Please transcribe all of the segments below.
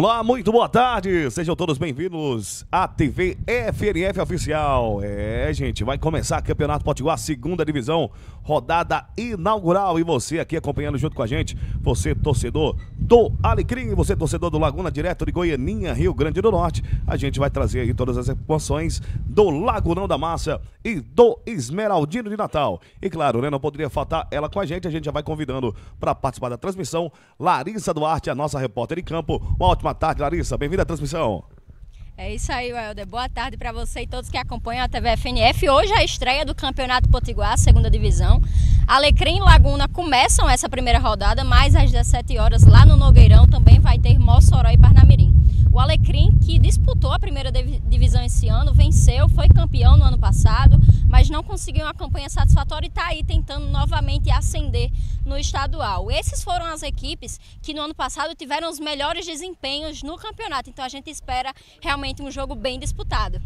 Olá, muito boa tarde. Sejam todos bem-vindos à TV FNF Oficial. É, gente, vai começar o Campeonato Potiguar, segunda divisão rodada inaugural. E você aqui acompanhando junto com a gente, você torcedor do Alecrim, você torcedor do Laguna, direto de Goianinha, Rio Grande do Norte. A gente vai trazer aí todas as equações do Lagunão da Massa e do Esmeraldino de Natal. E claro, né, não poderia faltar ela com a gente, a gente já vai convidando para participar da transmissão Larissa Duarte, a nossa repórter de campo. Uma ótima tarde, Larissa. Bem-vinda à transmissão. É isso aí, Welder. Boa tarde para você e todos que acompanham a TV FNF. Hoje é a estreia do Campeonato Potiguar, segunda divisão. Alecrim e Laguna começam essa primeira rodada, mas às 17 horas lá no Nogueirão também vai ter Mossoró e Parnamirim. O Alecrim, que disputou a primeira divisão esse ano, venceu, foi campeão no ano passado, mas não conseguiu uma campanha satisfatória e está aí tentando novamente ascender no estadual. Esses foram as equipes que no ano passado tiveram os melhores desempenhos no campeonato, então a gente espera realmente um jogo bem disputado.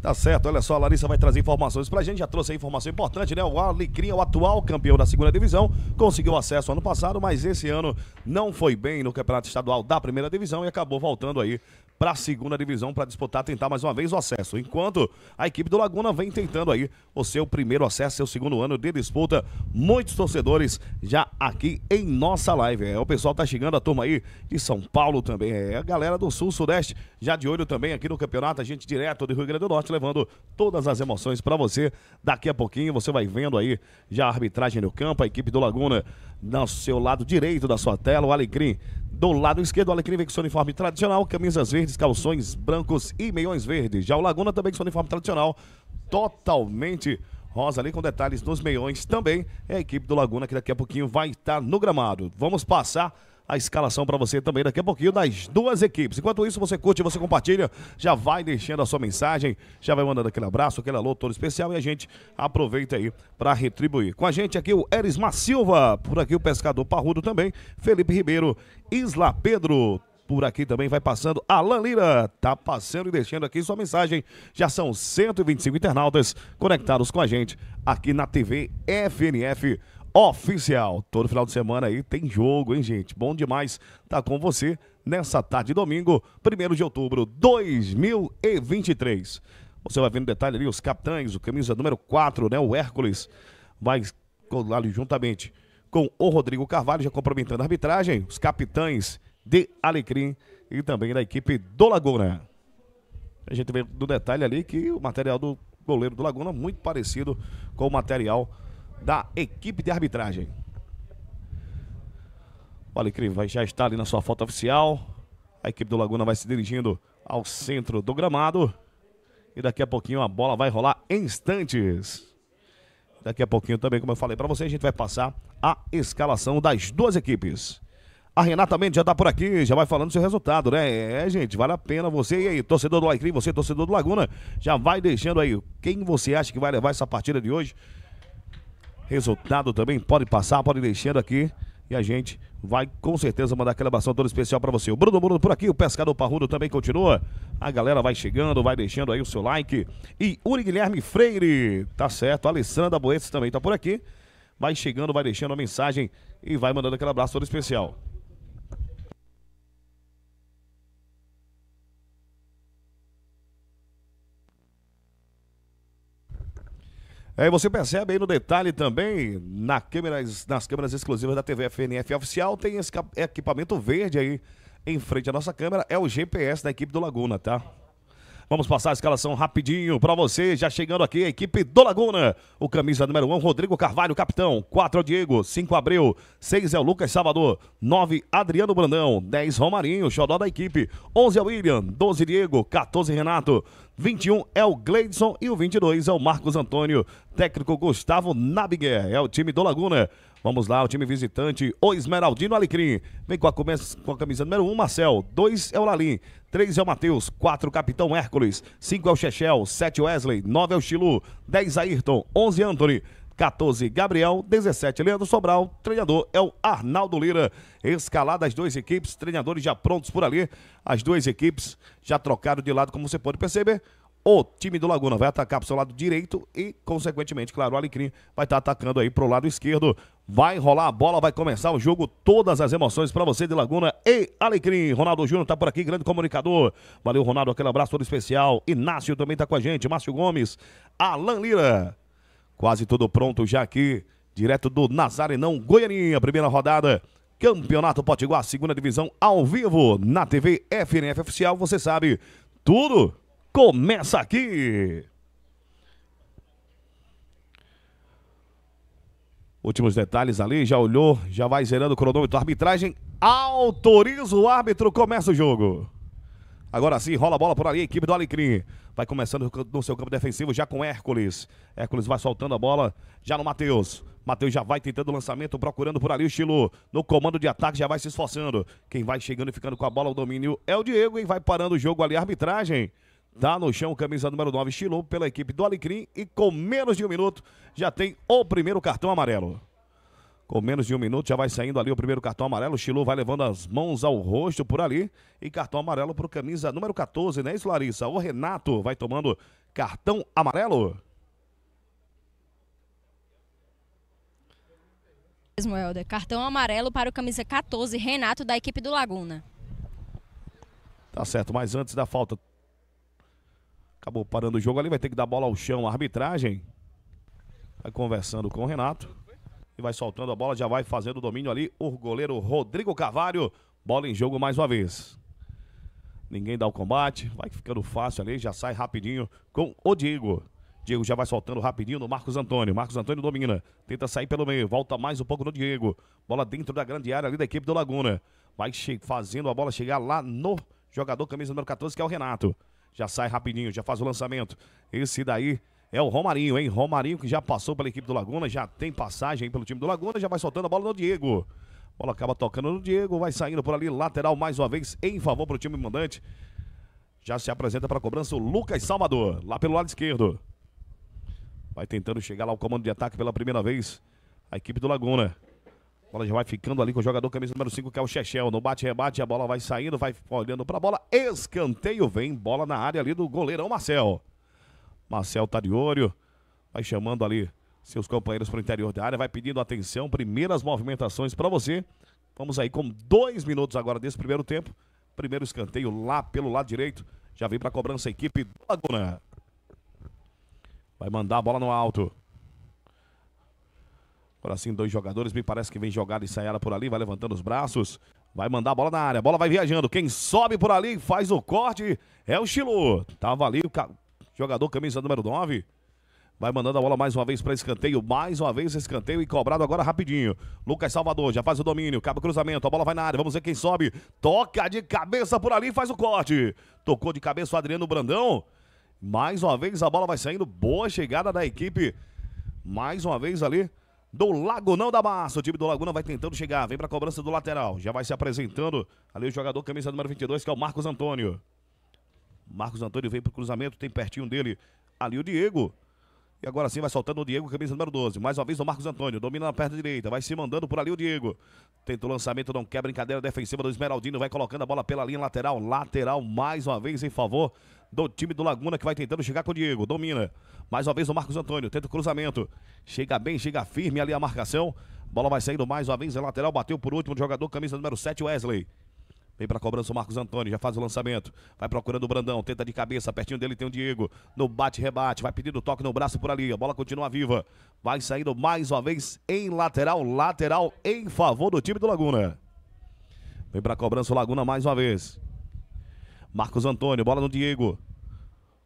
Tá certo, olha só, a Larissa vai trazer informações pra gente, já trouxe a informação importante, né? O Alecrim, é o atual campeão da segunda divisão, conseguiu acesso ano passado, mas esse ano não foi bem no Campeonato Estadual da primeira divisão e acabou voltando aí para a segunda divisão para disputar, tentar mais uma vez o acesso. Enquanto a equipe do Laguna vem tentando aí o seu primeiro acesso, seu segundo ano de disputa. Muitos torcedores já aqui em nossa live. É, o pessoal tá chegando, a turma aí de São Paulo também. É, a galera do Sul, Sudeste, já de olho também aqui no campeonato. A gente direto do Rio Grande do Norte, levando todas as emoções para você. Daqui a pouquinho você vai vendo aí já a arbitragem no campo, a equipe do Laguna no seu lado direito da sua tela, o Alecrim do lado esquerdo, o Alecrim vem com seu uniforme tradicional, camisas verdes, calções brancos e meiões verdes. Já o Laguna também com seu uniforme tradicional, totalmente rosa ali com detalhes nos meiões também. É a equipe do Laguna que daqui a pouquinho vai estar no gramado. Vamos passar a escalação para você também daqui a pouquinho das duas equipes. Enquanto isso, você curte, você compartilha, já vai deixando a sua mensagem, já vai mandando aquele abraço, aquele alô todo especial e a gente aproveita aí para retribuir. Com a gente aqui o Erismar Silva, por aqui o pescador Parrudo também, Felipe Ribeiro, Isla Pedro, por aqui também vai passando. Alan Lira tá passando e deixando aqui sua mensagem. Já são 125 internautas conectados com a gente aqui na TV FNF oficial. Todo final de semana aí tem jogo, hein, gente? Bom demais tá com você nessa tarde, domingo, 1 de outubro 2023. Você vai ver no detalhe ali os capitães, o camisa número 4, né? O Hércules vai ali juntamente com o Rodrigo Carvalho, já comprometendo a arbitragem, os capitães de Alecrim e também da equipe do Laguna. A gente vê do detalhe ali que o material do goleiro do Laguna muito parecido com o material do da equipe de arbitragem. Olha, incrível, já está ali na sua foto oficial. A equipe do Laguna vai se dirigindo ao centro do gramado. E daqui a pouquinho a bola vai rolar em instantes. Daqui a pouquinho também, como eu falei para você, a gente vai passar a escalação das duas equipes. A Renata Mendes já está por aqui, já vai falando seu resultado, né? É, gente, vale a pena você e aí, torcedor do Alecrim, você torcedor do Laguna, já vai deixando aí quem você acha que vai levar essa partida de hoje resultado também, pode passar, pode deixando aqui. E a gente vai com certeza mandar aquela abração todo especial para você. O Bruno Bruno por aqui, o Pescador Parrudo também continua. A galera vai chegando, vai deixando aí o seu like. E Uri Guilherme Freire, tá certo. A Alessandra Boetes também tá por aqui. Vai chegando, vai deixando a mensagem e vai mandando aquele abraço todo especial. Aí é, você percebe aí no detalhe também, na câmeras, nas câmeras exclusivas da TV FNF oficial, tem esse equipamento verde aí em frente à nossa câmera, é o GPS da equipe do Laguna, tá? Vamos passar a escalação rapidinho para você. Já chegando aqui, a equipe do Laguna. O camisa número 1, um, Rodrigo Carvalho, capitão. 4 é o Diego, 5 Abreu, 6 é o Lucas Salvador, 9 Adriano Brandão, 10 Romarinho, xodó da equipe, 11 é o William, 12 Diego, 14 Renato, 21 é o Gleidson e o 22 é o Marcos Antônio. Técnico Gustavo Nabiger. É o time do Laguna. Vamos lá, o time visitante, o Esmeraldino Alecrim. Vem com a, com a camisa número 1, Marcel. 2 é o Lalim. 3 é o Matheus. 4, o Capitão Hércules. 5 é o Chechel. 7, Wesley. 9 é o Chilu. 10, Ayrton. 11, Anthony. 14. Gabriel, 17. Leandro Sobral, treinador é o Arnaldo Lira. Escalada as duas equipes, treinadores já prontos por ali. As duas equipes já trocaram de lado, como você pode perceber. O time do Laguna vai atacar para o seu lado direito e, consequentemente, claro, o Alecrim vai estar tá atacando aí para o lado esquerdo. Vai rolar a bola, vai começar o jogo, todas as emoções para você de Laguna e Alecrim. Ronaldo Júnior está por aqui, grande comunicador. Valeu, Ronaldo, aquele abraço todo especial. Inácio também está com a gente, Márcio Gomes, Alan Lira. Quase tudo pronto já aqui, direto do Nazarenão, Goianinha, primeira rodada. Campeonato Potiguar, segunda divisão, ao vivo, na TV FNF Oficial, você sabe, tudo começa aqui. Últimos detalhes ali, já olhou, já vai zerando o cronômetro. Arbitragem autoriza o árbitro, começa o jogo. Agora sim, rola a bola por ali, equipe do Alecrim. Vai começando no seu campo defensivo já com Hércules. Hércules vai soltando a bola já no Matheus. Matheus já vai tentando o lançamento, procurando por ali o Chilu. No comando de ataque já vai se esforçando. Quem vai chegando e ficando com a bola, o domínio é o Diego e vai parando o jogo ali. A arbitragem. Tá no chão, camisa número 9, Chilu, pela equipe do Alecrim. E com menos de um minuto já tem o primeiro cartão amarelo. Com menos de um minuto já vai saindo ali o primeiro cartão amarelo. O Chilu vai levando as mãos ao rosto por ali. E cartão amarelo para o camisa número 14, né é isso, Larissa? O Renato vai tomando cartão amarelo. Mesmo, Helder. Cartão amarelo para o camisa 14, Renato, da equipe do Laguna. Tá certo, mas antes da falta. Acabou parando o jogo ali, vai ter que dar bola ao chão. A arbitragem vai conversando com o Renato e vai soltando a bola, já vai fazendo o domínio ali o goleiro Rodrigo Carvalho. Bola em jogo mais uma vez. Ninguém dá o combate, vai ficando fácil ali, já sai rapidinho com o Diego. Diego já vai soltando rapidinho no Marcos Antônio. Marcos Antônio domina, tenta sair pelo meio, volta mais um pouco no Diego. Bola dentro da grande área ali da equipe do Laguna. Vai fazendo a bola chegar lá no jogador camisa número 14, que é o Renato. Já sai rapidinho, já faz o lançamento. Esse daí é o Romarinho, hein? Romarinho que já passou pela equipe do Laguna, já tem passagem pelo time do Laguna, já vai soltando a bola no Diego. A bola acaba tocando no Diego, vai saindo por ali, lateral mais uma vez em favor para o time mandante. Já se apresenta para a cobrança o Lucas Salvador, lá pelo lado esquerdo. Vai tentando chegar lá o comando de ataque pela primeira vez. A equipe do Laguna. A bola já vai ficando ali com o jogador camisa número 5, que é o Chechel. No bate-rebate, a bola vai saindo, vai olhando para a bola. Escanteio, vem bola na área ali do goleirão Marcel. Marcel Tariório vai chamando ali seus companheiros para o interior da área, vai pedindo atenção, primeiras movimentações para você. Vamos aí com dois minutos agora desse primeiro tempo. Primeiro escanteio lá pelo lado direito. Já vem para a cobrança a equipe do Laguna. Vai mandar a bola no alto. Agora sim, dois jogadores. Me parece que vem jogada e saiada por ali. Vai levantando os braços. Vai mandar a bola na área. A bola vai viajando. Quem sobe por ali, faz o corte. É o Chilu. Tava ali o Jogador camisa número 9. Vai mandando a bola mais uma vez para escanteio, mais uma vez escanteio e cobrado agora rapidinho. Lucas Salvador já faz o domínio, o cruzamento, a bola vai na área, vamos ver quem sobe. Toca de cabeça por ali, faz o corte. Tocou de cabeça o Adriano Brandão. Mais uma vez a bola vai saindo, boa chegada da equipe. Mais uma vez ali do Lagunão da Massa. O time do Laguna vai tentando chegar, vem para a cobrança do lateral. Já vai se apresentando ali o jogador camisa número 22, que é o Marcos Antônio. Marcos Antônio vem pro cruzamento, tem pertinho dele ali o Diego. E agora sim vai soltando o Diego, camisa número 12. Mais uma vez o Marcos Antônio. Domina na perna direita. Vai se mandando por ali o Diego. Tenta o lançamento, não quer brincadeira defensiva do Esmeraldino. Vai colocando a bola pela linha lateral. Lateral mais uma vez em favor do time do Laguna que vai tentando chegar com o Diego. Domina. Mais uma vez o Marcos Antônio. Tenta o cruzamento. Chega bem, chega firme ali a marcação. Bola vai saindo mais uma vez. é lateral bateu por último o jogador, camisa número 7, Wesley. Vem pra cobrança o Marcos Antônio, já faz o lançamento. Vai procurando o Brandão, tenta de cabeça, pertinho dele tem o Diego. No bate-rebate, vai pedindo toque no braço por ali. A bola continua viva. Vai saindo mais uma vez em lateral, lateral em favor do time do Laguna. Vem pra cobrança o Laguna mais uma vez. Marcos Antônio, bola no Diego.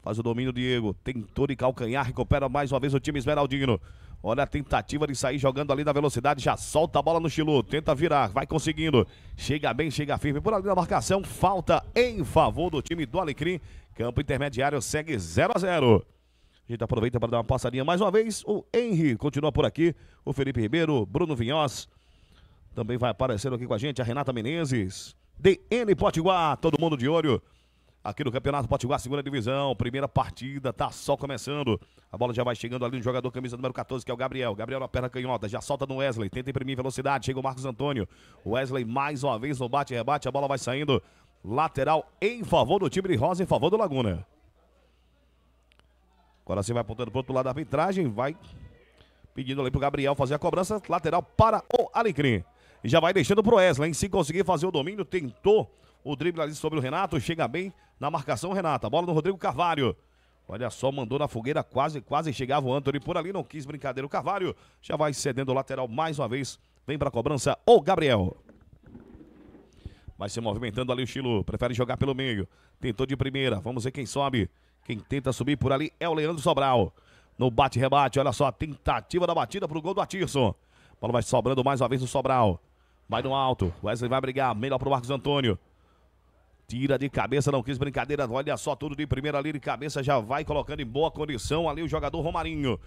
Faz o domínio, Diego. Tentou de calcanhar, recupera mais uma vez o time esmeraldino. Olha a tentativa de sair jogando ali na velocidade. Já solta a bola no Chilu. Tenta virar. Vai conseguindo. Chega bem, chega firme por ali na marcação. Falta em favor do time do Alecrim. Campo intermediário segue 0 a 0 a gente aproveita para dar uma passadinha mais uma vez. O Henry continua por aqui. O Felipe Ribeiro, Bruno Vinhós. Também vai aparecendo aqui com a gente a Renata Menezes. DN Potiguar, todo mundo de olho aqui do Campeonato Potiguar, segunda divisão. Primeira partida, tá só começando. A bola já vai chegando ali no jogador camisa número 14, que é o Gabriel. Gabriel na perna canhota, já solta no Wesley, tenta imprimir velocidade, chega o Marcos Antônio. Wesley mais uma vez no bate rebate, a bola vai saindo lateral em favor do time de Rosa, em favor do Laguna. Agora você vai apontando pro outro lado da arbitragem, vai pedindo ali pro Gabriel fazer a cobrança lateral para o Alecrim. E já vai deixando pro Wesley, hein? se conseguir fazer o domínio, tentou o drible ali sobre o Renato, chega bem na marcação, Renato. A bola do Rodrigo Carvalho. Olha só, mandou na fogueira, quase, quase chegava o Anthony por ali, não quis brincadeira o Carvalho. Já vai cedendo o lateral mais uma vez. Vem para a cobrança o Gabriel. Vai se movimentando ali o Chilu, prefere jogar pelo meio. Tentou de primeira, vamos ver quem sobe. Quem tenta subir por ali é o Leandro Sobral. No bate-rebate, olha só a tentativa da batida para o gol do Atirson. bola vai sobrando mais uma vez o Sobral. Vai no alto, Wesley vai brigar, melhor para o Marcos Antônio. Tira de cabeça, não quis brincadeira. Olha só, tudo de primeira ali de cabeça. Já vai colocando em boa condição ali o jogador Romarinho.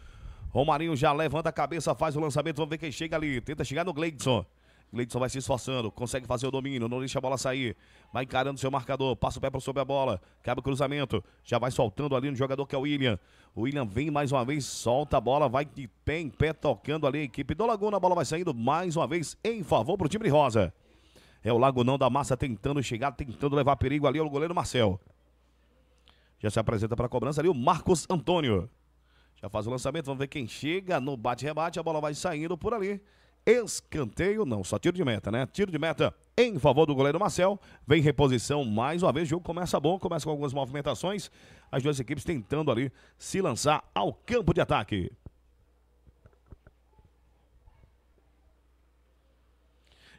Romarinho já levanta a cabeça, faz o lançamento. Vamos ver quem chega ali. Tenta chegar no Gleidson. Gleidson vai se esforçando, consegue fazer o domínio, não deixa a bola sair. Vai encarando seu marcador, passa o pé para sobre a bola, cabe o cruzamento, já vai soltando ali no jogador que é o William. O William vem mais uma vez, solta a bola, vai de pé em pé tocando ali a equipe do Laguna. A bola vai saindo mais uma vez em favor para o time de Rosa. É o não da Massa tentando chegar, tentando levar perigo ali. É o goleiro Marcel. Já se apresenta para a cobrança ali o Marcos Antônio. Já faz o lançamento, vamos ver quem chega no bate-rebate. A bola vai saindo por ali. Escanteio, não, só tiro de meta, né? Tiro de meta em favor do goleiro Marcel. Vem reposição mais uma vez. O jogo começa bom, começa com algumas movimentações. As duas equipes tentando ali se lançar ao campo de ataque.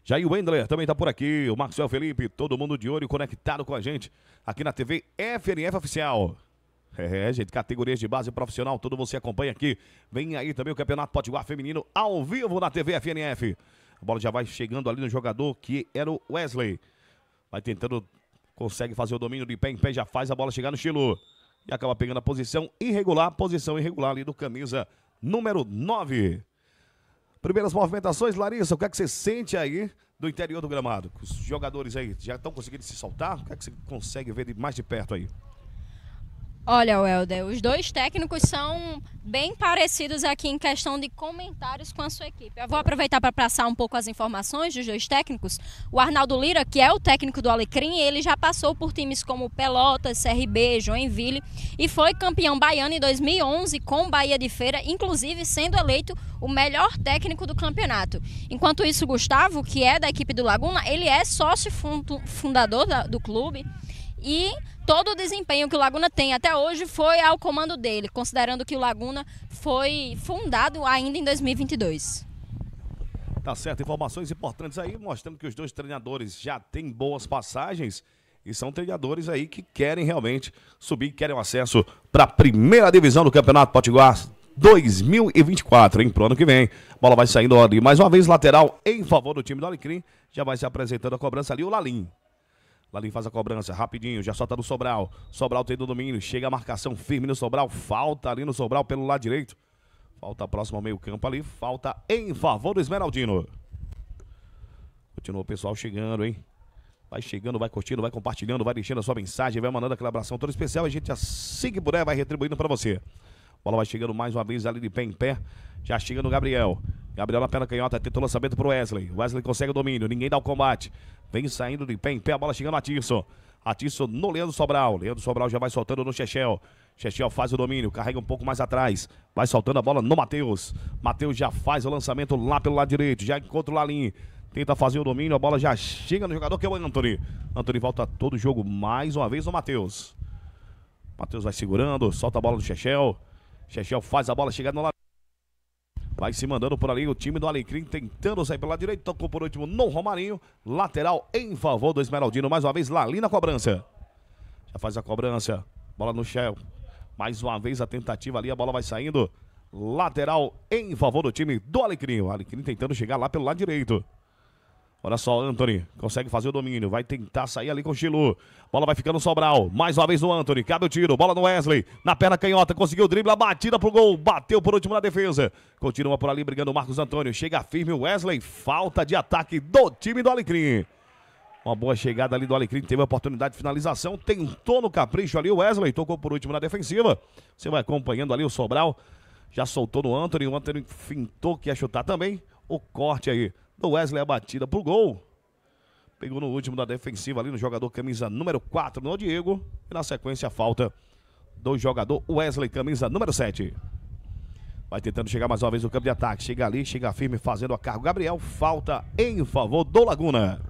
Jair Wendler também está por aqui, o Marcel Felipe, todo mundo de olho conectado com a gente aqui na TV FNF Oficial. É, é, gente, categorias de base profissional, tudo você acompanha aqui. Vem aí também o Campeonato Potiguar Feminino ao vivo na TV FNF. A bola já vai chegando ali no jogador que era o Wesley. Vai tentando, consegue fazer o domínio de pé em pé, já faz a bola chegar no Chilu. E acaba pegando a posição irregular, posição irregular ali do camisa número 9. Primeiras movimentações, Larissa, o que é que você sente aí do interior do gramado? Os jogadores aí já estão conseguindo se soltar? O que é que você consegue ver de mais de perto aí? Olha, Welder, os dois técnicos são bem parecidos aqui em questão de comentários com a sua equipe. Eu vou aproveitar para passar um pouco as informações dos dois técnicos. O Arnaldo Lira, que é o técnico do Alecrim, ele já passou por times como Pelotas, CRB, Joinville e foi campeão baiano em 2011 com Bahia de Feira, inclusive sendo eleito o melhor técnico do campeonato. Enquanto isso, Gustavo, que é da equipe do Laguna, ele é sócio fundador do clube e todo o desempenho que o Laguna tem até hoje foi ao comando dele, considerando que o Laguna foi fundado ainda em 2022. Tá certo, informações importantes aí, mostrando que os dois treinadores já têm boas passagens e são treinadores aí que querem realmente subir, querem o acesso para a primeira divisão do Campeonato Potiguar 2024, hein, pro ano que vem. Bola vai saindo ali mais uma vez lateral em favor do time do Alecrim, já vai se apresentando a cobrança ali o Lalim. Lalim faz a cobrança, rapidinho, já solta no Sobral. Sobral tem do domínio, chega a marcação firme no Sobral, falta ali no Sobral pelo lado direito. Falta próximo ao meio-campo ali, falta em favor do Esmeraldino. Continua o pessoal chegando, hein? Vai chegando, vai curtindo, vai compartilhando, vai deixando a sua mensagem, vai mandando aquela abração toda especial. A gente, assim que puder, vai retribuindo para você. A bola vai chegando mais uma vez ali de pé em pé. Já chega no Gabriel. Gabriel na perna canhota, tenta o lançamento pro Wesley. Wesley consegue o domínio, ninguém dá o combate. Vem saindo de pé em pé, a bola chegando a Tirso. Atiço no Leandro Sobral. Leandro Sobral já vai soltando no Chechel. Chechel faz o domínio, carrega um pouco mais atrás. Vai soltando a bola no Matheus. Matheus já faz o lançamento lá pelo lado direito. Já encontra o Lalim. Tenta fazer o domínio, a bola já chega no jogador que é o Anthony. Anthony volta todo o jogo mais uma vez no Matheus. Matheus vai segurando, solta a bola no Chechel. Chechel faz a bola chegar no lado. Vai se mandando por ali o time do Alecrim tentando sair pela direita. Tocou por último no Romarinho. Lateral em favor do Esmeraldino. Mais uma vez, Lali na cobrança. Já faz a cobrança. Bola no shell. Mais uma vez a tentativa ali. A bola vai saindo. Lateral em favor do time do Alecrim. O Alecrim tentando chegar lá pelo lado direito. Olha só, Anthony. Consegue fazer o domínio. Vai tentar sair ali com o Chilu. Bola vai ficando no Sobral. Mais uma vez no Anthony. Cabe o tiro. Bola no Wesley. Na perna canhota. Conseguiu o drible. A batida pro gol. Bateu por último na defesa. Continua por ali brigando o Marcos Antônio. Chega firme o Wesley. Falta de ataque do time do Alecrim. Uma boa chegada ali do Alecrim, teve a oportunidade de finalização, tentou no capricho ali o Wesley, tocou por último na defensiva. Você vai acompanhando ali o Sobral, já soltou no Anthony, o Anthony fintou que ia chutar também. O corte aí do Wesley, a batida pro gol. Pegou no último da defensiva ali no jogador camisa número 4, no Diego. E na sequência a falta do jogador Wesley, camisa número 7. Vai tentando chegar mais uma vez no campo de ataque. Chega ali, chega firme, fazendo a carga. Gabriel, falta em favor do Laguna.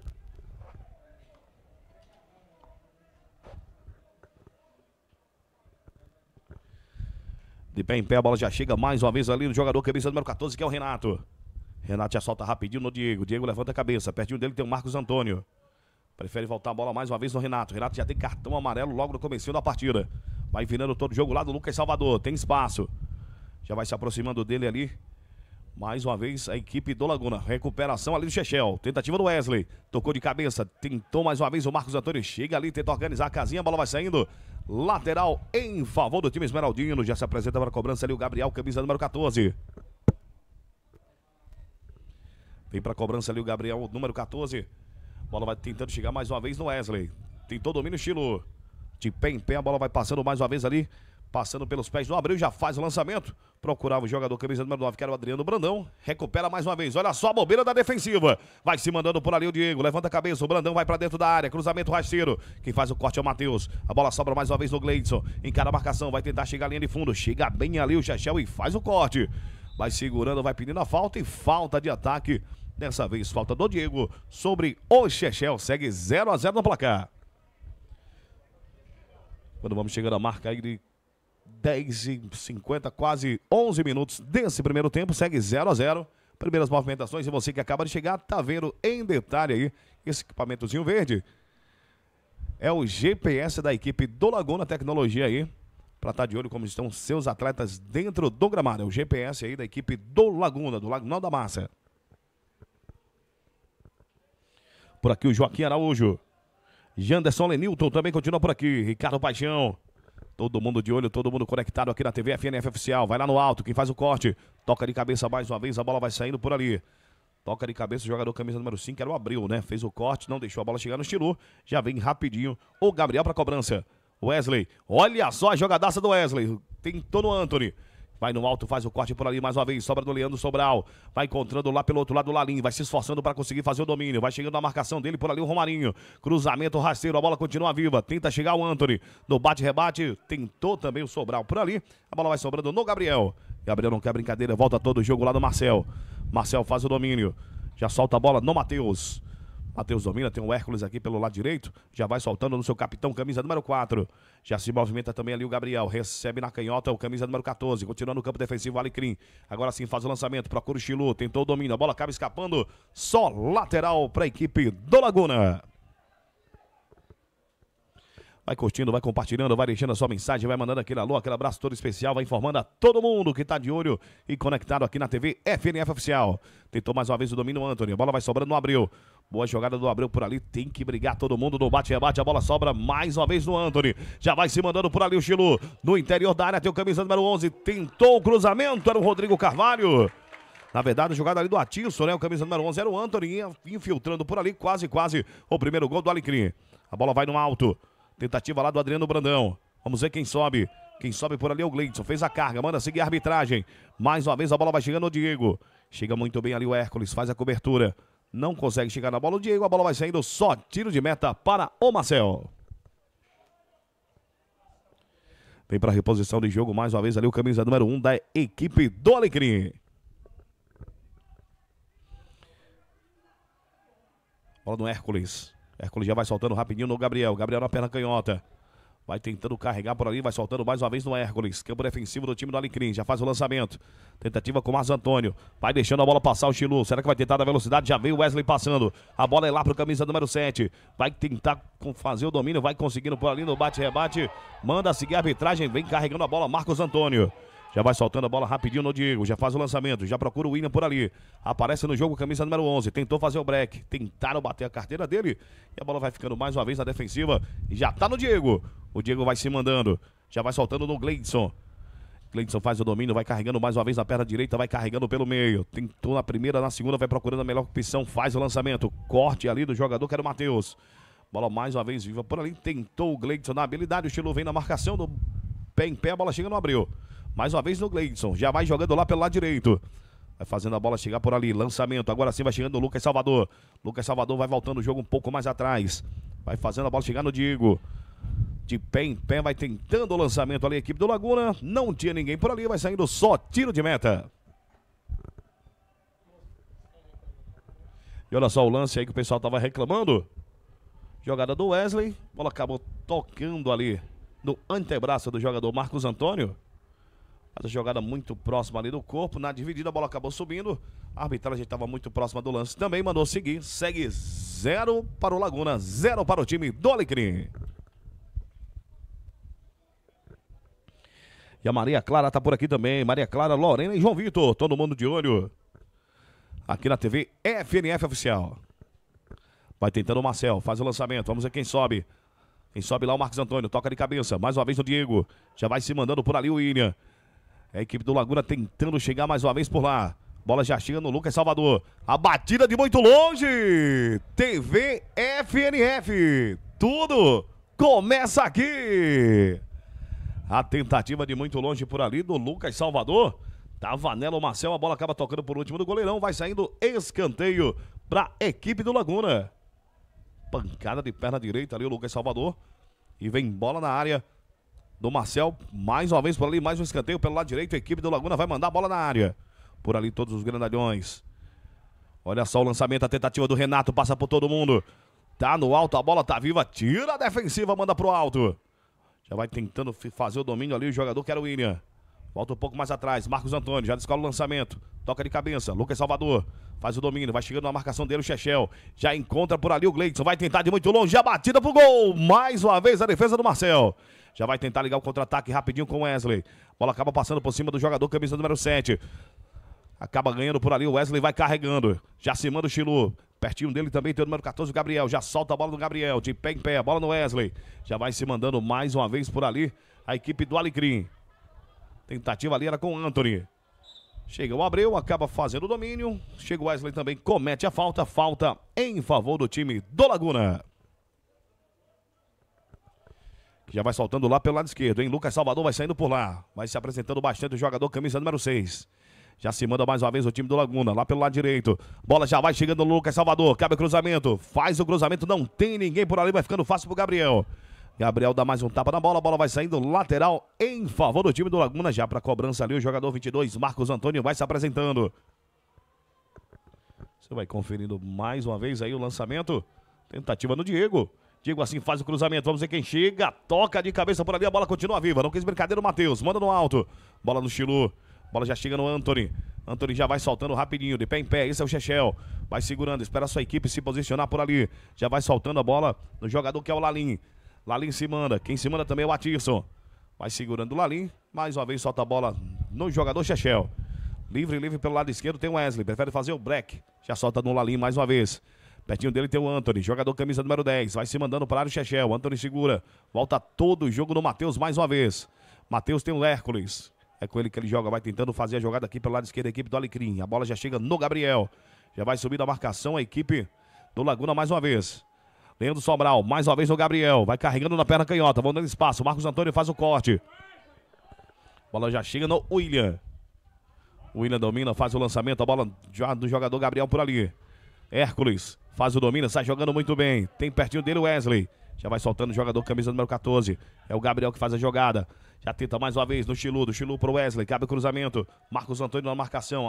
De pé em pé, a bola já chega mais uma vez ali no jogador camisa número 14, que é o Renato. Renato assalta rapidinho no Diego. Diego levanta a cabeça. Pertinho dele tem o Marcos Antônio. Prefere voltar a bola mais uma vez no Renato. Renato já tem cartão amarelo logo no começo da partida. Vai virando todo o jogo lá do Lucas Salvador. Tem espaço. Já vai se aproximando dele ali. Mais uma vez a equipe do Laguna. Recuperação ali do Chechel. Tentativa do Wesley. Tocou de cabeça. Tentou mais uma vez o Marcos Antônio. Chega ali, tenta organizar a casinha. A bola vai saindo. Lateral em favor do time Esmeraldino. Já se apresenta para a cobrança ali o Gabriel, camisa número 14. Vem pra cobrança ali o Gabriel, número 14. Bola vai tentando chegar mais uma vez no Wesley. Tentou domínio estilo. De pé em pé, a bola vai passando mais uma vez ali. Passando pelos pés do Abreu, já faz o lançamento. Procurava o jogador camisa número 9, que era o Adriano Brandão. Recupera mais uma vez. Olha só a bobeira da defensiva. Vai se mandando por ali o Diego. Levanta a cabeça. O Brandão vai para dentro da área. Cruzamento rasteiro. Quem faz o corte é o Matheus. A bola sobra mais uma vez no Gleidson. Encara a marcação. Vai tentar chegar à linha de fundo. Chega bem ali o Chechel e faz o corte. Vai segurando, vai pedindo a falta e falta de ataque Dessa vez, falta do Diego sobre o Chechel. Segue 0 a 0 no placar. Quando vamos chegando à marca aí de 10 e 50, quase 11 minutos desse primeiro tempo, segue 0 a 0 Primeiras movimentações e você que acaba de chegar, está vendo em detalhe aí esse equipamentozinho verde. É o GPS da equipe do Laguna Tecnologia aí, para estar tá de olho como estão seus atletas dentro do gramado. É o GPS aí da equipe do Laguna, do Lagunal da Massa. Por aqui o Joaquim Araújo. Janderson Lenilton também continua por aqui. Ricardo Paixão. Todo mundo de olho, todo mundo conectado aqui na TV FNF Oficial. Vai lá no alto, quem faz o corte. Toca de cabeça mais uma vez, a bola vai saindo por ali. Toca de cabeça, o jogador camisa número 5, era o Abril, né? Fez o corte, não deixou a bola chegar no estilo. Já vem rapidinho o Gabriel para cobrança. Wesley, olha só a jogadaça do Wesley. Tentou no Anthony. Vai no alto, faz o corte por ali mais uma vez. Sobra do Leandro Sobral. Vai encontrando lá pelo outro lado o Lalinho. Vai se esforçando para conseguir fazer o domínio. Vai chegando na marcação dele por ali o Romarinho. Cruzamento rasteiro. A bola continua viva. Tenta chegar o Anthony. No bate-rebate. Tentou também o Sobral por ali. A bola vai sobrando no Gabriel. Gabriel não quer brincadeira. Volta todo o jogo lá do Marcel. Marcel faz o domínio. Já solta a bola no Matheus. Matheus domina, tem o Hércules aqui pelo lado direito, já vai soltando no seu capitão, camisa número 4. Já se movimenta também ali o Gabriel, recebe na canhota o camisa número 14, continua no campo defensivo, Alecrim. Agora sim faz o lançamento, procura o Chilu, tentou o domínio, a bola acaba escapando, só lateral para a equipe do Laguna. Vai curtindo, vai compartilhando, vai deixando a sua mensagem, vai mandando aquele alô, aquele abraço todo especial, vai informando a todo mundo que está de olho e conectado aqui na TV FNF Oficial. Tentou mais uma vez o domínio Antônio. A bola vai sobrando no Abreu. Boa jogada do Abreu por ali, tem que brigar todo mundo no bate-rebate, a bola sobra mais uma vez no Anthony, já vai se mandando por ali o Chilu, no interior da área tem o camisa número 11, tentou o cruzamento, era o Rodrigo Carvalho. Na verdade, a jogada ali do Atilson, né, o camisa número 11 era o Anthony, infiltrando por ali, quase, quase, o primeiro gol do Alecrim. A bola vai no alto, Tentativa lá do Adriano Brandão. Vamos ver quem sobe. Quem sobe por ali é o Gleidson. Fez a carga, manda seguir a arbitragem. Mais uma vez a bola vai chegando ao Diego. Chega muito bem ali o Hércules, faz a cobertura. Não consegue chegar na bola o Diego. A bola vai saindo só. Tiro de meta para o Marcel. Vem para a reposição de jogo mais uma vez ali o camisa número 1 um da equipe do Alecrim. Bola do Hércules. Hércules já vai soltando rapidinho no Gabriel. Gabriel na perna canhota. Vai tentando carregar por ali, vai soltando mais uma vez no Hércules. Campo defensivo do time do Alecrim, já faz o lançamento. Tentativa com o Marcos Antônio. Vai deixando a bola passar o Chilu. Será que vai tentar da velocidade? Já veio o Wesley passando. A bola é lá para o camisa número 7. Vai tentar fazer o domínio, vai conseguindo por ali no bate-rebate. Manda seguir a arbitragem, vem carregando a bola Marcos Antônio. Já vai soltando a bola rapidinho no Diego. Já faz o lançamento. Já procura o William por ali. Aparece no jogo camisa número 11. Tentou fazer o break. Tentaram bater a carteira dele. E a bola vai ficando mais uma vez na defensiva. Já tá no Diego. O Diego vai se mandando. Já vai soltando no Gleidson. Gleidson faz o domínio, vai carregando mais uma vez na perna direita, vai carregando pelo meio. Tentou na primeira, na segunda, vai procurando a melhor opção, faz o lançamento. Corte ali do jogador, que era o Matheus. Bola mais uma vez viva por ali. Tentou o Gleidson na habilidade. O Chilo vem na marcação do pé em pé, a bola chega no abriu. Mais uma vez no Gleidson, já vai jogando lá pelo lado direito. Vai fazendo a bola chegar por ali. Lançamento. Agora sim vai chegando o Lucas Salvador. Lucas Salvador vai voltando o jogo um pouco mais atrás. Vai fazendo a bola chegar no Diego. De pé em pé, vai tentando o lançamento ali. A equipe do Laguna. Não tinha ninguém por ali. Vai saindo só tiro de meta. E olha só o lance aí que o pessoal tava reclamando. Jogada do Wesley. bola acabou tocando ali no antebraço do jogador Marcos Antônio. Faz a jogada muito próxima ali do corpo. Na dividida, a bola acabou subindo. A arbitragem estava muito próxima do lance também. Mandou seguir. Segue zero para o Laguna, zero para o time do Alecrim. E a Maria Clara está por aqui também. Maria Clara, Lorena e João Vitor. Todo mundo de olho. Aqui na TV FNF Oficial. Vai tentando o Marcel. Faz o lançamento. Vamos ver quem sobe. Quem sobe lá o Marcos Antônio, toca de cabeça. Mais uma vez o Diego. Já vai se mandando por ali o William. A equipe do Laguna tentando chegar mais uma vez por lá. Bola já chega no Lucas Salvador. A batida de muito longe. TV FNF. Tudo começa aqui. A tentativa de muito longe por ali do Lucas Salvador. Tava tá nela o Marcel, a bola acaba tocando por último do goleirão. Vai saindo escanteio para a equipe do Laguna pancada de perna direita ali o Lucas Salvador. E vem bola na área do Marcel. Mais uma vez por ali, mais um escanteio pelo lado direito. A equipe do Laguna vai mandar a bola na área. Por ali todos os grandalhões. Olha só o lançamento, a tentativa do Renato, passa por todo mundo. Tá no alto, a bola tá viva, tira a defensiva, manda pro alto. Já vai tentando fazer o domínio ali o jogador que era o William. Volta um pouco mais atrás, Marcos Antônio, já descola o lançamento. Toca de cabeça, Lucas Salvador. Faz o domínio, vai chegando na marcação dele o Chechel. Já encontra por ali o Gleidson. Vai tentar de muito longe. A batida pro gol. Mais uma vez a defesa do Marcel. Já vai tentar ligar o contra-ataque rapidinho com Wesley. Bola acaba passando por cima do jogador, camisa número 7. Acaba ganhando por ali. O Wesley vai carregando. Já se manda o Chilu. Pertinho dele também tem o número 14, o Gabriel. Já solta a bola do Gabriel. De pé em pé. a Bola no Wesley. Já vai se mandando mais uma vez por ali a equipe do Alecrim. Tentativa ali era com o Anthony. Chega o Abreu, acaba fazendo o domínio. Chega o Wesley também, comete a falta. Falta em favor do time do Laguna. Que já vai soltando lá pelo lado esquerdo, hein? Lucas Salvador vai saindo por lá. Vai se apresentando bastante o jogador, camisa número 6. Já se manda mais uma vez o time do Laguna, lá pelo lado direito. Bola já vai chegando no Lucas Salvador. Cabe cruzamento. Faz o cruzamento, não tem ninguém por ali, vai ficando fácil pro Gabriel. Gabriel dá mais um tapa na bola, a bola vai saindo lateral em favor do time do Laguna, já para cobrança ali o jogador 22, Marcos Antônio vai se apresentando. Você vai conferindo mais uma vez aí o lançamento, tentativa no Diego. Diego assim faz o cruzamento, vamos ver quem chega, toca de cabeça por ali, a bola continua viva, não quis brincadeira o Matheus, manda no alto, bola no Chilu, bola já chega no Antônio. Antônio já vai soltando rapidinho, de pé em pé. Esse é o Chechel. Vai segurando, espera a sua equipe se posicionar por ali. Já vai soltando a bola no jogador que é o Lalim. Lalim se manda. Quem se manda também é o Atirson. Vai segurando o Lalim. Mais uma vez solta a bola no jogador Chechel. Livre, livre pelo lado esquerdo tem o Wesley. Prefere fazer o break. Já solta no Lalim mais uma vez. Pertinho dele tem o Anthony, jogador camisa número 10. Vai se mandando para o Chechel. Anthony segura. Volta todo o jogo no Matheus mais uma vez. Matheus tem o Hércules. É com ele que ele joga, vai tentando fazer a jogada aqui pelo lado esquerdo da equipe do Alecrim. A bola já chega no Gabriel. Já vai subir a marcação a equipe do Laguna mais uma vez. Leandro Sobral, mais uma vez o Gabriel. Vai carregando na perna canhota, vão dando espaço. Marcos Antônio faz o corte. Bola já chega no William. William domina, faz o lançamento. A bola já do jogador Gabriel por ali. Hércules faz o domínio, sai jogando muito bem. Tem pertinho dele o Wesley. Já vai soltando o jogador, camisa número 14. É o Gabriel que faz a jogada. Já tenta mais uma vez no Chilu, do Chilu para o Wesley. Cabe o cruzamento. Marcos Antônio na marcação.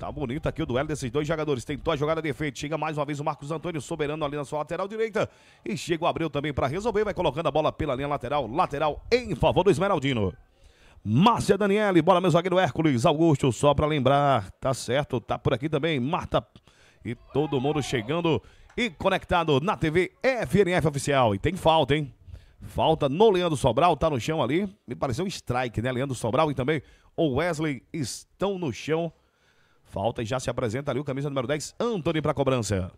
Tá bonito aqui o duelo desses dois jogadores. Tentou a jogada de efeito. Chega mais uma vez o Marcos Antônio soberano ali na sua lateral direita. E chega o Abreu também para resolver. Vai colocando a bola pela linha lateral. Lateral em favor do Esmeraldino. Márcia Daniele, bola meu zagueiro Hércules Augusto, só para lembrar, tá certo, tá por aqui também, Marta e todo mundo chegando e conectado na TV FNF Oficial. E tem falta, hein? Falta no Leandro Sobral, tá no chão ali. Me pareceu um strike, né? Leandro Sobral e também o Wesley estão no chão Falta e já se apresenta ali o camisa número 10, Anthony para cobrança.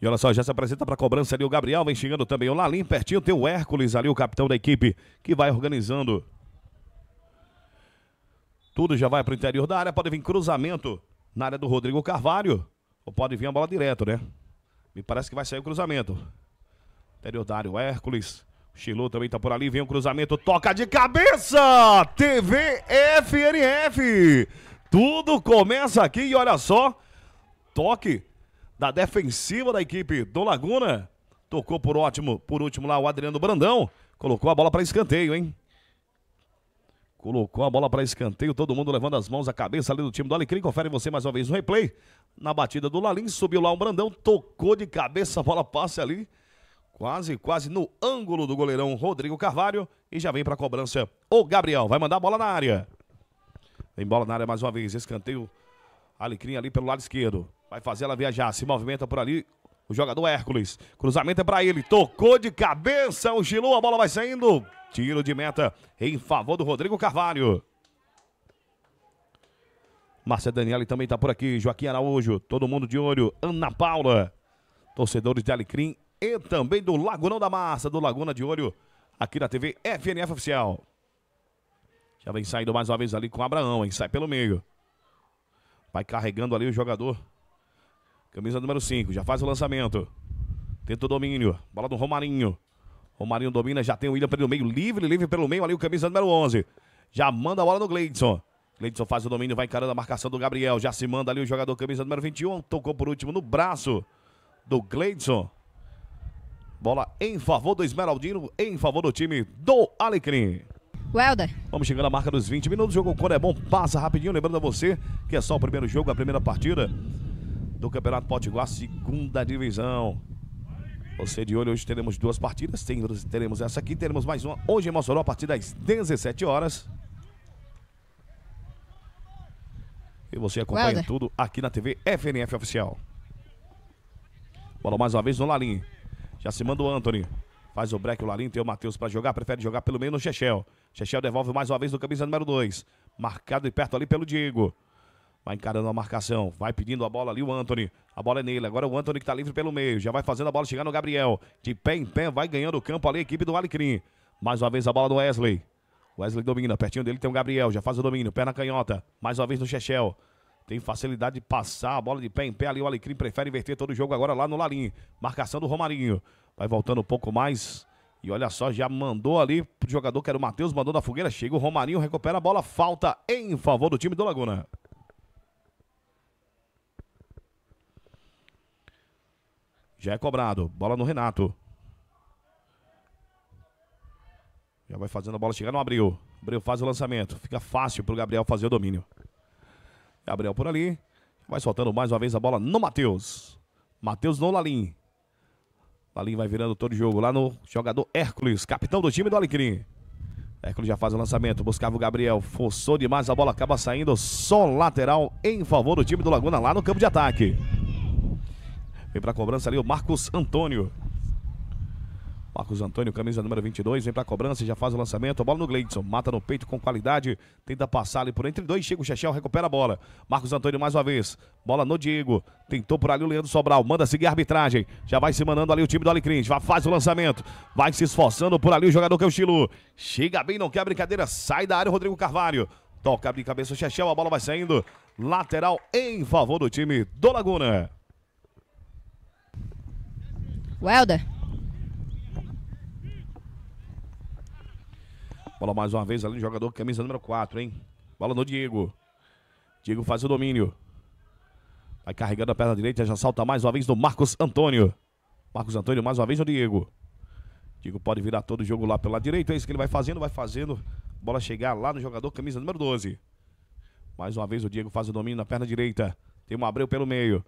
E olha só, já se apresenta para cobrança ali o Gabriel, vem chegando também o Lalim, pertinho tem o Hércules ali, o capitão da equipe, que vai organizando. Tudo já vai para o interior da área, pode vir cruzamento na área do Rodrigo Carvalho. Ou pode vir a bola direto, né? Me parece que vai sair o cruzamento. Interior Hércules. Xilu Chilu também tá por ali, vem o cruzamento, toca de cabeça! TV FNF! Tudo começa aqui e olha só, toque da defensiva da equipe do Laguna. Tocou por ótimo, por último lá o Adriano Brandão, colocou a bola para escanteio, hein? Colocou a bola para escanteio, todo mundo levando as mãos à cabeça ali do time do Alecrim. Confere você mais uma vez no replay. Na batida do Lalim, subiu lá um Brandão, tocou de cabeça, a bola passa ali. Quase, quase no ângulo do goleirão Rodrigo Carvalho. E já vem para a cobrança o Gabriel. Vai mandar a bola na área. Vem bola na área mais uma vez. Escanteio. Alecrim ali pelo lado esquerdo. Vai fazer ela viajar. Se movimenta por ali. O jogador Hércules. Cruzamento é para ele. Tocou de cabeça o Gilu. A bola vai saindo. Tiro de meta em favor do Rodrigo Carvalho. Márcia Daniele também está por aqui. Joaquim Araújo. Todo mundo de olho. Ana Paula. Torcedores de Alecrim e também do Lagunão da Massa, do Laguna de Olho, aqui na TV FNF Oficial. Já vem saindo mais uma vez ali com o Abraão, hein? Sai pelo meio. Vai carregando ali o jogador Camisa número 5, já faz o lançamento. Tenta o domínio. Bola do Romarinho. Romarinho domina, já tem o William pelo meio. Livre, livre pelo meio. Ali o camisa número 11. Já manda a bola no Gleidson. Gleidson faz o domínio, vai encarando a marcação do Gabriel. Já se manda ali o jogador camisa número 21. Tocou por último no braço do Gleidson. Bola em favor do Esmeraldino, em favor do time do Alecrim. Welder. Vamos chegando à marca dos 20 minutos. O jogo quando é bom, passa rapidinho. Lembrando a você que é só o primeiro jogo, a primeira partida do Campeonato Potiguar, segunda divisão. Você de olho, hoje teremos duas partidas, tem, teremos essa aqui, teremos mais uma hoje em Mossoró, a partir das 17 horas. E você acompanha tudo aqui na TV FNF Oficial. Bola mais uma vez no Lalim. Já se manda o Anthony. Faz o break o Lalim, tem o Matheus para jogar, prefere jogar pelo meio no Chechel. Chechel devolve mais uma vez no camisa número 2. Marcado e perto ali pelo Diego. Vai encarando a marcação. Vai pedindo a bola ali o Anthony. A bola é nele. Agora o Anthony que tá livre pelo meio. Já vai fazendo a bola chegar no Gabriel. De pé em pé, vai ganhando o campo ali a equipe do Alecrim. Mais uma vez a bola do Wesley. Wesley domina. Pertinho dele tem o Gabriel. Já faz o domínio. Pé na canhota. Mais uma vez no Chechel. Tem facilidade de passar a bola de pé em pé ali. O Alecrim prefere inverter todo o jogo agora lá no Lalim. Marcação do Romarinho. Vai voltando um pouco mais. E olha só, já mandou ali pro jogador que era o Matheus, mandou na fogueira. Chega o Romarinho, recupera a bola. Falta em favor do time do Laguna. Já é cobrado. Bola no Renato. Já vai fazendo a bola chegar no Abril. Abril faz o lançamento. Fica fácil pro Gabriel fazer o domínio. Gabriel por ali. Vai soltando mais uma vez a bola no Matheus. Matheus no Lalim. Lalim vai virando todo o jogo lá no jogador Hércules, capitão do time do Alecrim. Hércules já faz o lançamento, buscava o Gabriel, forçou demais, a bola acaba saindo só lateral em favor do time do Laguna lá no campo de ataque. Vem para a cobrança ali o Marcos Antônio. Marcos Antônio, camisa número 22, vem a cobrança, e já faz o lançamento, a bola no Gleidson, mata no peito com qualidade, tenta passar ali por entre dois, chega o Chechel, recupera a bola. Marcos Antônio mais uma vez, bola no Diego, tentou por ali o Leandro Sobral, manda seguir a arbitragem, já vai se mandando ali o time do Alecrim, já faz o lançamento, vai se esforçando por ali o jogador que é o Chilu. Chega bem, não quer brincadeira, sai da área o Rodrigo Carvalho. Toca de cabeça o Chechel, a bola vai saindo, lateral em favor do time do Laguna. Welder. Bola mais uma vez ali no jogador, camisa número 4, hein? Bola no Diego. Diego faz o domínio. Vai carregando a perna direita, já salta mais uma vez do Marcos Antônio. Marcos Antônio mais uma vez no Diego. Diego pode virar todo o jogo lá pela direita, é isso que ele vai fazendo, vai fazendo. Bola chegar lá no jogador, camisa número 12. Mais uma vez o Diego faz o domínio na perna direita. Tem um Abreu pelo meio.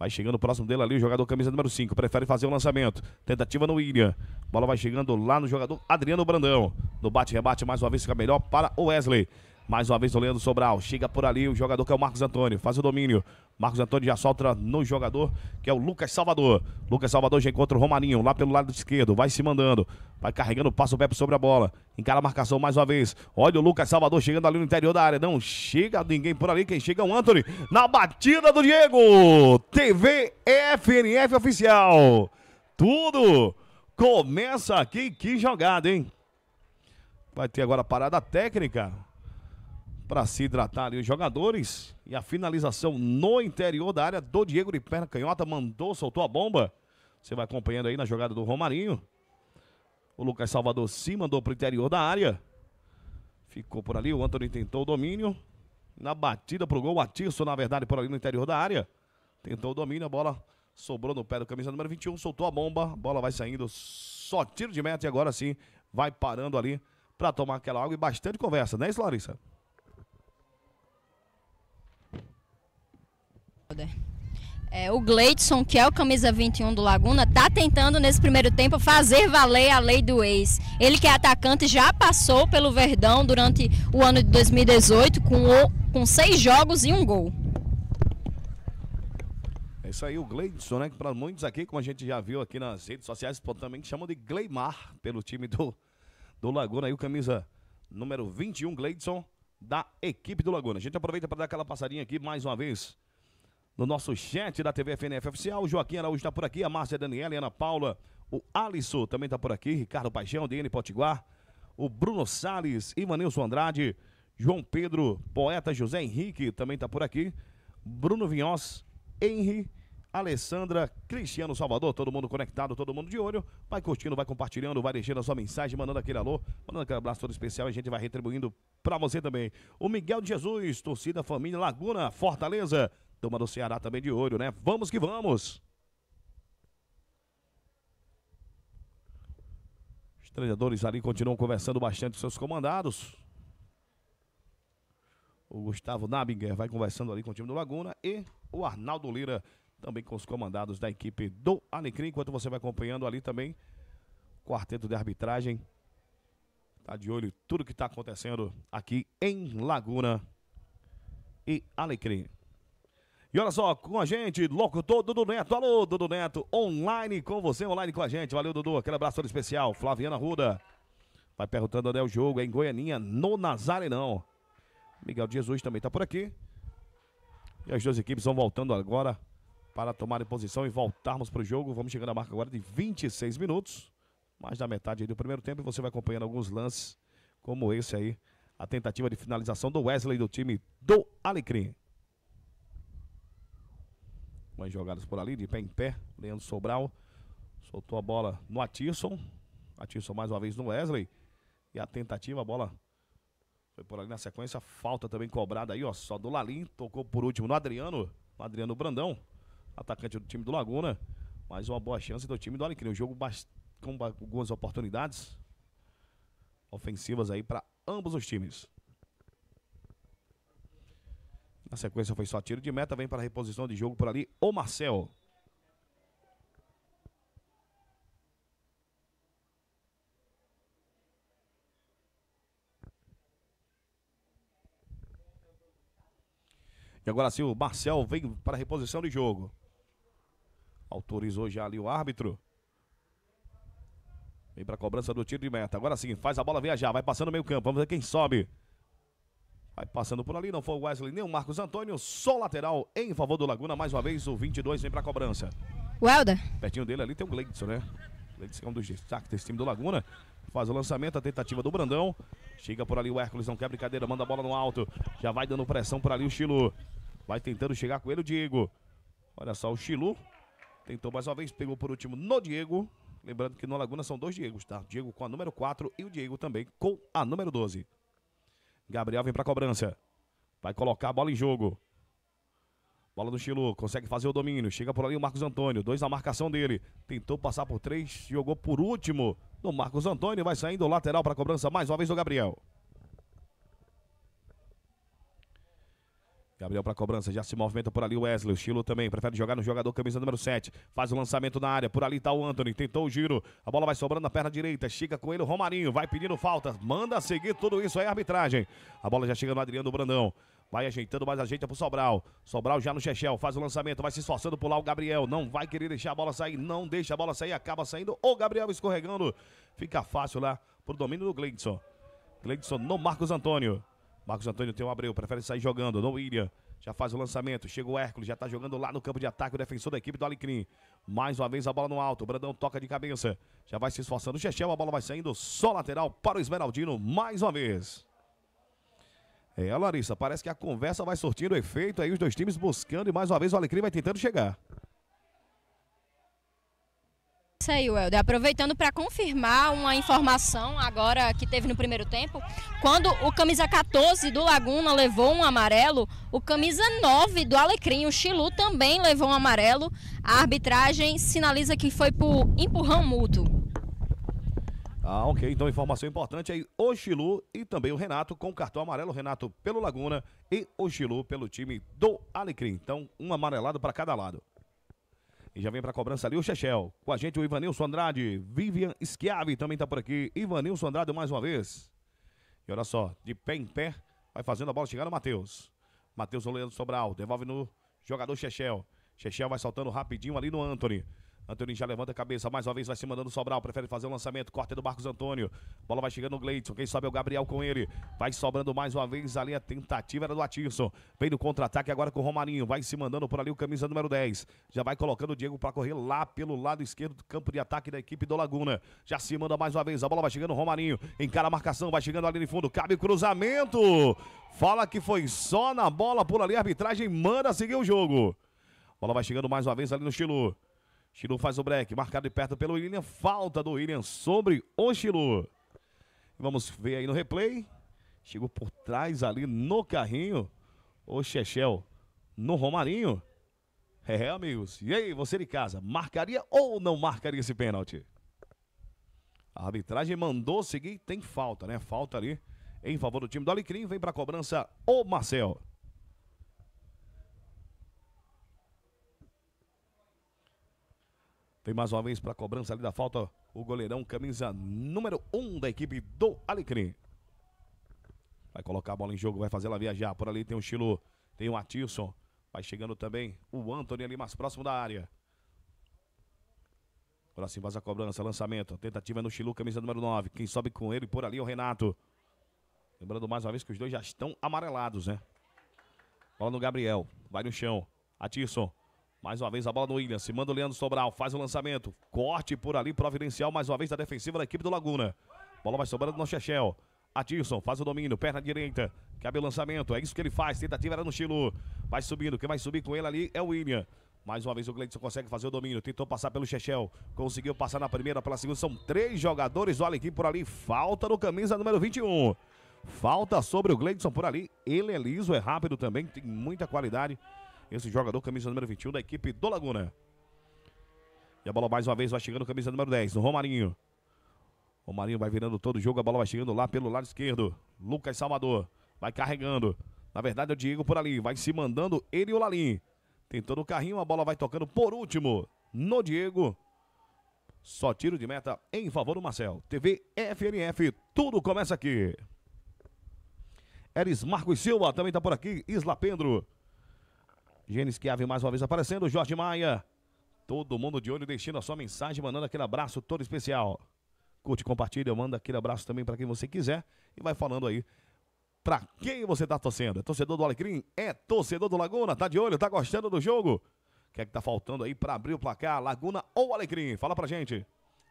Vai chegando próximo dele ali o jogador camisa número 5. Prefere fazer o lançamento. Tentativa no William. Bola vai chegando lá no jogador Adriano Brandão. No bate-rebate, mais uma vez fica melhor para o Wesley. Mais uma vez o Leandro Sobral. Chega por ali o jogador que é o Marcos Antônio. Faz o domínio. Marcos Antônio já solta no jogador que é o Lucas Salvador. Lucas Salvador já encontra o Romarinho lá pelo lado esquerdo. Vai se mandando. Vai carregando, passa o Pepe sobre a bola. Encara a marcação mais uma vez. Olha o Lucas Salvador chegando ali no interior da área. Não chega ninguém por ali. Quem chega é o Antônio Na batida do Diego. TV FNF Oficial. Tudo começa aqui. Que jogada, hein? Vai ter agora a parada técnica para se hidratar ali os jogadores. E a finalização no interior da área do Diego de perna canhota, mandou, soltou a bomba. Você vai acompanhando aí na jogada do Romarinho. O Lucas Salvador se mandou para o interior da área. Ficou por ali, o Antônio tentou o domínio. Na batida pro gol, o Atirson, na verdade, por ali no interior da área. Tentou o domínio, a bola sobrou no pé do camisa número 21, soltou a bomba, a bola vai saindo, só tiro de meta e agora sim vai parando ali para tomar aquela água e bastante conversa, né, isso, Larissa? É, o Gleidson, que é o camisa 21 do Laguna, está tentando nesse primeiro tempo fazer valer a lei do ex. Ele que é atacante já passou pelo Verdão durante o ano de 2018 com, o, com seis jogos e um gol. É isso aí, o Gleidson, né? Que para muitos aqui, como a gente já viu aqui nas redes sociais, também chamam de Gleimar pelo time do, do Laguna. Aí o camisa número 21, Gleidson, da equipe do Laguna. A gente aproveita para dar aquela passadinha aqui mais uma vez no nosso chat da TV FNF Oficial. O Joaquim Araújo está por aqui, a Márcia Daniela, Ana Paula, o Alisson também está por aqui, Ricardo Paixão, DN Potiguar, o Bruno Salles, Ivanilson Andrade, João Pedro, poeta José Henrique também está por aqui, Bruno Vinhós, Henri, Alessandra, Cristiano Salvador, todo mundo conectado, todo mundo de olho. Vai curtindo, vai compartilhando, vai deixando a sua mensagem, mandando aquele alô, mandando aquele abraço todo especial. A gente vai retribuindo para você também. O Miguel de Jesus, torcida Família Laguna, Fortaleza, Turma do Ceará também de olho, né? Vamos que vamos! Os treinadores ali continuam conversando bastante com seus comandados. O Gustavo Nabinger vai conversando ali com o time do Laguna e o Arnaldo Lira também com os comandados da equipe do Alecrim, enquanto você vai acompanhando ali também o quarteto de arbitragem. Tá de olho tudo que está acontecendo aqui em Laguna e Alecrim. E olha só, com a gente, locutor Dudu Neto. Alô, Dudu Neto, online com você, online com a gente. Valeu, Dudu. Aquele abraço especial. Flaviana Ruda. Vai perguntando onde é o jogo, é em Goianinha, no Nazarenão. Miguel Jesus também está por aqui. E as duas equipes vão voltando agora para tomar posição e voltarmos para o jogo. Vamos chegando à marca agora de 26 minutos. Mais da metade do primeiro tempo. E você vai acompanhando alguns lances como esse aí. A tentativa de finalização do Wesley do time do Alecrim. Algumas jogadas por ali, de pé em pé. Leandro Sobral soltou a bola no Atisson. Atisson mais uma vez no Wesley. E a tentativa, a bola foi por ali na sequência. Falta também cobrada aí, ó. Só do Lalim. Tocou por último no Adriano. No Adriano Brandão, atacante do time do Laguna. Mais uma boa chance do time do Alecrim. Um jogo com algumas oportunidades ofensivas aí para ambos os times. Na sequência foi só tiro de meta, vem para a reposição de jogo por ali o Marcel. E agora sim, o Marcel vem para a reposição de jogo. Autorizou já ali o árbitro. Vem para a cobrança do tiro de meta. Agora sim, faz a bola viajar, vai passando no meio campo. Vamos ver quem sobe. Vai passando por ali, não foi o Wesley nem o Marcos Antônio. Só lateral em favor do Laguna. Mais uma vez, o 22 vem para a cobrança. O Helder. Pertinho dele ali tem o Gleidson, né? Gleidson é um dos destaques desse time do Laguna. Faz o lançamento, a tentativa do Brandão. Chega por ali o Hércules, não quer brincadeira, manda a bola no alto. Já vai dando pressão por ali o Chilu. Vai tentando chegar com ele o Diego. Olha só o Chilu. Tentou mais uma vez, pegou por último no Diego. Lembrando que no Laguna são dois Diegos, tá? Diego com a número 4 e o Diego também com a número 12. Gabriel vem para cobrança. Vai colocar a bola em jogo. Bola do Chilu, consegue fazer o domínio. Chega por ali o Marcos Antônio. Dois na marcação dele. Tentou passar por três, jogou por último. No Marcos Antônio, vai saindo o lateral para cobrança mais uma vez do Gabriel. Gabriel para cobrança, já se movimenta por ali o Wesley. O Chilo também prefere jogar no jogador camisa número 7. Faz o lançamento na área, por ali está o Anthony, tentou o giro. A bola vai sobrando na perna direita, chega com ele o Romarinho, vai pedindo falta, manda seguir tudo isso aí a arbitragem. A bola já chega no Adriano Brandão. Vai ajeitando, mais ajeita pro Sobral. Sobral já no Chechel, faz o lançamento, vai se esforçando por lá o Gabriel. Não vai querer deixar a bola sair, não deixa a bola sair, acaba saindo. O Gabriel escorregando. Fica fácil lá pro domínio do Gleidson. Gleidson no Marcos Antônio. Marcos Antônio tem o um Abreu, prefere sair jogando. No William. Já faz o lançamento. Chega o Hércules, já tá jogando lá no campo de ataque. O defensor da equipe do Alecrim. Mais uma vez a bola no alto. O Brandão toca de cabeça. Já vai se esforçando. O Chechel, a bola vai saindo. Só lateral para o Esmeraldino. Mais uma vez. É, Larissa, parece que a conversa vai surtindo efeito aí. Os dois times buscando. E mais uma vez o Alecrim vai tentando chegar. Isso aí, Helder. Aproveitando para confirmar uma informação agora que teve no primeiro tempo, quando o camisa 14 do Laguna levou um amarelo, o camisa 9 do Alecrim, o Chilu, também levou um amarelo. A arbitragem sinaliza que foi por empurrão mútuo. Ah, ok. Então, informação importante aí. O Chilu e também o Renato com cartão amarelo. Renato pelo Laguna e o Chilu pelo time do Alecrim. Então, um amarelado para cada lado. E já vem a cobrança ali o Chechel. Com a gente o Ivanilson Andrade, Vivian Schiavi também tá por aqui. Ivanilson Andrade mais uma vez. E olha só, de pé em pé, vai fazendo a bola chegar no Matheus. Matheus Oleano Sobral, devolve no jogador Chechel. Chechel vai saltando rapidinho ali no Anthony. Antônio já levanta a cabeça, mais uma vez vai se mandando Sobral, prefere fazer um lançamento, corte do Marcos Antônio. Bola vai chegando no Gleitson, quem sobe é o Gabriel com ele. Vai sobrando mais uma vez ali, a tentativa era do Atirson. Vem no contra-ataque agora com o Romarinho, vai se mandando por ali o camisa número 10. Já vai colocando o Diego para correr lá pelo lado esquerdo do campo de ataque da equipe do Laguna. Já se manda mais uma vez, a bola vai chegando, o Romarinho encara a marcação, vai chegando ali no fundo, cabe o cruzamento. Fala que foi só na bola por ali, a arbitragem manda seguir o jogo. Bola vai chegando mais uma vez ali no Chilu. Chilu faz o break, marcado de perto pelo William. Falta do William sobre o Chilu. Vamos ver aí no replay. Chegou por trás ali no carrinho. O Chechel no Romarinho. É, é, amigos. E aí, você de casa, marcaria ou não marcaria esse pênalti? A arbitragem mandou seguir, tem falta, né? Falta ali em favor do time do Alecrim. Vem para a cobrança o Marcel. Vem mais uma vez para a cobrança ali da falta o goleirão, camisa número 1 um da equipe do Alecrim. Vai colocar a bola em jogo, vai fazer ela viajar. Por ali tem o Chilu, tem o Atilson. Vai chegando também o Anthony ali mais próximo da área. Agora sim, faz a cobrança, lançamento. Tentativa no Chilu, camisa número 9. Quem sobe com ele por ali é o Renato. Lembrando mais uma vez que os dois já estão amarelados, né? Bola no Gabriel, vai no chão. Atilson mais uma vez a bola do William. Se manda o Leandro Sobral. Faz o lançamento. Corte por ali, providencial. Mais uma vez da defensiva da equipe do Laguna. Bola vai sobrando no Chechel. Atilson faz o domínio, perna direita. Cabe o lançamento. É isso que ele faz. Tentativa era no Chilu. Vai subindo. Quem vai subir com ele ali é o William. Mais uma vez o Gleidson consegue fazer o domínio. Tentou passar pelo Chechel. Conseguiu passar na primeira, pela segunda. São três jogadores. Olha aqui por ali. Falta no camisa número 21. Falta sobre o Gleidson por ali. Ele é liso, é rápido também. Tem muita qualidade. Esse jogador, camisa número 21 da equipe do Laguna. E a bola mais uma vez vai chegando, camisa número 10, no Romarinho. Romarinho vai virando todo o jogo, a bola vai chegando lá pelo lado esquerdo. Lucas Salvador vai carregando. Na verdade é o Diego por ali, vai se mandando ele e o Lalim. Tentando o carrinho, a bola vai tocando por último no Diego. Só tiro de meta em favor do Marcel. TV FNF, tudo começa aqui. Eris Marcos Silva também está por aqui. Isla Pedro. Gênesis Chiave mais uma vez aparecendo. Jorge Maia. Todo mundo de olho deixando a sua mensagem, mandando aquele abraço todo especial. Curte, compartilha, manda aquele abraço também para quem você quiser e vai falando aí para quem você tá torcendo. É torcedor do Alecrim? É torcedor do Laguna? Tá de olho? Tá gostando do jogo? O que é que tá faltando aí para abrir o placar? Laguna ou Alecrim? Fala pra gente.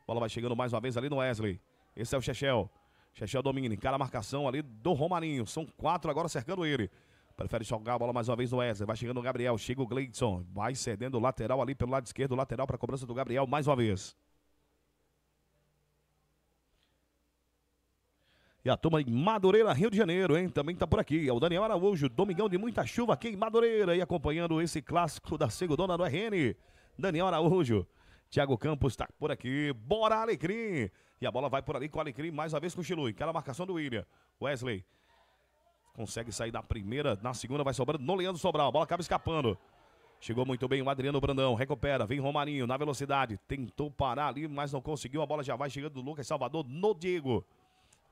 A bola vai chegando mais uma vez ali no Wesley. Esse é o Chechel. Chechel domina, encara a marcação ali do Romarinho. São quatro agora cercando ele. Prefere jogar a bola mais uma vez no Wesley. Vai chegando o Gabriel. Chega o Gleidson. Vai cedendo o lateral ali pelo lado esquerdo. Lateral para a cobrança do Gabriel mais uma vez. E a turma em Madureira, Rio de Janeiro, hein? Também tá por aqui. É o Daniel Araújo, domingão de muita chuva aqui em Madureira. E acompanhando esse clássico da Segundona do RN. Daniel Araújo. Thiago Campos tá por aqui. Bora, Alecrim! E a bola vai por ali com o Alecrim mais uma vez com o Chilui. Aquela marcação do William. Wesley. Consegue sair da primeira, na segunda vai sobrando no Leandro Sobral. A bola acaba escapando. Chegou muito bem o Adriano Brandão, recupera, vem Romarinho na velocidade, tentou parar ali, mas não conseguiu. A bola já vai chegando do Lucas Salvador no Diego.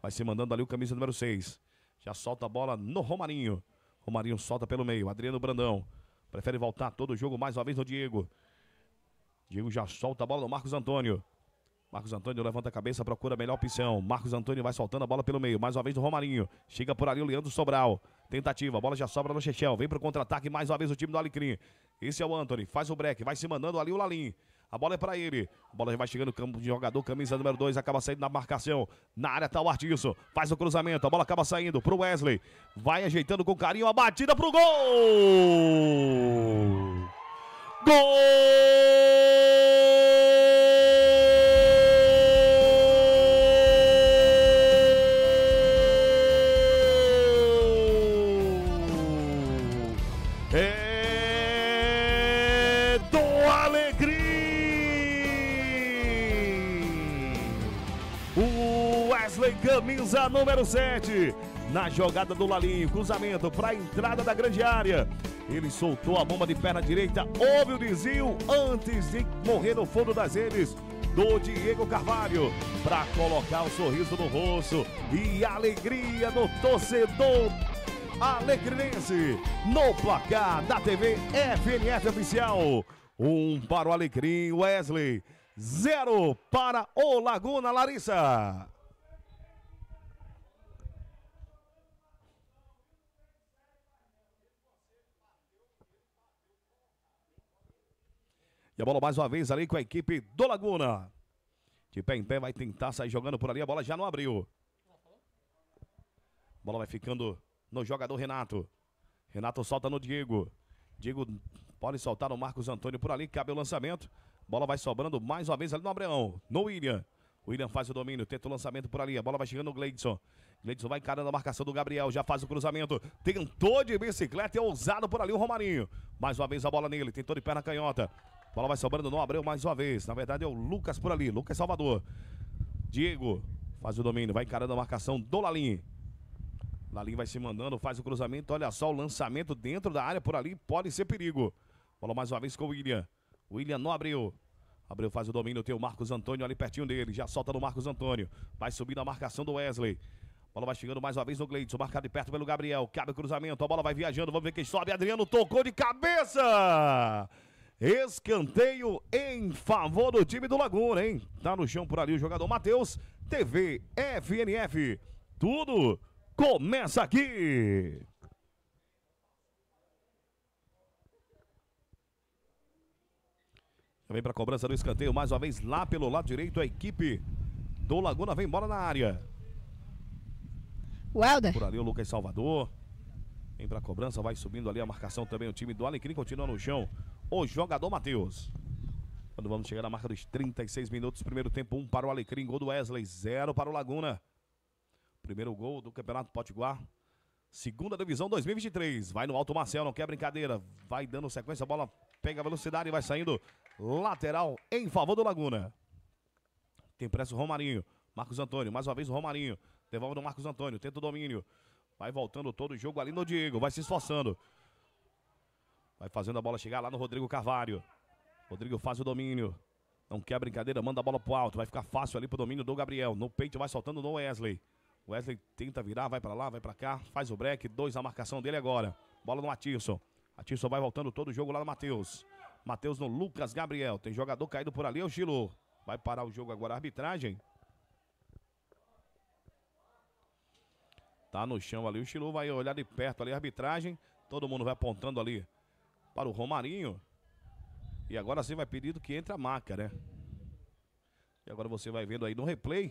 Vai se mandando ali o camisa número 6. Já solta a bola no Romarinho. Romarinho solta pelo meio, Adriano Brandão. Prefere voltar todo o jogo mais uma vez no Diego. Diego já solta a bola no Marcos Antônio. Marcos Antônio levanta a cabeça, procura a melhor opção. Marcos Antônio vai soltando a bola pelo meio. Mais uma vez do Romarinho. Chega por ali o Leandro Sobral. Tentativa, a bola já sobra no Chechel. Vem para o contra-ataque mais uma vez o time do Alecrim. Esse é o Antônio. Faz o break, vai se mandando ali o Lalim. A bola é para ele. A bola já vai chegando no campo de jogador, camisa número 2, acaba saindo na marcação. Na área está o Artiço. Faz o cruzamento, a bola acaba saindo para o Wesley. Vai ajeitando com carinho a batida para o gol! Gol! camisa número 7. Na jogada do Lalinho, cruzamento para a entrada da grande área. Ele soltou a bomba de perna direita, houve o desvio antes de morrer no fundo das redes do Diego Carvalho para colocar o sorriso no rosto e alegria no torcedor alegrense no placar da TV FNF Oficial. Um para o Alecrim Wesley, zero para o Laguna Larissa. E a bola mais uma vez ali com a equipe do Laguna. De pé em pé, vai tentar sair jogando por ali. A bola já não abriu. A bola vai ficando no jogador Renato. Renato solta no Diego. Diego pode soltar no Marcos Antônio por ali. Cabe o lançamento. Bola vai sobrando mais uma vez ali no Abreão. No William. William faz o domínio, tenta o lançamento por ali. A bola vai chegando no Gleidson. Gleidson vai encarando a marcação do Gabriel. Já faz o cruzamento. Tentou de bicicleta e é ousado por ali o Romarinho. Mais uma vez a bola nele. Tentou de pé na canhota. Bola vai sobrando no Abreu mais uma vez. Na verdade é o Lucas por ali. Lucas Salvador. Diego faz o domínio, vai encarando a marcação do Lalim. Lalim vai se mandando, faz o cruzamento. Olha só o lançamento dentro da área por ali. Pode ser perigo. Bola mais uma vez com o William. William no Abreu. Abreu faz o domínio, tem o Marcos Antônio ali pertinho dele. Já solta no Marcos Antônio. Vai subindo a marcação do Wesley. Bola vai chegando mais uma vez no Gleidson, marcado de perto pelo Gabriel. Cabe o cruzamento, a bola vai viajando, vamos ver quem sobe. Adriano tocou de cabeça! Escanteio em favor do time do Laguna, hein? Tá no chão por ali o jogador Matheus. TV FNF. Tudo começa aqui. Vem para cobrança do escanteio mais uma vez lá pelo lado direito a equipe do Laguna vem embora na área. O Por ali o Lucas Salvador. Vem para cobrança, vai subindo ali a marcação também o time do Alecrim continua no chão o jogador Matheus. Quando vamos chegar na marca dos 36 minutos, primeiro tempo 1 um para o Alecrim, gol do Wesley, 0 para o Laguna. Primeiro gol do Campeonato Potiguar. Segunda divisão 2023. Vai no alto Marcel, não quer brincadeira. Vai dando sequência, a bola pega a velocidade e vai saindo lateral em favor do Laguna. Tem pressa o Romarinho. Marcos Antônio, mais uma vez o Romarinho. Devolve no Marcos Antônio, tenta o domínio. Vai voltando todo o jogo ali no Diego, vai se esforçando. Vai fazendo a bola chegar lá no Rodrigo Carvalho. Rodrigo faz o domínio. Não quer brincadeira, manda a bola pro alto. Vai ficar fácil ali pro domínio do Gabriel. No peito vai soltando no Wesley. Wesley tenta virar, vai para lá, vai para cá. Faz o break, dois na marcação dele agora. Bola no Atirson. Atirson vai voltando todo o jogo lá no Matheus. Matheus no Lucas Gabriel. Tem jogador caído por ali, é o Chilu, Vai parar o jogo agora a arbitragem. Tá no chão ali, o Chilu vai olhar de perto ali a arbitragem. Todo mundo vai apontando ali para o Romarinho. E agora sim vai pedindo que entre a maca, né? E agora você vai vendo aí no replay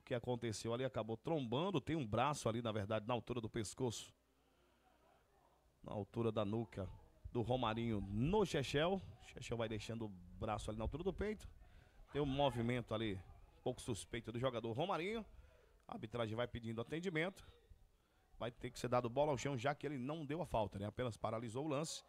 o que aconteceu ali. Acabou trombando, tem um braço ali, na verdade, na altura do pescoço. Na altura da nuca do Romarinho no Chechel. Chechel vai deixando o braço ali na altura do peito. Tem um movimento ali pouco suspeito do jogador Romarinho. A arbitragem vai pedindo atendimento. Vai ter que ser dado bola ao chão, já que ele não deu a falta, né? Apenas paralisou o lance.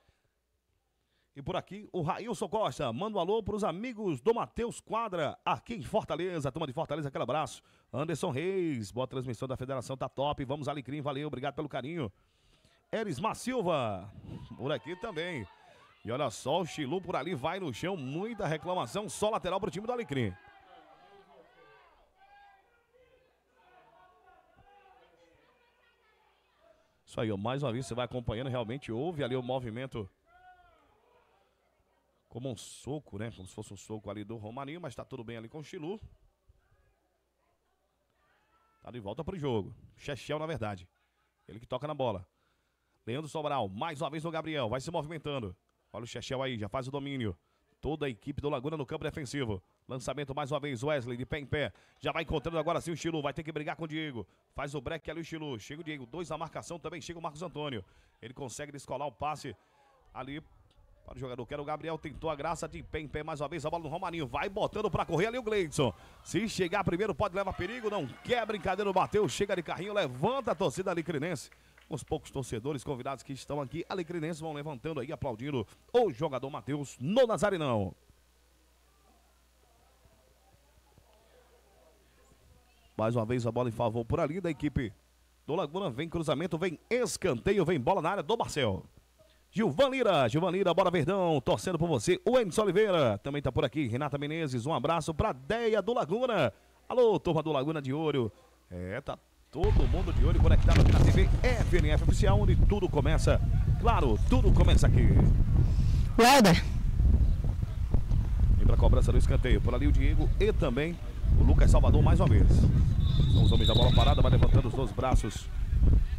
E por aqui, o Railson Costa. Manda um alô para os amigos do Matheus Quadra, aqui em Fortaleza. Turma de Fortaleza, aquele abraço. Anderson Reis, boa transmissão da federação, tá top. Vamos, Alecrim, valeu, obrigado pelo carinho. Erismar Silva, por aqui também. E olha só, o Chilu por ali vai no chão, muita reclamação, só lateral para o time do Alecrim. Isso aí, mais uma vez você vai acompanhando, realmente houve ali o movimento como um soco, né? Como se fosse um soco ali do Romarinho, mas tá tudo bem ali com o Chilu. Tá de volta pro jogo. Chechel, na verdade. Ele que toca na bola. Leandro Sobral, mais uma vez o Gabriel, vai se movimentando. Olha o Chechel aí, já faz o domínio. Toda a equipe do Laguna no campo defensivo. Lançamento mais uma vez, Wesley de pé em pé. Já vai encontrando agora sim o Chilu, vai ter que brigar com o Diego. Faz o break ali o Chilu. Chega o Diego, dois na marcação também, chega o Marcos Antônio. Ele consegue descolar o passe ali para o jogador, quero o Gabriel, tentou a graça de pé em pé mais uma vez, a bola no Romarinho, vai botando para correr ali o Gleidson. Se chegar primeiro, pode levar perigo, não quer brincadeira, bateu, chega de carrinho, levanta a torcida alicrinense. Os poucos torcedores convidados que estão aqui, alecrinenses vão levantando aí, aplaudindo o jogador Matheus no Nazarinão. Mais uma vez a bola em favor por ali da equipe do Laguna. Vem cruzamento, vem escanteio, vem bola na área do Marcel. Gilvan Lira, Gilvan Lira, bora Verdão, torcendo por você. O Emerson Oliveira também tá por aqui. Renata Menezes, um abraço pra Deia do Laguna. Alô, turma do Laguna de Ouro. É, tá todo mundo de olho conectado aqui na TV FNF Oficial, onde tudo começa. Claro, tudo começa aqui. Welder. E pra cobrança do escanteio. Por ali o Diego e também o Lucas Salvador mais uma vez. São os homens da bola parada, vai levantando os dois braços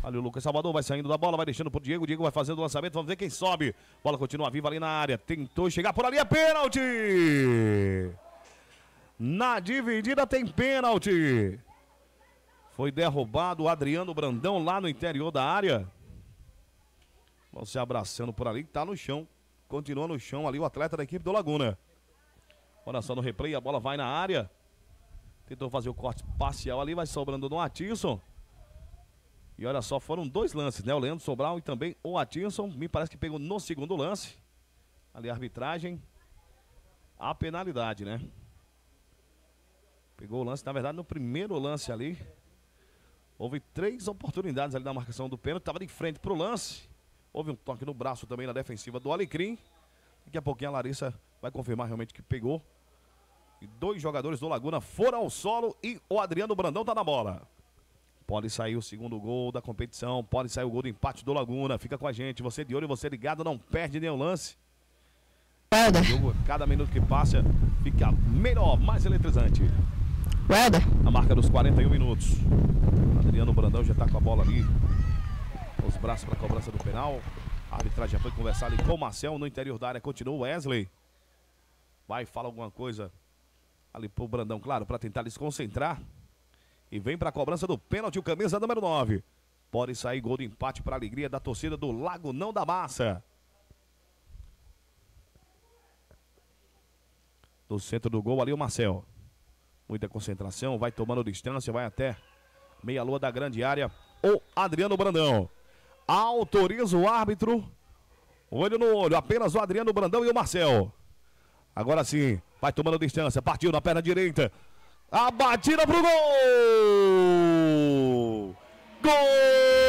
Olha o Lucas Salvador, vai saindo da bola, vai deixando pro Diego. Diego vai fazendo o lançamento. Vamos ver quem sobe. Bola continua viva ali na área. Tentou chegar por ali. É pênalti! Na dividida tem pênalti. Foi derrubado o Adriano Brandão lá no interior da área. Vamos se abraçando por ali. Tá no chão. Continua no chão ali o atleta da equipe do Laguna. Olha só no replay, a bola vai na área. Tentou fazer o corte parcial ali, vai sobrando no Atisson. E olha só, foram dois lances, né? O Leandro Sobral e também o Atinson. Me parece que pegou no segundo lance. Ali a arbitragem. A penalidade, né? Pegou o lance, na verdade, no primeiro lance ali. Houve três oportunidades ali na marcação do pênalti. Estava de frente para o lance. Houve um toque no braço também na defensiva do Alecrim. Daqui a pouquinho a Larissa vai confirmar realmente que pegou. E dois jogadores do Laguna foram ao solo e o Adriano Brandão está na bola. Pode sair o segundo gol da competição, pode sair o gol do empate do Laguna. Fica com a gente, você de olho, você ligado, não perde nenhum lance. Helder. Cada minuto que passa fica melhor, mais eletrizante. Helder. A marca dos 41 minutos. Adriano Brandão já está com a bola ali. Os braços para a cobrança do penal. A arbitragem já foi conversar ali com o Marcel no interior da área. Continua o Wesley. Vai, fala alguma coisa ali pro Brandão, claro, para tentar desconcentrar. E vem para a cobrança do pênalti, o camisa número 9. Pode sair gol do empate para a alegria da torcida do Lago Não da Massa. No centro do gol ali o Marcel. Muita concentração, vai tomando distância, vai até meia-lua da grande área. O Adriano Brandão. Autoriza o árbitro. Olho no olho, apenas o Adriano Brandão e o Marcel. Agora sim, vai tomando distância, partiu na perna direita. A batida pro gol! Gol!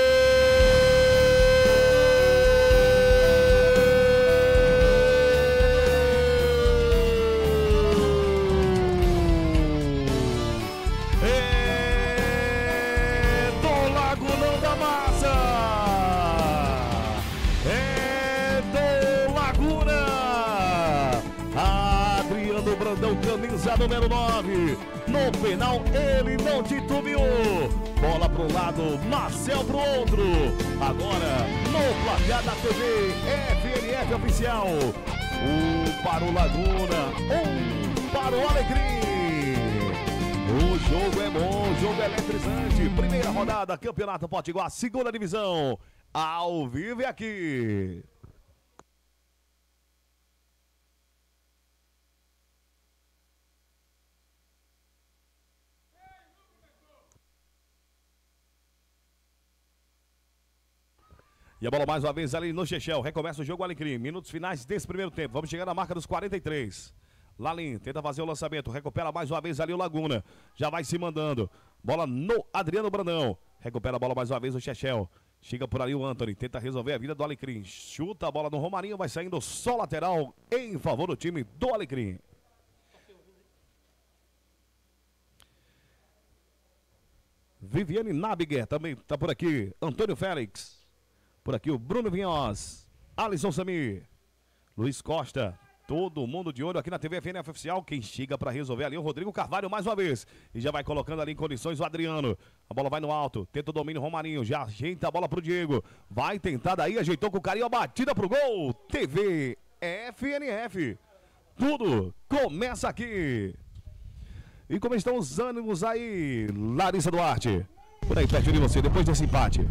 número 9. No penal ele não titubeou. Bola para um lado, Marcel para o outro. Agora, no placar da TV FNF Oficial. Um para o Laguna, um para o Alegre O jogo é bom, jogo é eletrizante. Primeira rodada, Campeonato Potiguar, segunda divisão. Ao vivo e aqui. E a bola mais uma vez ali no Chechel. Recomeça o jogo Alecrim. Minutos finais desse primeiro tempo. Vamos chegar na marca dos 43. Lalin tenta fazer o lançamento. Recupera mais uma vez ali o Laguna. Já vai se mandando. Bola no Adriano Brandão. Recupera a bola mais uma vez o Chechel. Chega por ali o Anthony, tenta resolver a vida do Alecrim. Chuta a bola no Romarinho, vai saindo só lateral em favor do time do Alecrim. Viviane Nabiger também está por aqui. Antônio Félix. Por aqui o Bruno Vinhoz, Alisson Samir, Luiz Costa. Todo mundo de olho aqui na TV FNF Oficial. Quem chega para resolver ali é o Rodrigo Carvalho mais uma vez. E já vai colocando ali em condições o Adriano. A bola vai no alto. Tenta o domínio Romarinho. Já ajeita a bola para o Diego. Vai tentar daí. Ajeitou com o carinho. A batida o gol. TV FNF. Tudo começa aqui. E como estão os ânimos aí, Larissa Duarte? Por aí perto de você, depois desse empate.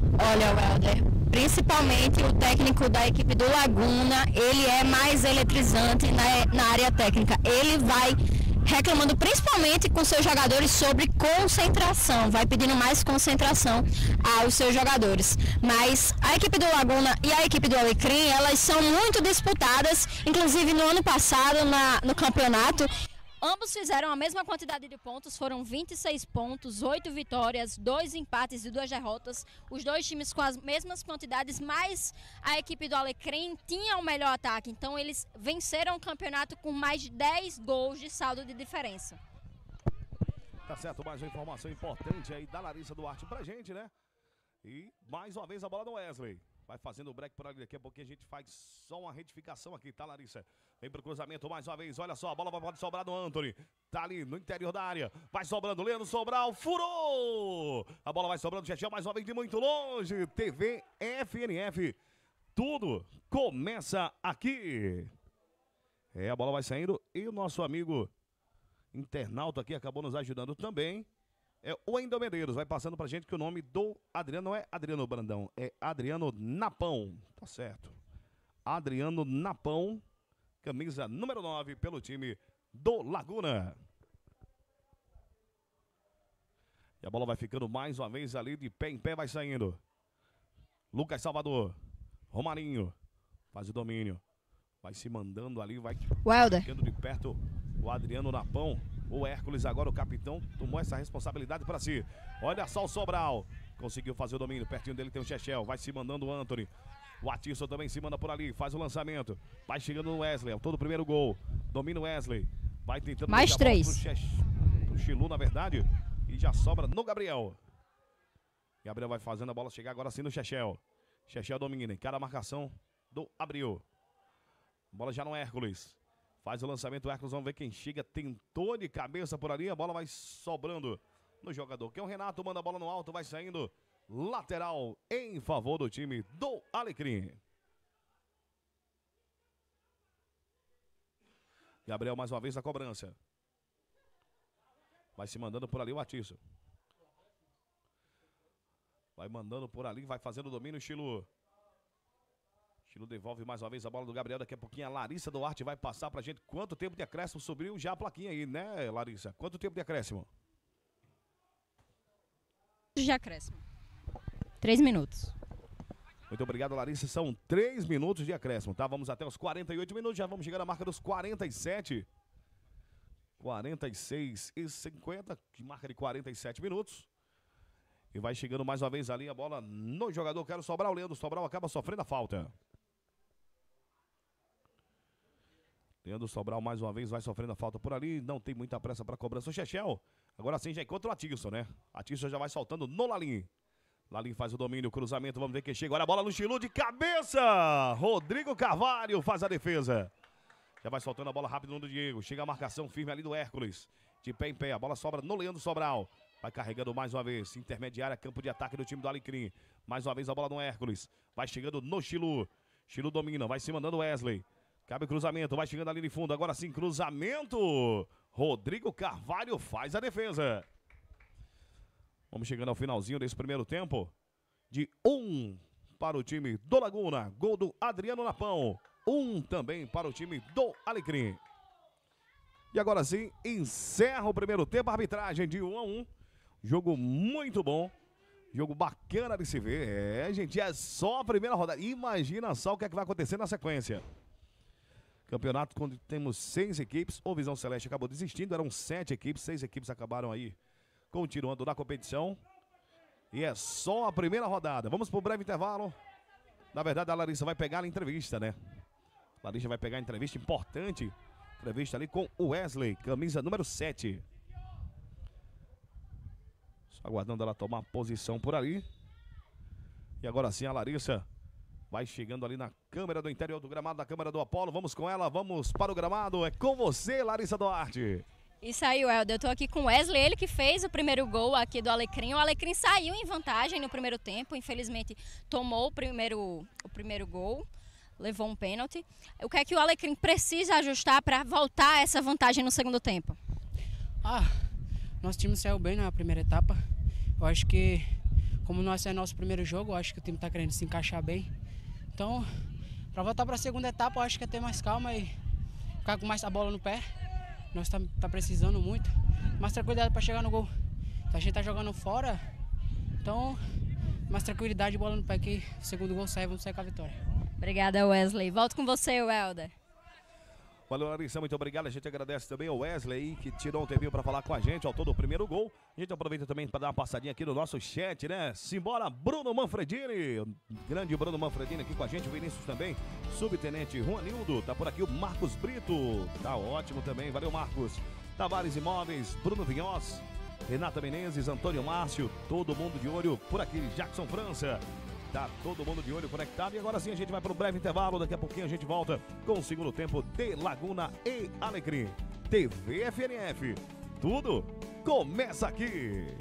Olha, Welder, principalmente o técnico da equipe do Laguna, ele é mais eletrizante na, na área técnica. Ele vai reclamando principalmente com seus jogadores sobre concentração, vai pedindo mais concentração aos seus jogadores. Mas a equipe do Laguna e a equipe do Alecrim, elas são muito disputadas, inclusive no ano passado na, no campeonato, Ambos fizeram a mesma quantidade de pontos, foram 26 pontos, 8 vitórias, 2 empates e 2 derrotas. Os dois times com as mesmas quantidades, mas a equipe do Alecrim tinha o melhor ataque. Então eles venceram o campeonato com mais de 10 gols de saldo de diferença. Tá certo, mais uma informação importante aí da Larissa Duarte pra gente, né? E mais uma vez a bola do Wesley. Vai fazendo o break por ali. Daqui a pouquinho a gente faz só uma retificação aqui, tá, Larissa? Vem pro cruzamento mais uma vez. Olha só, a bola pode sobrar do Anthony. Tá ali no interior da área. Vai sobrando. Leandro Sobral. Furou! A bola vai sobrando. Jejão mais uma vez de muito longe. TV FNF. Tudo começa aqui. É, a bola vai saindo. E o nosso amigo internauta aqui acabou nos ajudando também é o Endomedeiros. Vai passando pra gente que o nome do Adriano não é Adriano Brandão, é Adriano Napão. Tá certo. Adriano Napão, camisa número 9 pelo time do Laguna. E a bola vai ficando mais uma vez ali de pé em pé, vai saindo. Lucas Salvador. Romarinho. Faz o domínio. Vai se mandando ali, vai ficando de perto o Adriano Napão. O Hércules agora, o capitão, tomou essa responsabilidade para si. Olha só o Sobral. Conseguiu fazer o domínio. Pertinho dele tem o Chechel. Vai se mandando o Anthony. O Atisson também se manda por ali. Faz o lançamento. Vai chegando no Wesley. É todo o primeiro gol. Domina o Wesley. Vai tentando. Mais três. O Chilu, na verdade. E já sobra no Gabriel. Gabriel vai fazendo a bola chegar agora sim no Chechel. Chechel domina. Encara a marcação do Abril. Bola já no Hércules. Faz o lançamento, o vamos ver quem chega. Tentou de cabeça por ali, a bola vai sobrando no jogador. Que é o Renato, manda a bola no alto, vai saindo. Lateral em favor do time do Alecrim. Gabriel mais uma vez na cobrança. Vai se mandando por ali o Atiço. Vai mandando por ali, vai fazendo o domínio, Chilu. Chilo devolve mais uma vez a bola do Gabriel. Daqui a pouquinho a Larissa Duarte vai passar pra gente quanto tempo de acréscimo sobrou já a plaquinha aí, né, Larissa? Quanto tempo de acréscimo? De acréscimo. Três minutos. Muito obrigado, Larissa. São três minutos de acréscimo, tá? Vamos até os 48 minutos, já vamos chegar à marca dos 47. 46 e 50, marca de 47 minutos. E vai chegando mais uma vez ali a bola no jogador. Quero sobrar o Leandro Sobral acaba sofrendo a falta. Leandro Sobral mais uma vez vai sofrendo a falta por ali, não tem muita pressa para cobrança. O Chechel, agora sim já encontra o Atilson, né? Atilson já vai saltando no Lalim. Lalim faz o domínio, o cruzamento, vamos ver quem chega. agora a bola no Chilu de cabeça! Rodrigo Carvalho faz a defesa. Já vai soltando a bola rápido no Diego. Chega a marcação firme ali do Hércules. De pé em pé, a bola sobra no Leandro Sobral. Vai carregando mais uma vez. Intermediária, campo de ataque do time do Alecrim. Mais uma vez a bola no Hércules. Vai chegando no Chilu. Chilu domina, vai se mandando Wesley. Cabe cruzamento, vai chegando ali de fundo. Agora sim, cruzamento. Rodrigo Carvalho faz a defesa. Vamos chegando ao finalzinho desse primeiro tempo. De um para o time do Laguna. Gol do Adriano Napão. Um também para o time do Alecrim. E agora sim, encerra o primeiro tempo. Arbitragem de 1 um a 1 um. Jogo muito bom. Jogo bacana de se ver. É, gente, é só a primeira rodada. Imagina só o que, é que vai acontecer na sequência. Campeonato quando temos seis equipes, o Visão Celeste acabou desistindo, eram sete equipes, seis equipes acabaram aí continuando na competição. E é só a primeira rodada. Vamos para o breve intervalo. Na verdade, a Larissa vai pegar a entrevista, né? A Larissa vai pegar a entrevista importante. Entrevista ali com o Wesley, camisa número 7. Só aguardando ela tomar posição por ali. E agora sim a Larissa Vai chegando ali na câmera do interior do gramado, da câmera do Apolo. Vamos com ela, vamos para o gramado. É com você, Larissa Duarte. E saiu, Helder. Eu tô aqui com Wesley, ele que fez o primeiro gol aqui do Alecrim. O Alecrim saiu em vantagem no primeiro tempo, infelizmente tomou o primeiro, o primeiro gol, levou um pênalti. O que é que o Alecrim precisa ajustar para voltar essa vantagem no segundo tempo? Ah, nosso time saiu bem na primeira etapa. Eu acho que, como nós é nosso primeiro jogo, eu acho que o time está querendo se encaixar bem. Então, para voltar para a segunda etapa, eu acho que é ter mais calma e ficar com mais a bola no pé. Nós está tá precisando muito. Mais tranquilidade para chegar no gol. Então, a gente tá jogando fora, então mais tranquilidade bola no pé que segundo gol sai, vamos sair com a vitória. Obrigada, Wesley. Volto com você, Welda. Valeu, Larissa, muito obrigado. A gente agradece também ao Wesley que tirou um tempinho para falar com a gente, ao todo do primeiro gol. A gente aproveita também para dar uma passadinha aqui no nosso chat, né? Simbora, Bruno Manfredini. Grande Bruno Manfredini aqui com a gente, o Vinícius também. Subtenente Juanildo, tá por aqui o Marcos Brito. Tá ótimo também, valeu, Marcos. Tavares Imóveis, Bruno Vinhoz, Renata Menezes, Antônio Márcio, todo mundo de olho por aqui, Jackson França. Tá todo mundo de olho conectado. E agora sim a gente vai para um breve intervalo. Daqui a pouquinho a gente volta com o segundo tempo de Laguna e Alegria. TV FNF. Tudo começa aqui.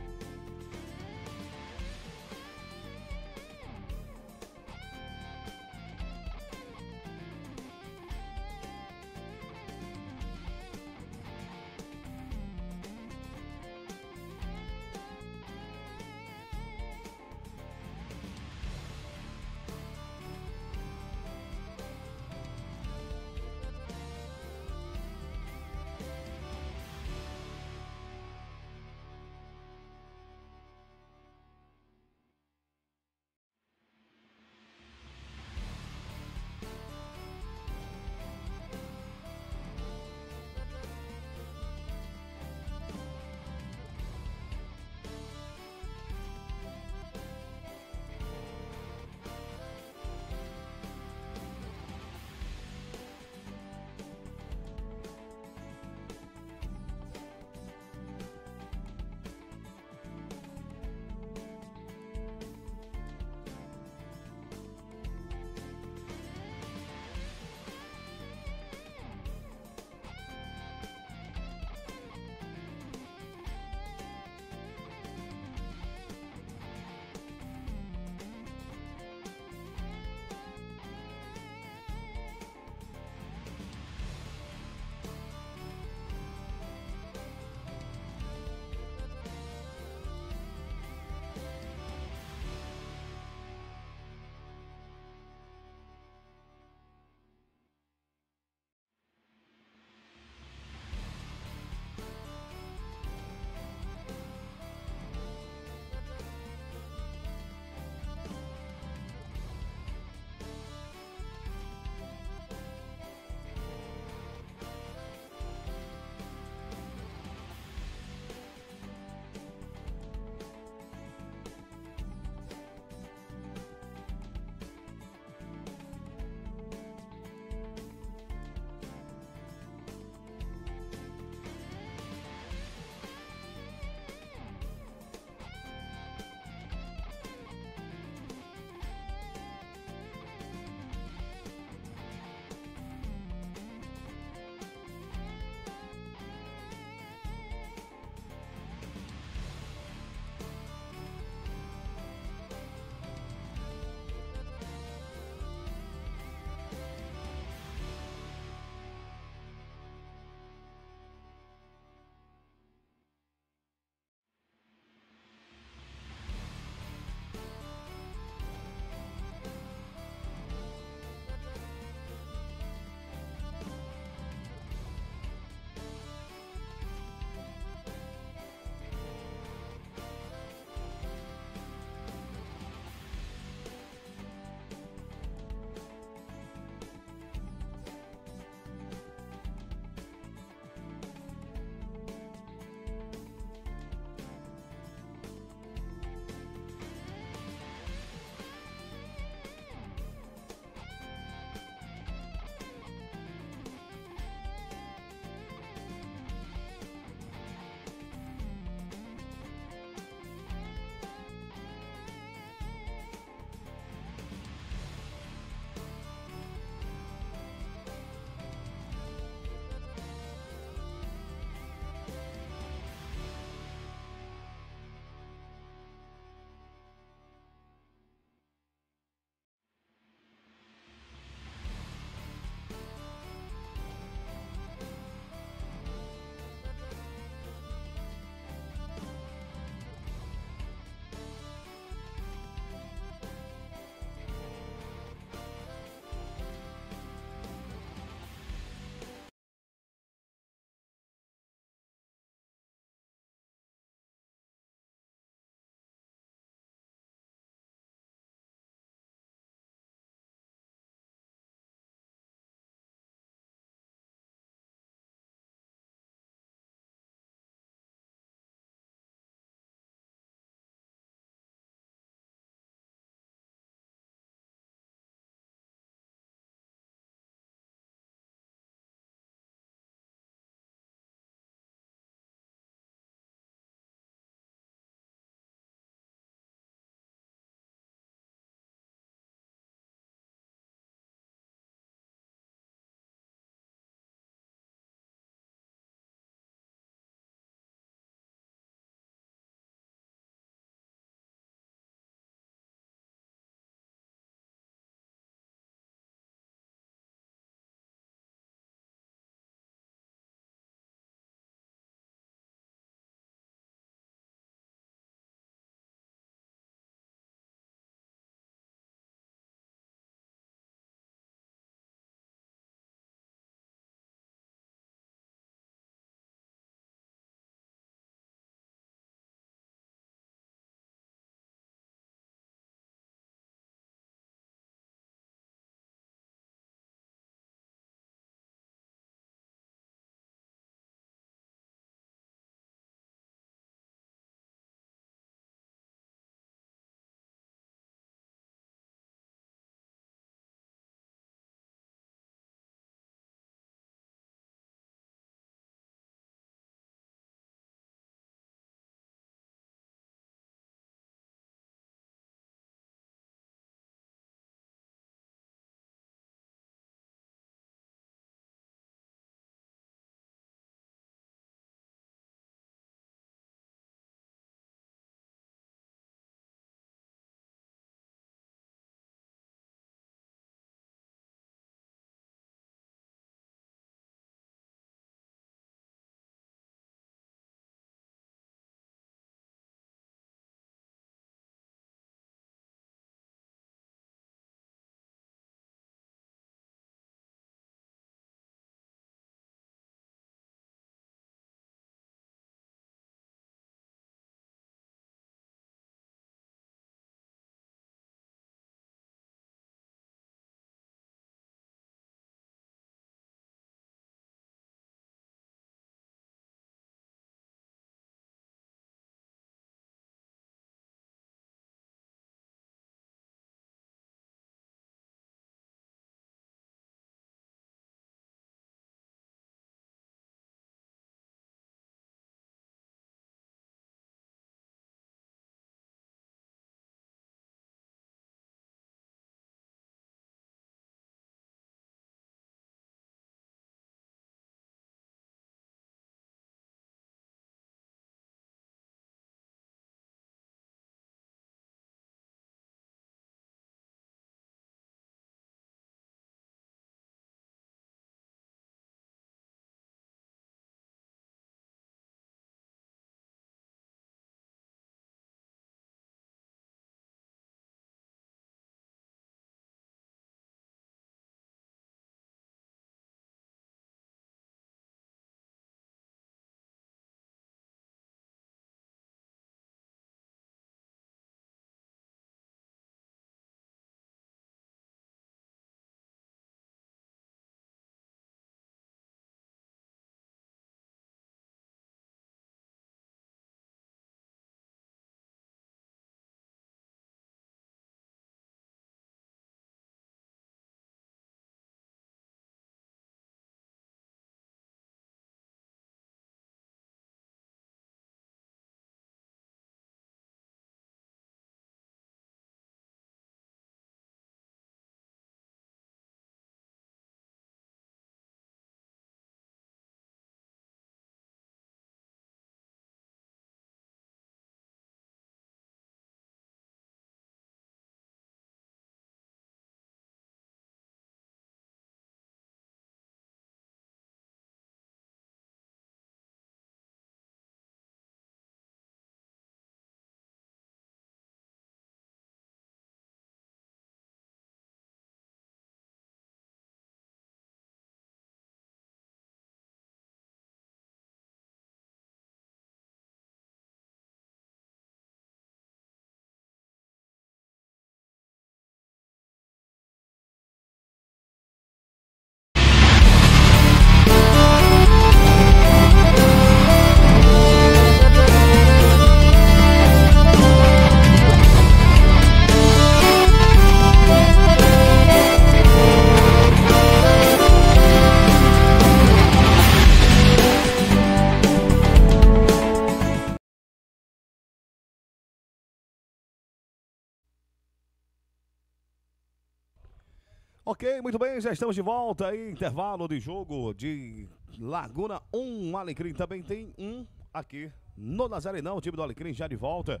Ok, muito bem, já estamos de volta aí. Intervalo de jogo de Laguna 1. Alecrim também tem um aqui no Não, O time do Alecrim já de volta.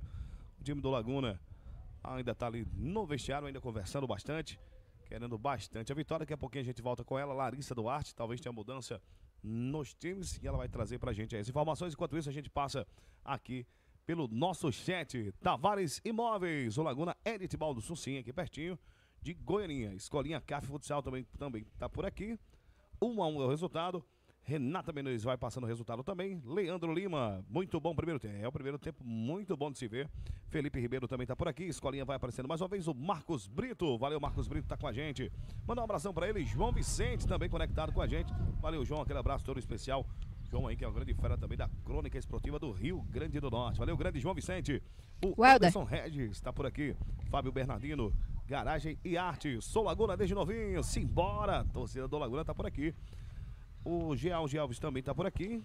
O time do Laguna ainda está ali no vestiário, ainda conversando bastante, querendo bastante a vitória. Daqui a pouquinho a gente volta com ela, Larissa Duarte. Talvez tenha mudança nos times e ela vai trazer para a gente as informações. Enquanto isso, a gente passa aqui pelo nosso chat. Tavares Imóveis, o Laguna é de Tibau Sul, sim, aqui pertinho de Goianinha. Escolinha CAF Futsal também está também tá por aqui. um a um é o resultado. Renata Menezes vai passando o resultado também. Leandro Lima, muito bom primeiro tempo. É o primeiro tempo muito bom de se ver. Felipe Ribeiro também está por aqui. Escolinha vai aparecendo mais uma vez. O Marcos Brito. Valeu, Marcos Brito está com a gente. Manda um abração para ele. João Vicente também conectado com a gente. Valeu, João. Aquele abraço todo especial. João aí, que é o grande fera também da crônica esportiva do Rio Grande do Norte. Valeu, grande João Vicente. O Wilder. Anderson Regis está por aqui. Fábio Bernardino, Garagem e Arte. Sou Laguna desde novinho. Simbora! Torcida do Laguna tá por aqui. O Gealge Alves também tá por aqui.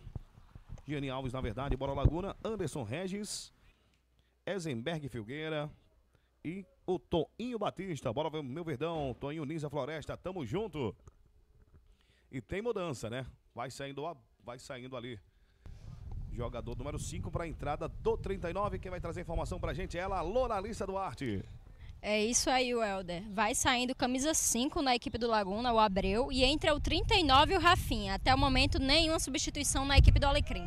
Gianni Alves, na verdade, Bora Laguna. Anderson Regis. Ezenberg Filgueira. E o Toninho Batista. Bora ver meu verdão. Toninho Nisa Floresta. Tamo junto. E tem mudança, né? Vai saindo, vai saindo ali. Jogador número 5 para a entrada do 39. Quem vai trazer informação para a gente é ela, Loura Duarte. É isso aí, Welder. Vai saindo camisa 5 na equipe do Laguna, o Abreu, e entra o 39 e o Rafinha. Até o momento, nenhuma substituição na equipe do Alecrim.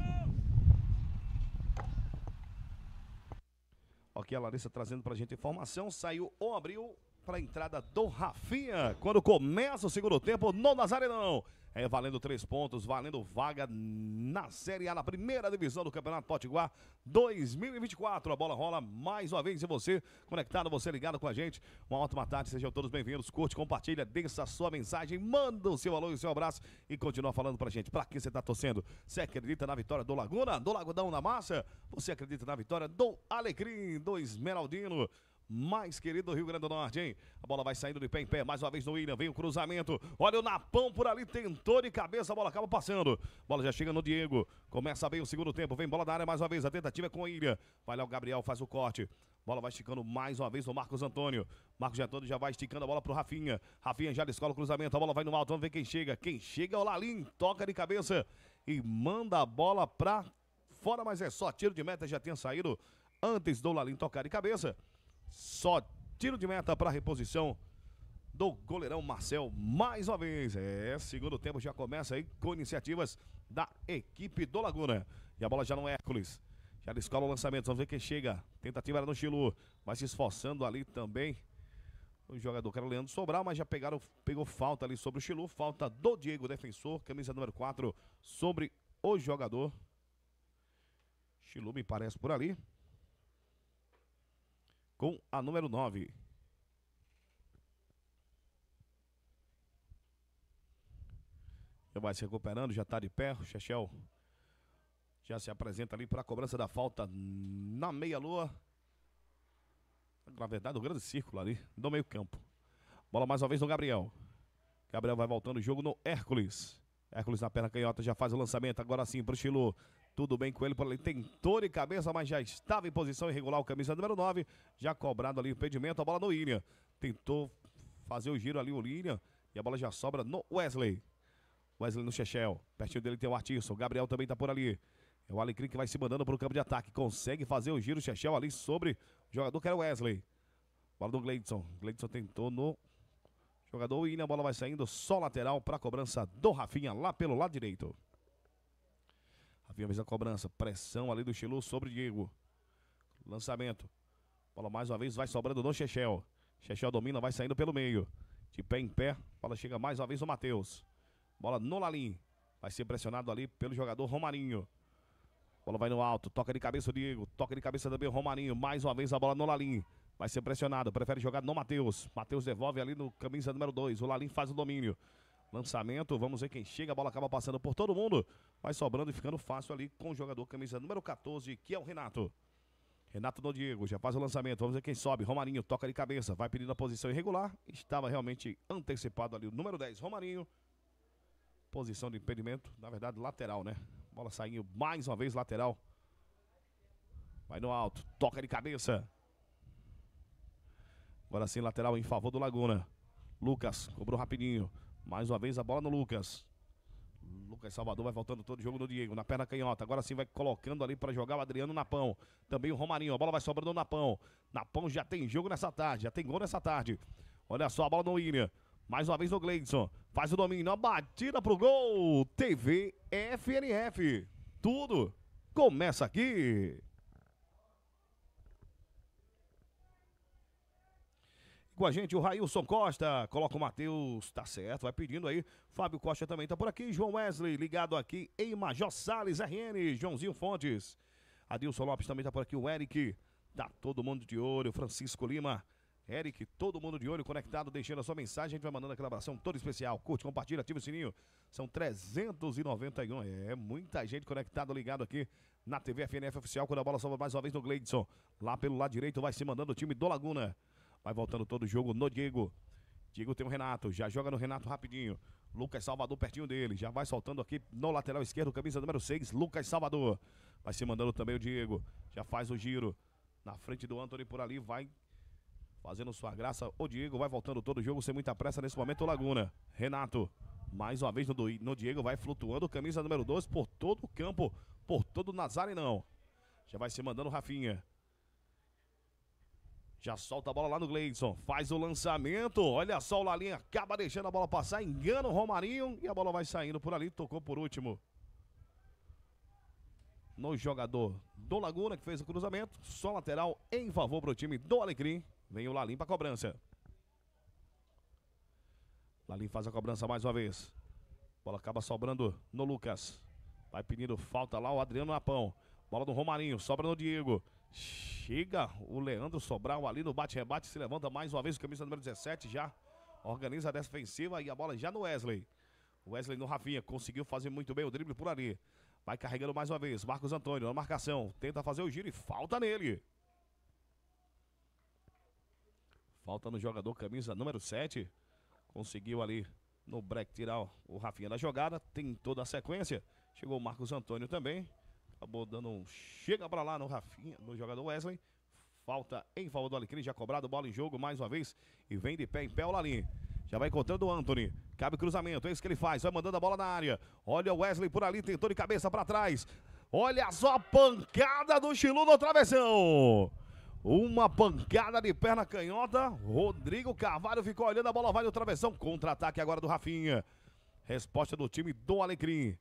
Aqui a Larissa trazendo pra gente informação. Saiu o Abreu pra entrada do Rafinha. Quando começa o segundo tempo no Nazarenão é, valendo três pontos, valendo vaga na Série A, na primeira divisão do Campeonato Potiguar 2024. A bola rola mais uma vez e você conectado, você ligado com a gente. Uma ótima tarde, sejam todos bem-vindos. Curte, compartilha, deixa sua mensagem, manda o seu alô e o seu abraço e continua falando pra gente. Pra quem você tá torcendo? Você acredita na vitória do Laguna, do Lagodão na Massa? Você acredita na vitória do Alecrim, do Esmeraldino? mais querido do Rio Grande do Norte, hein? A bola vai saindo de pé em pé, mais uma vez no William, vem o cruzamento. Olha o Napão por ali, tentou de cabeça, a bola acaba passando. Bola já chega no Diego, começa bem o segundo tempo, vem bola da área mais uma vez, a tentativa é com o Ilha. Vai lá o Gabriel, faz o corte. Bola vai esticando mais uma vez no Marcos Antônio. Marcos Antônio já vai esticando a bola para o Rafinha. Rafinha já descola o cruzamento, a bola vai no alto, vamos ver quem chega. Quem chega é o Lalim, toca de cabeça e manda a bola para fora, mas é só tiro de meta, já tinha saído antes do Lalim tocar de cabeça. Só tiro de meta para reposição do goleirão Marcel mais uma vez. É, segundo tempo já começa aí com iniciativas da equipe do Laguna. E a bola já não é Hércules. Já descola o lançamento, vamos ver quem chega. Tentativa era no Chilu, vai se esforçando ali também. O jogador que era o Leandro Sobral, mas já pegaram, pegou falta ali sobre o Chilu. Falta do Diego, defensor, camisa número 4, sobre o jogador. Chilu me parece por ali com a número 9. Já vai se recuperando, já está de pé. O Chechel já se apresenta ali para a cobrança da falta na meia-lua. Na verdade, um grande círculo ali no meio-campo. Bola mais uma vez no Gabriel. Gabriel vai voltando o jogo no Hércules. Hércules na perna canhota já faz o lançamento. Agora sim para o Chilu. Tudo bem com ele, por ali tentou de cabeça, mas já estava em posição irregular o camisa número 9. Já cobrado ali o impedimento, a bola no Ilha. Tentou fazer o giro ali o Ilha e a bola já sobra no Wesley. Wesley no Chechel. Pertinho dele tem o o Gabriel também está por ali. É o Alecrim que vai se mandando para o campo de ataque. Consegue fazer o giro. Chechel ali sobre o jogador que era o Wesley. Bola do Gleidson. Gleidson tentou no jogador William. A bola vai saindo só lateral para a cobrança do Rafinha lá pelo lado direito. Viemos na cobrança. Pressão ali do Chilu sobre Diego. Lançamento. Bola mais uma vez vai sobrando no Chechel. Chechel domina, vai saindo pelo meio. De pé em pé. Bola chega mais uma vez o Matheus. Bola no Lalim. Vai ser pressionado ali pelo jogador Romarinho. Bola vai no alto. Toca de cabeça o Diego. Toca de cabeça também o Romarinho. Mais uma vez a bola no Lalim. Vai ser pressionado. Prefere jogar no Matheus. Matheus devolve ali no camisa número 2. O Lalim faz o domínio. Lançamento, vamos ver quem chega. A bola acaba passando por todo mundo. Vai sobrando e ficando fácil ali com o jogador camisa número 14, que é o Renato. Renato do Diego já faz o lançamento. Vamos ver quem sobe. Romarinho toca de cabeça. Vai pedindo a posição irregular. Estava realmente antecipado ali o número 10, Romarinho. Posição de impedimento, na verdade, lateral, né? Bola saindo mais uma vez lateral. Vai no alto. Toca de cabeça. Agora sim, lateral em favor do Laguna. Lucas cobrou rapidinho. Mais uma vez a bola no Lucas. Lucas Salvador vai voltando todo o jogo do Diego, na perna canhota. Agora sim vai colocando ali para jogar o Adriano Napão. Também o Romarinho, a bola vai sobrando no Napão. Napão já tem jogo nessa tarde, já tem gol nessa tarde. Olha só a bola no William. Mais uma vez o Gleidson. Faz o domínio, a batida pro gol. TV FNF. Tudo começa aqui. Com a gente o Railson Costa, coloca o Matheus, tá certo, vai pedindo aí. Fábio Costa também tá por aqui. João Wesley, ligado aqui em Major Salles, RN, Joãozinho Fontes. Adilson Lopes também tá por aqui. O Eric, tá todo mundo de olho. Francisco Lima. Eric, todo mundo de olho, conectado, deixando a sua mensagem. A gente vai mandando aquela abração toda especial. Curte, compartilha, ativa o sininho. São 391. É, é muita gente conectada, ligado aqui na TV FNF Oficial. Quando a bola sobra mais uma vez no Gleidson. Lá pelo lado direito vai se mandando o time do Laguna. Vai voltando todo o jogo no Diego. Diego tem o Renato, já joga no Renato rapidinho. Lucas Salvador pertinho dele, já vai soltando aqui no lateral esquerdo, camisa número 6, Lucas Salvador. Vai se mandando também o Diego, já faz o giro na frente do Anthony por ali, vai fazendo sua graça. O Diego vai voltando todo o jogo sem muita pressa nesse momento, o Laguna. Renato, mais uma vez no, no Diego, vai flutuando, camisa número 12 por todo o campo, por todo o Nazarenão. Já vai se mandando o Rafinha. Já solta a bola lá no Gleison. Faz o lançamento. Olha só, o Lalinha acaba deixando a bola passar. Engana o Romarinho. E a bola vai saindo por ali. Tocou por último. No jogador do Laguna, que fez o cruzamento. Só lateral em favor para o time do Alecrim. Vem o Lalim para a cobrança. Lalim faz a cobrança mais uma vez. Bola acaba sobrando no Lucas. Vai pedindo falta lá o Adriano Napão. Bola do Romarinho. Sobra no Diego. Chega o Leandro Sobral ali no bate-rebate, se levanta mais uma vez o camisa número 17 já. Organiza a defensiva e a bola já no Wesley. Wesley no Rafinha, conseguiu fazer muito bem o drible por ali. Vai carregando mais uma vez, Marcos Antônio na marcação, tenta fazer o giro e falta nele. Falta no jogador camisa número 7. Conseguiu ali no break tirar o Rafinha da jogada, tem toda a sequência. Chegou o Marcos Antônio também. Acabou dando um chega para lá no Rafinha, no jogador Wesley. Falta em favor do Alecrim, já cobrado, bola em jogo mais uma vez. E vem de pé em pé o Lalim. Já vai encontrando o Anthony. Cabe cruzamento, é isso que ele faz. Vai mandando a bola na área. Olha o Wesley por ali, tentou de cabeça para trás. Olha só a pancada do Chilu no travessão. Uma pancada de perna canhota. Rodrigo Carvalho ficou olhando, a bola vai no travessão. Contra-ataque agora do Rafinha. Resposta do time do Alecrim.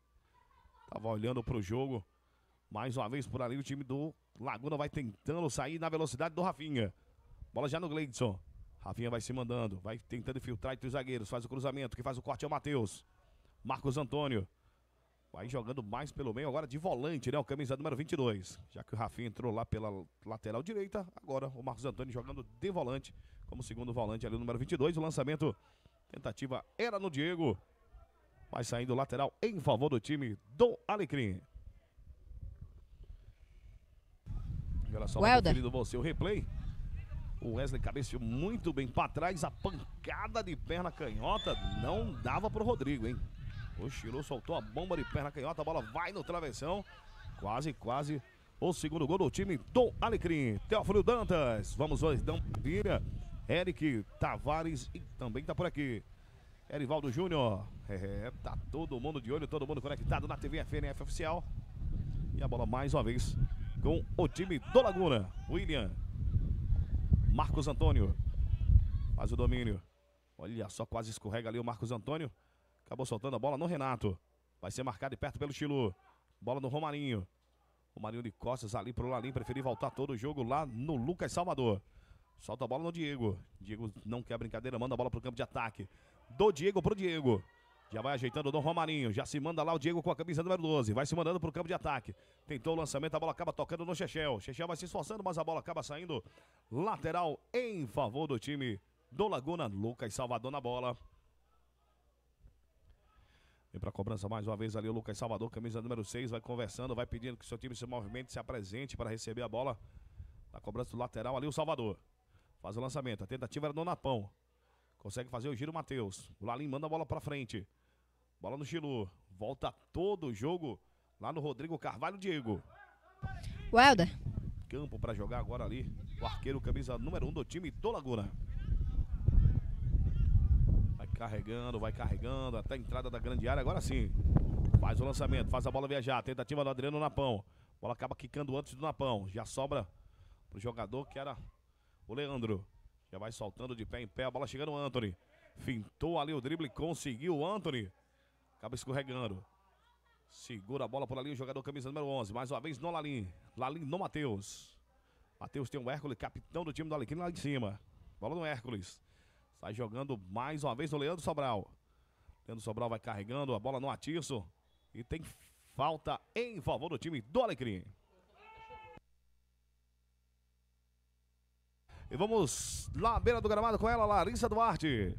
Tava olhando para o jogo. Mais uma vez por ali, o time do Laguna vai tentando sair na velocidade do Rafinha. Bola já no Gleidson. Rafinha vai se mandando, vai tentando infiltrar entre os zagueiros, faz o cruzamento, que faz o corte é o Matheus. Marcos Antônio. Vai jogando mais pelo meio agora de volante, né? O camisa número 22. Já que o Rafinha entrou lá pela lateral direita, agora o Marcos Antônio jogando de volante, como segundo volante ali, o número 22. O lançamento, tentativa era no Diego. Vai saindo lateral em favor do time do Alecrim. olha só, Welder. conferindo você o replay. O Wesley cabeceou muito bem para trás. A pancada de perna canhota não dava para o Rodrigo, hein? Oscilou, soltou a bomba de perna canhota. A bola vai no travessão. Quase, quase o segundo gol do time do Alecrim. Teófilo Dantas. Vamos hoje, Dão Vira. Eric Tavares e também tá por aqui. Erivaldo Júnior. É, tá todo mundo de olho, todo mundo conectado na TV FNF oficial. E a bola mais uma vez com o time do Laguna. William. Marcos Antônio. Faz o domínio. Olha só, quase escorrega ali o Marcos Antônio. Acabou soltando a bola no Renato. Vai ser marcado de perto pelo Chilu. Bola no Romarinho. Romarinho de costas ali pro Lalim. Preferiu voltar todo o jogo lá no Lucas Salvador. Solta a bola no Diego. Diego não quer brincadeira, manda a bola pro campo de ataque. Do Diego pro Diego. Já vai ajeitando o Dom Romarinho. Já se manda lá o Diego com a camisa número 12. Vai se mandando para o campo de ataque. Tentou o lançamento, a bola acaba tocando no Chechel. Chechel vai se esforçando, mas a bola acaba saindo lateral em favor do time do Laguna. Lucas Salvador na bola. Vem para a cobrança mais uma vez ali o Lucas Salvador, camisa número 6. Vai conversando, vai pedindo que seu time se movimente, se apresente para receber a bola. Na cobrança do lateral ali o Salvador. Faz o lançamento. A tentativa era do Napão. Consegue fazer o giro Matheus. O Lalim manda a bola para frente. Bola no Chilu. Volta todo o jogo lá no Rodrigo Carvalho Diego. Welder. Campo para jogar agora ali. O arqueiro, camisa número 1 um do time do Laguna. Vai carregando, vai carregando até a entrada da grande área. Agora sim. Faz o lançamento, faz a bola viajar. Tentativa do Adriano Napão. Bola acaba quicando antes do Napão. Já sobra pro jogador que era o Leandro. Já vai soltando de pé em pé. A bola chegando o Anthony. Fintou ali o drible, conseguiu o Anthony. Acaba escorregando. Segura a bola por ali o jogador camisa número 11. Mais uma vez no Lalim. Lalim no Matheus. Matheus tem o um Hércules, capitão do time do Alequim lá de cima. Bola no Hércules. Sai jogando mais uma vez no Leandro Sobral. Leandro Sobral vai carregando a bola no Atiço. E tem falta em favor do time do Alecrim. E vamos lá à beira do gramado com ela, Larissa Duarte.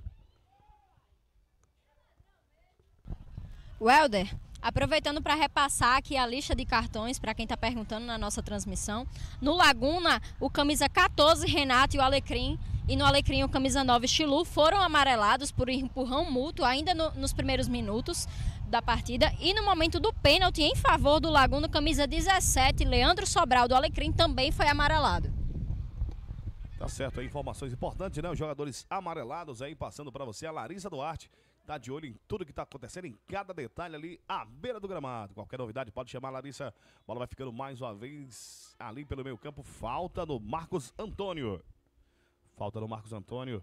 Welder, aproveitando para repassar aqui a lista de cartões para quem está perguntando na nossa transmissão. No Laguna, o camisa 14, Renato e o Alecrim e no Alecrim o camisa 9 Chilu foram amarelados por empurrão mútuo ainda no, nos primeiros minutos da partida e no momento do pênalti em favor do Laguna, camisa 17, Leandro Sobral do Alecrim também foi amarelado. Tá certo, aí, informações importantes, né? Os jogadores amarelados aí passando para você, a Larissa Duarte tá de olho em tudo que tá acontecendo, em cada detalhe ali à beira do gramado. Qualquer novidade pode chamar a Larissa. A bola vai ficando mais uma vez ali pelo meio campo. Falta no Marcos Antônio. Falta no Marcos Antônio.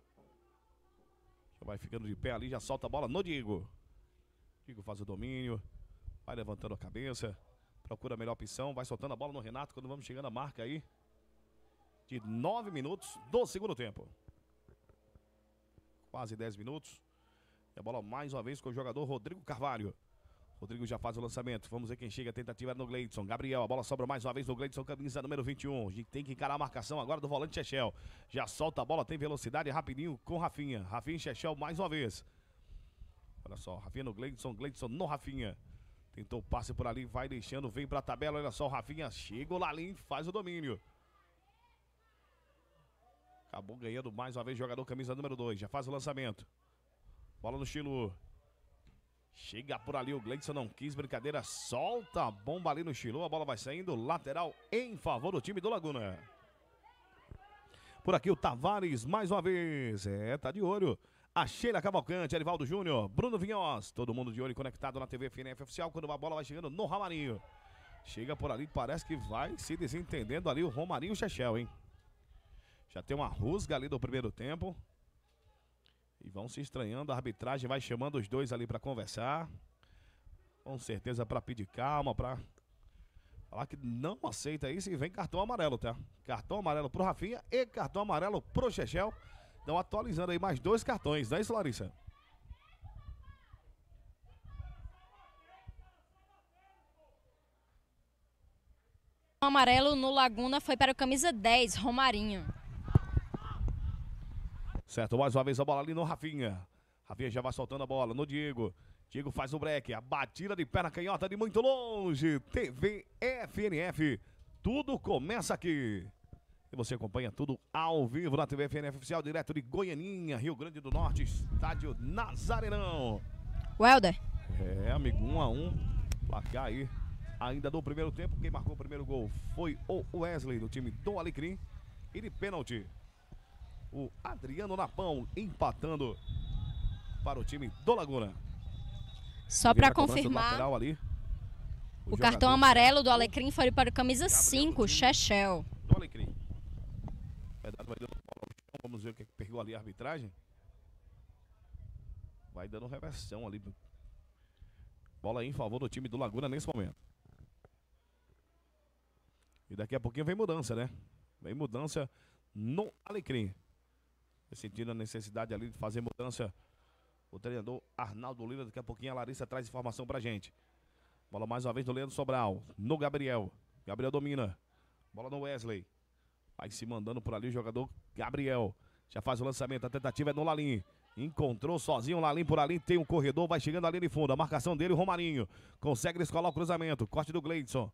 Já vai ficando de pé ali, já solta a bola no Diego. Diego faz o domínio, vai levantando a cabeça, procura a melhor opção, vai soltando a bola no Renato quando vamos chegando a marca aí de 9 minutos do segundo tempo. Quase 10 minutos. E a bola mais uma vez com o jogador Rodrigo Carvalho. Rodrigo já faz o lançamento. Vamos ver quem chega. A tentativa no Gleidson. Gabriel, a bola sobra mais uma vez no Gleidson, camisa número 21. A gente tem que encarar a marcação agora do volante Chechel. Já solta a bola, tem velocidade rapidinho com Rafinha. Rafinha e Chechel mais uma vez. Olha só, Rafinha no Gleidson, Gleidson no Rafinha. Tentou o passe por ali, vai deixando, vem pra tabela. Olha só, o Rafinha chega o Lalim, faz o domínio. Acabou ganhando mais uma vez jogador camisa número 2. Já faz o lançamento. Bola no Chilo. Chega por ali o Gleidson, não quis brincadeira, solta a bomba ali no Chilo, a bola vai saindo, lateral em favor do time do Laguna. Por aqui o Tavares mais uma vez, é, tá de olho. A Sheila Cavalcante, Arivaldo Júnior, Bruno Vinhós, todo mundo de olho conectado na TV FNF Oficial, quando a bola vai chegando no Romarinho. Chega por ali, parece que vai se desentendendo ali o Romarinho e o Chechel, hein? Já tem uma rusga ali do primeiro tempo. E vão se estranhando, a arbitragem vai chamando os dois ali para conversar. Com certeza para pedir calma, para falar que não aceita isso e vem cartão amarelo, tá? Cartão amarelo pro Rafinha e cartão amarelo pro Chechel. Então atualizando aí mais dois cartões, não é isso, Larissa? O amarelo no Laguna foi para o camisa 10, Romarinho. Certo, mais uma vez a bola ali no Rafinha. Rafinha já vai soltando a bola no Diego. Diego faz o break, a batida de pé na canhota de muito longe. TV FNF, tudo começa aqui. E você acompanha tudo ao vivo na TV FNF Oficial, direto de Goianinha, Rio Grande do Norte, estádio Nazarenão. Welder. É, amigo, um a um. Placar aí ainda do primeiro tempo. Quem marcou o primeiro gol foi o Wesley, do time do Alecrim. E de pênalti, o Adriano Napão empatando para o time do Laguna. Só para tá confirmar, o, o cartão amarelo do Alecrim foi para o camisa 5, Chechel. Do Alecrim. É Vamos ver o é que pegou ali a arbitragem. Vai dando reversão ali. Bola em favor do time do Laguna nesse momento. E daqui a pouquinho vem mudança, né? Vem mudança no Alecrim sentindo a necessidade ali de fazer mudança. O treinador Arnaldo Lira, daqui a pouquinho a Larissa traz informação pra gente. Bola mais uma vez do Leandro Sobral. No Gabriel. Gabriel domina. Bola no Wesley. Vai se mandando por ali o jogador Gabriel. Já faz o lançamento. A tentativa é no Lalim. Encontrou sozinho o Lalim por ali. Tem um corredor. Vai chegando ali de fundo. A marcação dele, o Romarinho. Consegue escolar o cruzamento. Corte do Gleidson.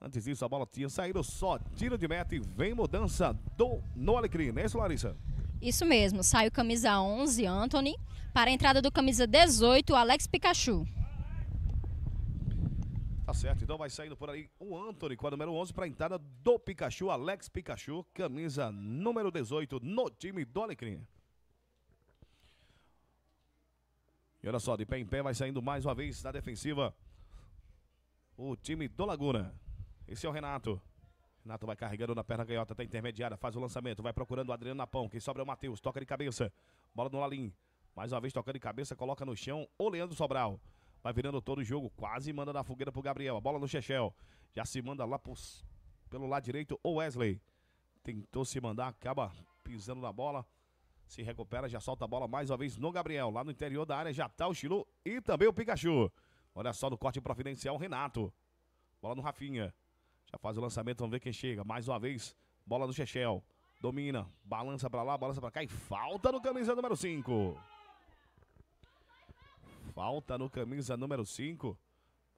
Antes disso, a bola tinha saído, só tiro de meta e vem mudança do no Alecrim, né, isso, Larissa? Isso mesmo, sai o camisa 11, Anthony, para a entrada do camisa 18, Alex Pikachu. Tá certo, então vai saindo por aí o Anthony com a número 11 para a entrada do Pikachu, Alex Pikachu, camisa número 18 no time do Alecrim. E olha só, de pé em pé vai saindo mais uma vez na defensiva o time do Laguna. Esse é o Renato. Renato vai carregando na perna ganhota até tá intermediada, faz o lançamento, vai procurando o Adriano Napão. Quem sobra é o Matheus, toca de cabeça. Bola no Lalim. Mais uma vez tocando de cabeça, coloca no chão o Leandro Sobral. Vai virando todo o jogo, quase manda na fogueira pro Gabriel. A bola no Chechel. Já se manda lá pros, pelo lado direito o Wesley. Tentou se mandar, acaba pisando na bola. Se recupera, já solta a bola mais uma vez no Gabriel. Lá no interior da área já tá o Chilu e também o Pikachu. Olha só no corte providencial, Renato. Bola no Rafinha. Já faz o lançamento, vamos ver quem chega. Mais uma vez, bola do Chechel. Domina, balança para lá, balança para cá e falta no camisa número 5. Falta no camisa número 5.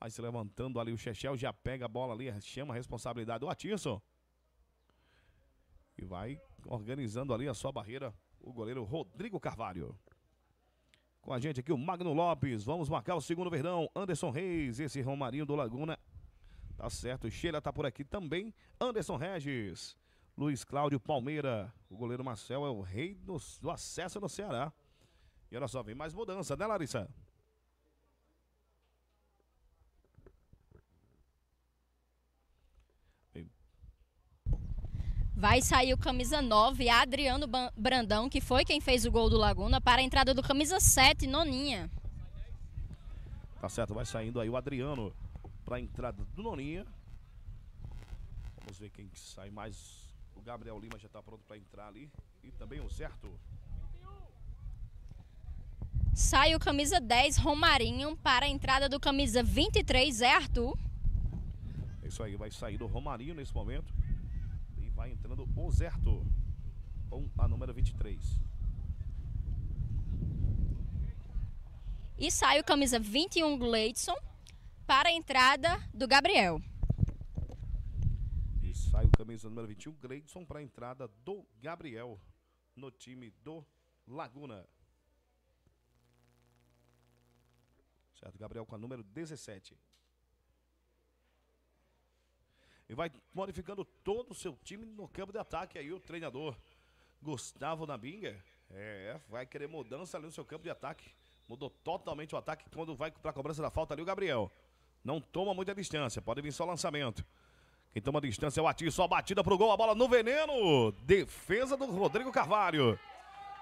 Vai se levantando ali o Chechel, já pega a bola ali, chama a responsabilidade do Atinson. E vai organizando ali a sua barreira o goleiro Rodrigo Carvalho. Com a gente aqui o Magno Lopes, vamos marcar o segundo verdão. Anderson Reis, esse Romarinho do Laguna Tá certo, Sheila tá por aqui também. Anderson Regis, Luiz Cláudio Palmeira. O goleiro Marcel é o rei do, do acesso no Ceará. E olha só, vem mais mudança, né, Larissa? Vai sair o camisa 9, Adriano Brandão, que foi quem fez o gol do Laguna, para a entrada do camisa 7, Noninha. Tá certo, vai saindo aí o Adriano para a entrada do Noninha. Vamos ver quem sai mais. O Gabriel Lima já está pronto para entrar ali. E também o certo. Sai o camisa 10, Romarinho, para a entrada do camisa 23, é Isso aí, vai sair do Romarinho nesse momento. E vai entrando o Zerto com a número 23. E sai o camisa 21, Gleidson, para a entrada do Gabriel. E sai o camisa número 21, Gleidson, para a entrada do Gabriel no time do Laguna. Certo, Gabriel com a número 17. E vai modificando todo o seu time no campo de ataque aí o treinador Gustavo Nabinga. É, vai querer mudança ali no seu campo de ataque. Mudou totalmente o ataque quando vai para a cobrança da falta ali o Gabriel não toma muita distância, pode vir só lançamento. Quem toma distância é o Ati, só batida pro gol, a bola no veneno. Defesa do Rodrigo Carvalho.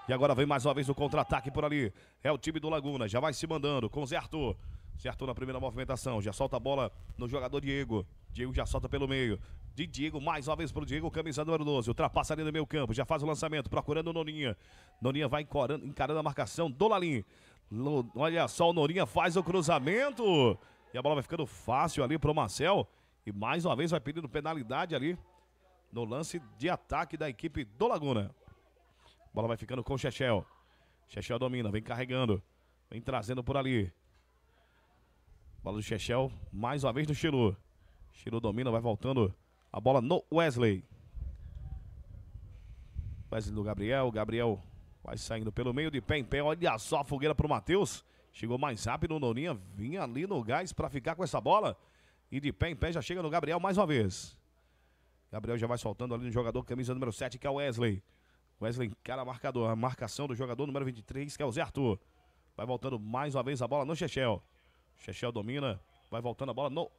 E agora vem mais uma vez o contra-ataque por ali. É o time do Laguna, já vai se mandando com o Zé Arthur. Zé Arthur na primeira movimentação, já solta a bola no jogador Diego. Diego já solta pelo meio. De Diego, mais uma vez pro Diego, camisa número 12. Ultrapassa ali no meio campo, já faz o lançamento, procurando o Noninha. Noninha vai encarando, encarando a marcação do Lalim. Olha só, o Norinha faz o cruzamento. E a bola vai ficando fácil ali para o Marcel. E mais uma vez vai pedindo penalidade ali no lance de ataque da equipe do Laguna. A bola vai ficando com o Chechel. Chechel domina, vem carregando. Vem trazendo por ali. Bola do Chechel, mais uma vez no Chiru. Chiru domina, vai voltando a bola no Wesley. Wesley do Gabriel. Gabriel vai saindo pelo meio de pé em pé. Olha só a fogueira para o Matheus. Chegou mais rápido o Noninha, vinha ali no gás para ficar com essa bola. E de pé em pé já chega no Gabriel mais uma vez. Gabriel já vai soltando ali no jogador, camisa número 7, que é o Wesley. Wesley encara a, marcador, a marcação do jogador número 23, que é o Zé Arthur. Vai voltando mais uma vez a bola no Chechel. Chechel domina, vai voltando a bola no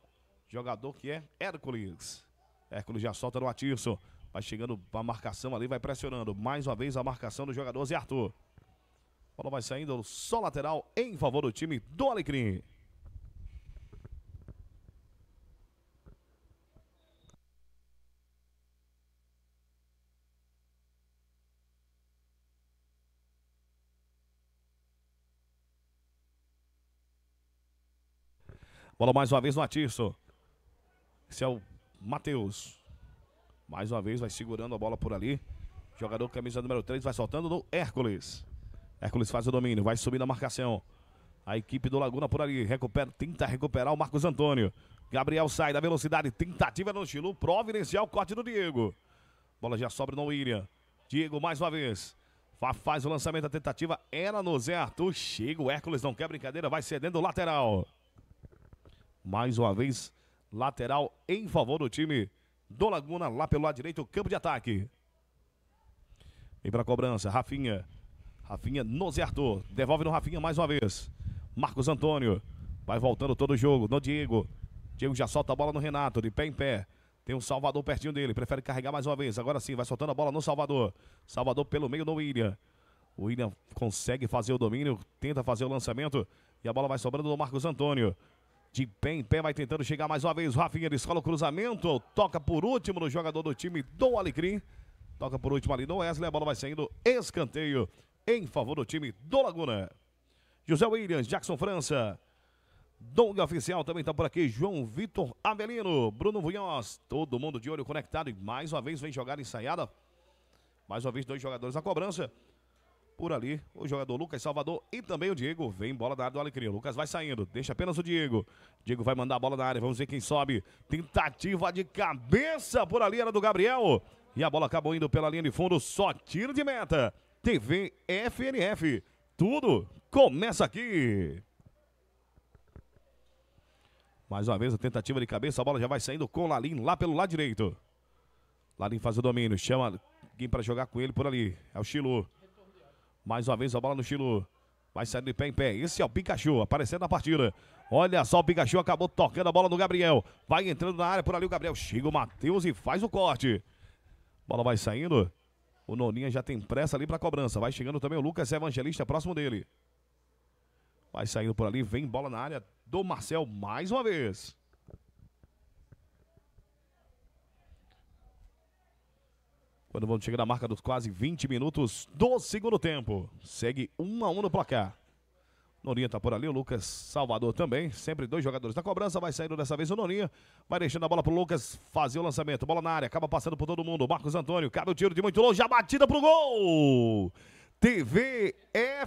jogador que é Hércules. Hércules já solta no Atirson. Vai chegando a marcação ali, vai pressionando. Mais uma vez a marcação do jogador Zé Arthur. Bola vai saindo, só lateral em favor do time do Alecrim. Bola mais uma vez no Atiço. Esse é o Matheus. Mais uma vez vai segurando a bola por ali. Jogador camisa número 3 vai soltando no Hércules. Hércules faz o domínio, vai subindo a marcação. A equipe do Laguna por ali recupera, tenta recuperar o Marcos Antônio. Gabriel sai da velocidade, tentativa no estilo providencial, corte do Diego. Bola já sobra no William. Diego mais uma vez. Faz o lançamento, a tentativa era no Zé Arthur. Chega o Hércules, não quer brincadeira, vai cedendo o lateral. Mais uma vez, lateral em favor do time do Laguna, lá pelo lado direito, campo de ataque. Vem para a cobrança, Rafinha. Rafinha no Zé Arthur. Devolve no Rafinha mais uma vez. Marcos Antônio. Vai voltando todo o jogo. No Diego. Diego já solta a bola no Renato, de pé em pé. Tem um Salvador pertinho dele. Prefere carregar mais uma vez. Agora sim, vai soltando a bola no Salvador. Salvador pelo meio do William. O William consegue fazer o domínio, tenta fazer o lançamento. E a bola vai sobrando do Marcos Antônio. De pé em pé, vai tentando chegar mais uma vez. Rafinha descola o cruzamento. Toca por último no jogador do time do Alecrim. Toca por último ali no Wesley. A bola vai saindo. Escanteio em favor do time do Laguna. José Williams, Jackson França. Donga Oficial também está por aqui. João Vitor Avelino, Bruno Vunhoz, todo mundo de olho conectado. E mais uma vez vem jogar ensaiada. Mais uma vez, dois jogadores na cobrança. Por ali, o jogador Lucas Salvador e também o Diego. Vem bola da área do Alecrim. O Lucas vai saindo, deixa apenas o Diego. Diego vai mandar a bola na área, vamos ver quem sobe. Tentativa de cabeça por ali, era do Gabriel. E a bola acabou indo pela linha de fundo, só tiro de meta. TV FNF. Tudo começa aqui. Mais uma vez a tentativa de cabeça, a bola já vai saindo com o lá pelo lado direito. Lalin faz o domínio, chama alguém para jogar com ele por ali. É o Chilu. Mais uma vez a bola no Chilu. Vai saindo de pé em pé. Esse é o Pikachu, aparecendo na partida. Olha só, o Pikachu acabou tocando a bola no Gabriel. Vai entrando na área por ali o Gabriel. Chega o Matheus e faz o corte. Bola vai saindo. O Noninha já tem pressa ali para cobrança. Vai chegando também o Lucas Evangelista próximo dele. Vai saindo por ali, vem bola na área do Marcel mais uma vez. Quando vamos chegar na marca dos quase 20 minutos do segundo tempo. Segue 1 um a 1 um no placar. Noninha tá por ali, o Lucas Salvador também. Sempre dois jogadores na cobrança. Vai saindo dessa vez o Noninha. Vai deixando a bola pro Lucas fazer o lançamento. Bola na área, acaba passando por todo mundo. Marcos Antônio, cabe o tiro de muito longe. A batida pro gol! TV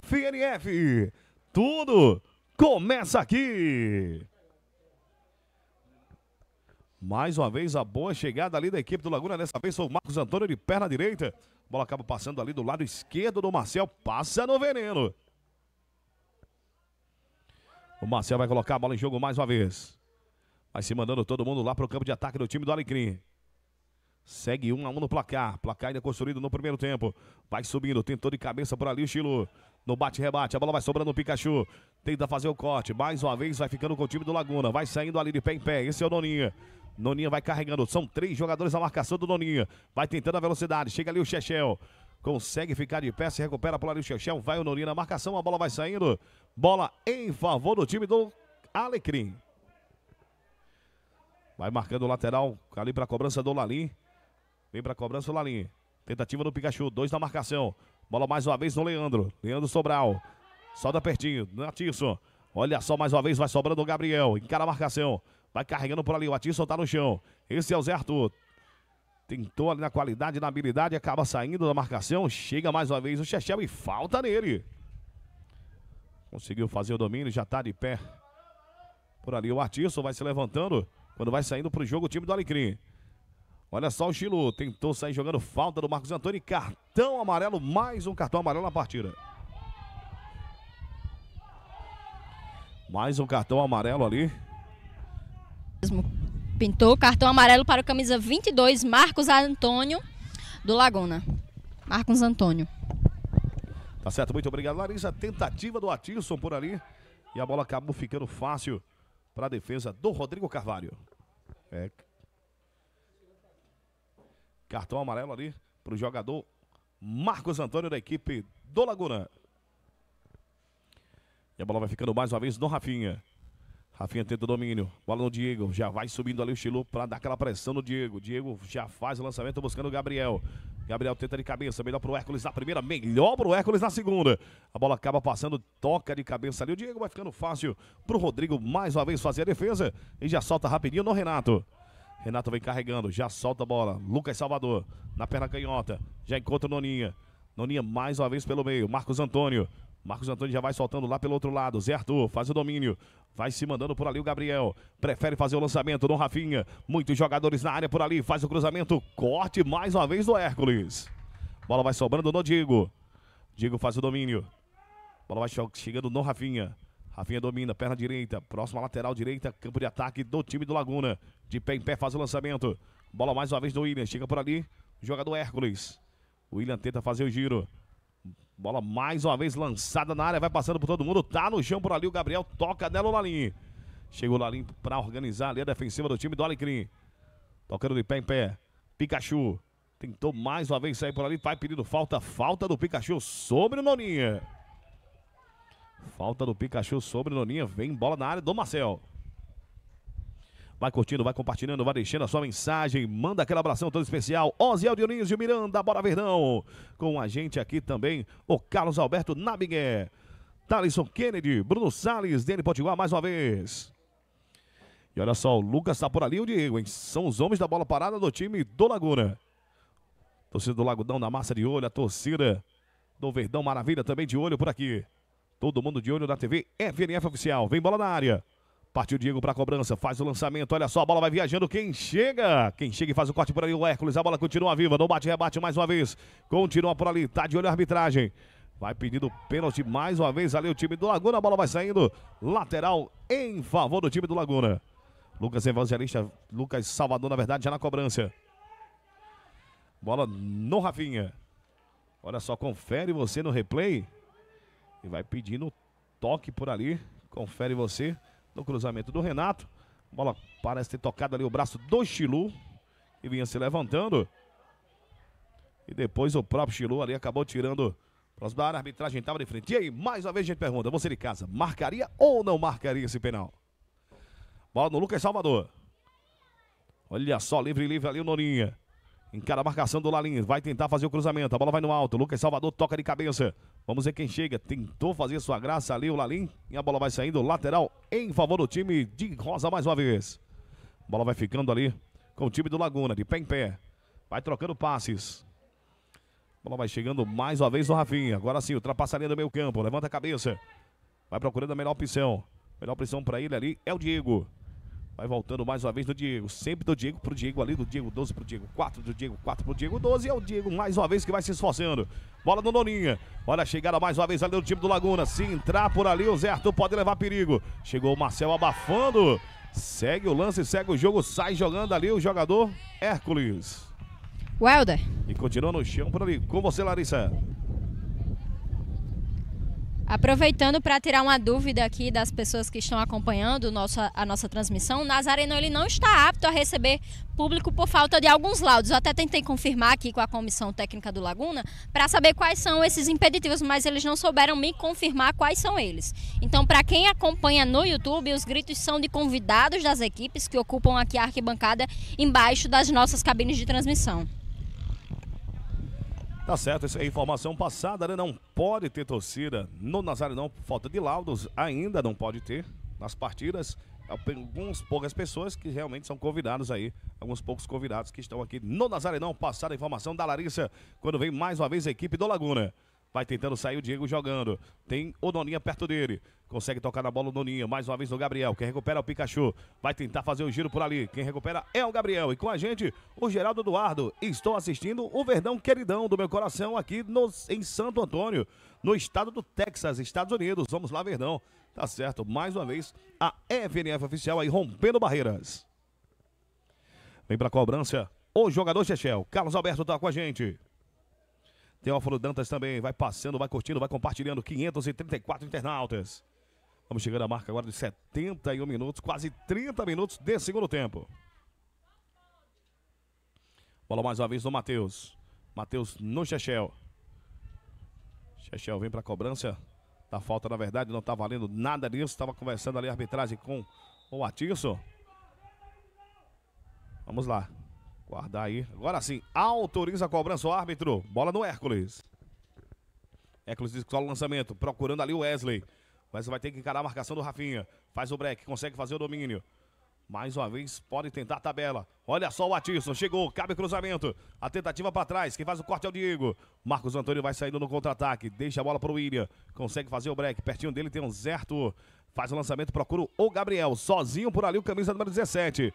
FNF. Tudo começa aqui. Mais uma vez a boa chegada ali da equipe do Laguna. Dessa vez foi o Marcos Antônio de perna direita. bola acaba passando ali do lado esquerdo do Marcel. Passa no veneno. O Marcel vai colocar a bola em jogo mais uma vez. Vai se mandando todo mundo lá para o campo de ataque do time do Alecrim. Segue um a um no placar. Placar ainda construído no primeiro tempo. Vai subindo, tentou de cabeça por ali o Chilu. No bate-rebate, a bola vai sobrando o Pikachu. Tenta fazer o corte. Mais uma vez vai ficando com o time do Laguna. Vai saindo ali de pé em pé. Esse é o Noninha. Noninha vai carregando. São três jogadores na marcação do Noninha. Vai tentando a velocidade. Chega ali o Chechel consegue ficar de pé, se recupera para o Arilson vai o na marcação, a bola vai saindo, bola em favor do time do Alecrim. Vai marcando o lateral ali para a cobrança do Lalim. Vem para a cobrança o Lalim. Tentativa do Pikachu, dois na marcação. Bola mais uma vez no Leandro. Leandro Sobral. Solta pertinho, Natilson. Olha só, mais uma vez vai sobrando o Gabriel. Encara a marcação. Vai carregando por ali. O Atisson está no chão. Esse é o Zé Arthur. Tentou ali na qualidade, na habilidade, acaba saindo da marcação. Chega mais uma vez o Chechel e falta nele. Conseguiu fazer o domínio, já está de pé. Por ali o Artisson vai se levantando. Quando vai saindo para o jogo o time do Alecrim. Olha só o Chilu, tentou sair jogando falta do Marcos Antônio. Cartão amarelo, mais um cartão amarelo na partida. Mais um cartão amarelo ali. Mesmo Pintou cartão amarelo para o camisa 22, Marcos Antônio do Laguna. Marcos Antônio. Tá certo, muito obrigado, Larissa. Tentativa do Atilson por ali. E a bola acabou ficando fácil para a defesa do Rodrigo Carvalho. É. Cartão amarelo ali para o jogador Marcos Antônio da equipe do Laguna. E a bola vai ficando mais uma vez no Rafinha. Rafinha tenta o domínio. Bola no Diego. Já vai subindo ali o Chilu para dar aquela pressão no Diego. Diego já faz o lançamento buscando o Gabriel. Gabriel tenta de cabeça. Melhor pro Hércules na primeira. Melhor pro Hércules na segunda. A bola acaba passando. Toca de cabeça ali. O Diego vai ficando fácil pro Rodrigo mais uma vez fazer a defesa. E já solta rapidinho no Renato. Renato vem carregando. Já solta a bola. Lucas Salvador na perna canhota. Já encontra o Noninha. Noninha mais uma vez pelo meio. Marcos Antônio. Marcos Antônio já vai soltando lá pelo outro lado. Zé Arthur faz o domínio. Vai se mandando por ali o Gabriel. Prefere fazer o lançamento do Rafinha. Muitos jogadores na área por ali. Faz o cruzamento. Corte mais uma vez do Hércules. Bola vai sobrando no Diego. Diego faz o domínio. Bola vai chegando no Rafinha. Rafinha domina, perna direita. Próxima lateral direita. Campo de ataque do time do Laguna. De pé em pé faz o lançamento. Bola mais uma vez do William. Chega por ali. Jogador Hércules. O William tenta fazer o giro. Bola mais uma vez lançada na área, vai passando por todo mundo. Tá no chão por ali, o Gabriel toca nela o Lalim. Chegou o Lalim pra organizar ali a defensiva do time do Alecrim. Tocando de pé em pé. Pikachu tentou mais uma vez sair por ali, vai pedindo falta. Falta do Pikachu sobre o Noninha. Falta do Pikachu sobre o Noninha, vem bola na área do Marcel. Vai curtindo, vai compartilhando, vai deixando a sua mensagem. Manda aquele abração todo especial. Oziel Dionísio de Miranda, bora Verdão. Com a gente aqui também, o Carlos Alberto Nabigué. Thalisson Kennedy, Bruno Salles, Dene Potiguar mais uma vez. E olha só, o Lucas tá por ali o Diego, hein? São os homens da bola parada do time do Laguna. Torcida do Lagudão na massa de olho, a torcida do Verdão Maravilha também de olho por aqui. Todo mundo de olho na TV FNF Oficial. Vem bola na área. Partiu Diego para a cobrança, faz o lançamento, olha só, a bola vai viajando, quem chega? Quem chega e faz o corte por ali, o Hércules, a bola continua viva, não bate, rebate mais uma vez, continua por ali, tá de olho a arbitragem. Vai pedindo pênalti mais uma vez ali o time do Laguna, a bola vai saindo, lateral em favor do time do Laguna. Lucas Evangelista, Lucas Salvador, na verdade, já na cobrança. Bola no Rafinha. Olha só, confere você no replay. E vai pedindo toque por ali. Confere você no cruzamento do Renato. Bola parece ter tocado ali o braço do Chilu, que vinha se levantando. E depois o próprio Chilu ali acabou tirando próximo da a arbitragem estava de frente. E aí, mais uma vez a gente pergunta, você de casa, marcaria ou não marcaria esse penal? Bola no Lucas Salvador. Olha só, livre, livre ali o Norinha. Encara a marcação do Lalin Vai tentar fazer o cruzamento. A bola vai no alto. Lucas Salvador toca de cabeça. Vamos ver quem chega. Tentou fazer sua graça ali o Lalim. E a bola vai saindo lateral em favor do time de Rosa mais uma vez. A bola vai ficando ali com o time do Laguna, de pé em pé. Vai trocando passes. A bola vai chegando mais uma vez no Rafinha. Agora sim, ultrapassaria do meio campo. Levanta a cabeça. Vai procurando a melhor opção. A melhor opção para ele ali é o Diego. Vai voltando mais uma vez do Diego. Sempre do Diego pro Diego ali. Do Diego 12 pro Diego 4. Do Diego 4 pro Diego 12. É o Diego mais uma vez que vai se esforçando. Bola no Noninha. Olha a chegada mais uma vez ali do time do Laguna. Se entrar por ali, o Zé Arthur pode levar perigo. Chegou o Marcel abafando. Segue o lance, segue o jogo. Sai jogando ali o jogador Hércules. Welder. E continua no chão por ali. Com você, Larissa. Aproveitando para tirar uma dúvida aqui das pessoas que estão acompanhando a nossa transmissão, o Nazareno ele não está apto a receber público por falta de alguns laudos. Eu até tentei confirmar aqui com a comissão técnica do Laguna para saber quais são esses impeditivos, mas eles não souberam me confirmar quais são eles. Então, para quem acompanha no YouTube, os gritos são de convidados das equipes que ocupam aqui a arquibancada embaixo das nossas cabines de transmissão. Tá certo, essa é informação passada, né? Não pode ter torcida no Nazário, não. Falta de laudos, ainda não pode ter nas partidas. É Algumas poucas pessoas que realmente são convidados aí, alguns poucos convidados que estão aqui no Nazarenão. não. Passada a informação da Larissa, quando vem mais uma vez a equipe do Laguna. Vai tentando sair o Diego jogando. Tem o Noninha perto dele. Consegue tocar na bola o Noninha. Mais uma vez o Gabriel. Quem recupera é o Pikachu. Vai tentar fazer o giro por ali. Quem recupera é o Gabriel. E com a gente, o Geraldo Eduardo. Estou assistindo o Verdão Queridão do meu coração aqui nos, em Santo Antônio, no estado do Texas, Estados Unidos. Vamos lá, Verdão. Tá certo. Mais uma vez, a FNF oficial aí rompendo barreiras. Vem pra cobrança. O jogador Chechel. Carlos Alberto tá com a gente. Teófilo Dantas também vai passando, vai curtindo, vai compartilhando. 534 internautas. Vamos chegando à marca agora de 71 minutos, quase 30 minutos de segundo tempo. Bola mais uma vez no Matheus. Matheus no Chechel. Chechel vem para a cobrança da tá falta, na verdade, não está valendo nada disso. Estava conversando ali a arbitragem com o Atirson. Vamos lá. Guarda aí. Agora sim, autoriza a cobrança o árbitro. Bola no Hércules. Hércules diz que o lançamento, procurando ali o Wesley. mas vai ter que encarar a marcação do Rafinha. Faz o break, consegue fazer o domínio. Mais uma vez, pode tentar a tabela. Olha só o Atisson, chegou, cabe cruzamento. A tentativa para trás, quem faz o corte é o Diego. Marcos Antônio vai saindo no contra-ataque, deixa a bola para o William. Consegue fazer o break, pertinho dele tem um Zerto. Faz o lançamento, procura o Gabriel, sozinho por ali o camisa número 17.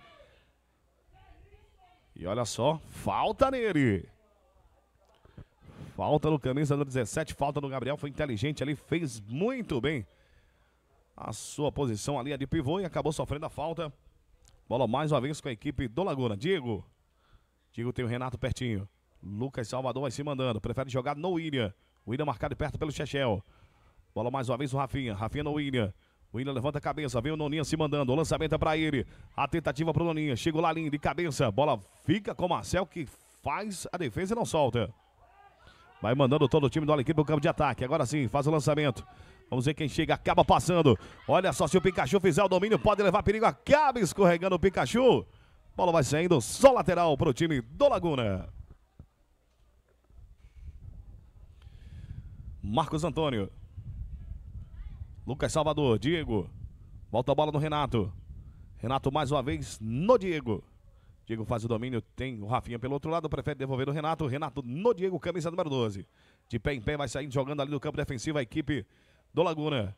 E olha só, falta nele. Falta no camisa 17, falta no Gabriel, foi inteligente ali, fez muito bem a sua posição ali a de pivô e acabou sofrendo a falta. Bola mais uma vez com a equipe do Laguna. Diego. Diego tem o Renato pertinho. Lucas Salvador vai se mandando. Prefere jogar no William. William marcado de perto pelo Chechel. Bola mais uma vez o Rafinha. Rafinha no William. William levanta a cabeça, vem o Noninha se mandando, o lançamento é para ele. A tentativa pro Noninha, chega o Lalim de cabeça, bola fica com o Marcel que faz a defesa e não solta. Vai mandando todo o time do Alequim o campo de ataque, agora sim, faz o lançamento. Vamos ver quem chega, acaba passando. Olha só, se o Pikachu fizer o domínio, pode levar perigo, acaba escorregando o Pikachu. Bola vai saindo, só lateral pro time do Laguna. Marcos Antônio. Lucas Salvador, Diego. Volta a bola no Renato. Renato mais uma vez no Diego. Diego faz o domínio, tem o Rafinha pelo outro lado, prefere devolver o Renato. Renato no Diego, camisa número 12. De pé em pé, vai saindo jogando ali no campo defensivo a equipe do Laguna.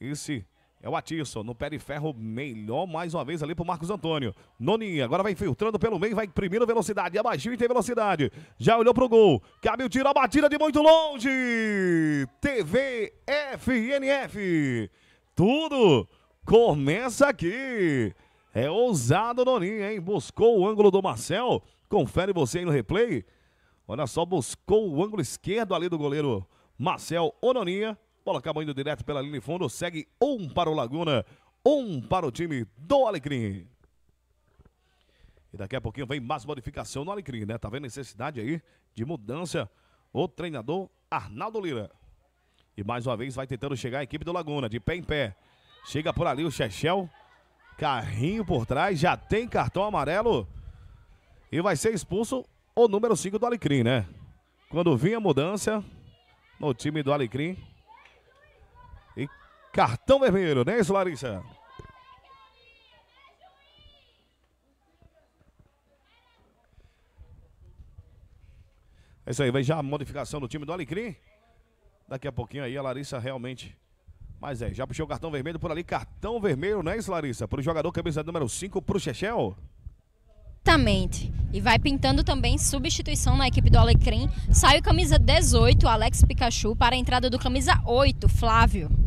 Esse é o Atisson no pé de ferro, melhor mais uma vez ali pro Marcos Antônio. Noninha, agora vai filtrando pelo meio, vai imprimindo velocidade, abaixou e tem velocidade. Já olhou pro gol, cabe o tiro, a batida de muito longe. TV FNF, tudo começa aqui. É ousado Noninha, hein? Buscou o ângulo do Marcel, confere você aí no replay. Olha só, buscou o ângulo esquerdo ali do goleiro Marcel Noninha Bola acaba indo direto pela linha de fundo, segue um para o Laguna, um para o time do Alecrim. E daqui a pouquinho vem mais modificação no Alecrim, né? Tá vendo necessidade aí de mudança o treinador Arnaldo Lira. E mais uma vez vai tentando chegar a equipe do Laguna, de pé em pé. Chega por ali o Chechel. Carrinho por trás, já tem cartão amarelo. E vai ser expulso o número 5 do Alecrim, né? Quando vinha a mudança no time do Alecrim, Cartão vermelho, né isso, Larissa? É isso aí, vai já a modificação do time do Alecrim. Daqui a pouquinho aí a Larissa realmente. Mas é, já puxou o cartão vermelho por ali. Cartão vermelho, né isso, Larissa? Para o jogador camisa número 5, para o Chechel. Exatamente. E vai pintando também substituição na equipe do Alecrim. Sai o camisa 18, Alex Pikachu, para a entrada do camisa 8, Flávio.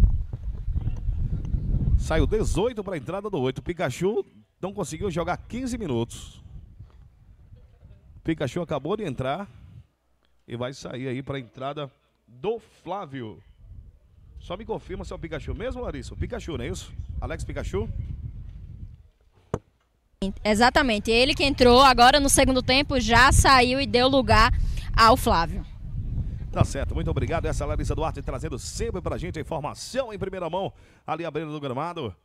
Saiu 18 para a entrada do 8. Pikachu não conseguiu jogar 15 minutos. Pikachu acabou de entrar e vai sair aí para a entrada do Flávio. Só me confirma se é o Pikachu mesmo, Larissa? O Pikachu, não é isso? Alex Pikachu? Exatamente. Ele que entrou agora no segundo tempo já saiu e deu lugar ao Flávio. Tá certo, muito obrigado. Essa é a Larissa Duarte trazendo sempre pra gente a informação em primeira mão, ali abrindo do gramado.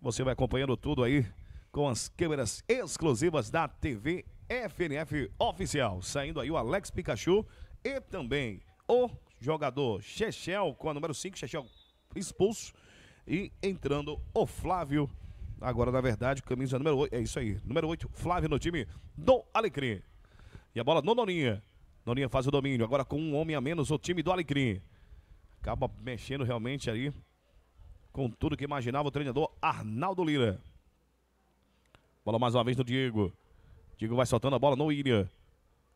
Você vai acompanhando tudo aí com as câmeras exclusivas da TV FNF Oficial. Saindo aí o Alex Pikachu e também o jogador Chechel com a número 5, Chechel expulso. E entrando o Flávio, agora na verdade, camisa número 8, é isso aí, número 8, Flávio no time do Alecrim. E a bola no Noninha. Norinha faz o domínio. Agora com um homem a menos, o time do Alecrim. Acaba mexendo realmente aí com tudo que imaginava o treinador Arnaldo Lira. Bola mais uma vez do Diego. Diego vai soltando a bola no William.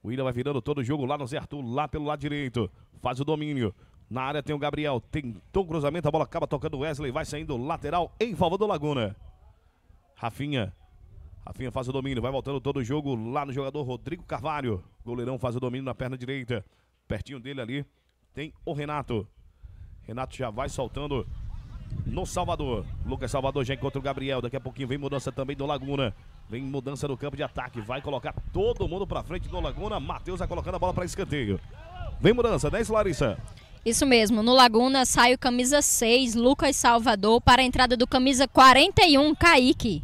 O William vai virando todo o jogo lá no Zé Arthur, lá pelo lado direito. Faz o domínio. Na área tem o Gabriel. Tentou o cruzamento, a bola acaba tocando o Wesley. Vai saindo lateral em favor do Laguna. Rafinha Rafinha faz o domínio, vai voltando todo o jogo lá no jogador Rodrigo Carvalho. Goleirão faz o domínio na perna direita. Pertinho dele ali tem o Renato. Renato já vai soltando no Salvador. Lucas Salvador já encontra o Gabriel. Daqui a pouquinho vem mudança também do Laguna. Vem mudança no campo de ataque. Vai colocar todo mundo pra frente do Laguna. Matheus vai colocando a bola para escanteio. Vem mudança, 10 né, Larissa. Isso mesmo, no Laguna sai o camisa 6, Lucas Salvador, para a entrada do camisa 41, Kaique.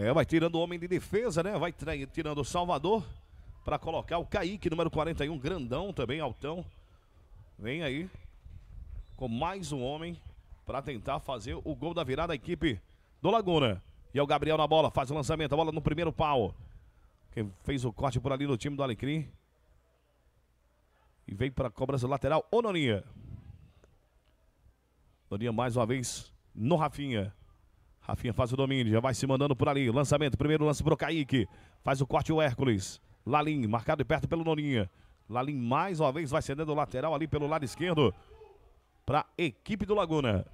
É, vai tirando o homem de defesa, né? Vai tirando o Salvador para colocar o Kaique, número 41, grandão também, altão. Vem aí com mais um homem para tentar fazer o gol da virada da equipe do Laguna. E é o Gabriel na bola, faz o lançamento, a bola no primeiro pau. Quem fez o corte por ali no time do Alecrim. E vem para a cobrança lateral, Noninha. Noninha mais uma vez no Rafinha. Rafinha faz o domínio, já vai se mandando por ali. Lançamento, primeiro lance pro Kaique. Faz o corte o Hércules. Lalim, marcado de perto pelo Noninha. Lalim mais uma vez vai cedendo o lateral ali pelo lado esquerdo. para equipe do Laguna.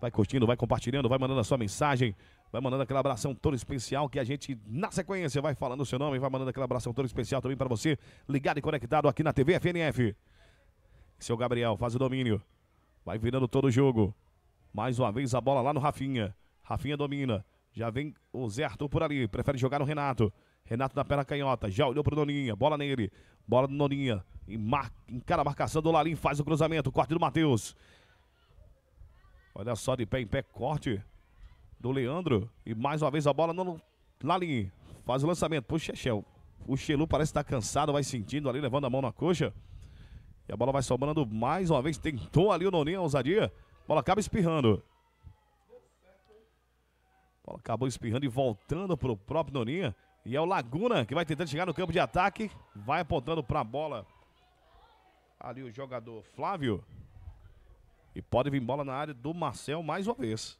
Vai curtindo, vai compartilhando, vai mandando a sua mensagem. Vai mandando aquele abração todo especial que a gente, na sequência, vai falando o seu nome, vai mandando aquele abração todo especial também para você, ligado e conectado aqui na TV FNF. Seu Gabriel faz o domínio, vai virando todo o jogo. Mais uma vez a bola lá no Rafinha. Rafinha domina. Já vem o Zé Arthur por ali. Prefere jogar no Renato. Renato na perna canhota. Já olhou o Noninha. Bola nele. Bola do Noninha. E mar... Encara a marcação do Lalim. Faz o cruzamento. Corte do Matheus. Olha só de pé em pé. Corte do Leandro. E mais uma vez a bola no Lalim. Faz o lançamento. Puxa, Chechel. O Xelu parece estar tá cansado. Vai sentindo ali. Levando a mão na coxa. E a bola vai sobrando mais uma vez. Tentou ali o Noninha. A ousadia. Bola acaba espirrando. Bola acabou espirrando e voltando para o próprio Noninha. E é o Laguna que vai tentando chegar no campo de ataque. Vai apontando para a bola. Ali o jogador Flávio. E pode vir bola na área do Marcel mais uma vez.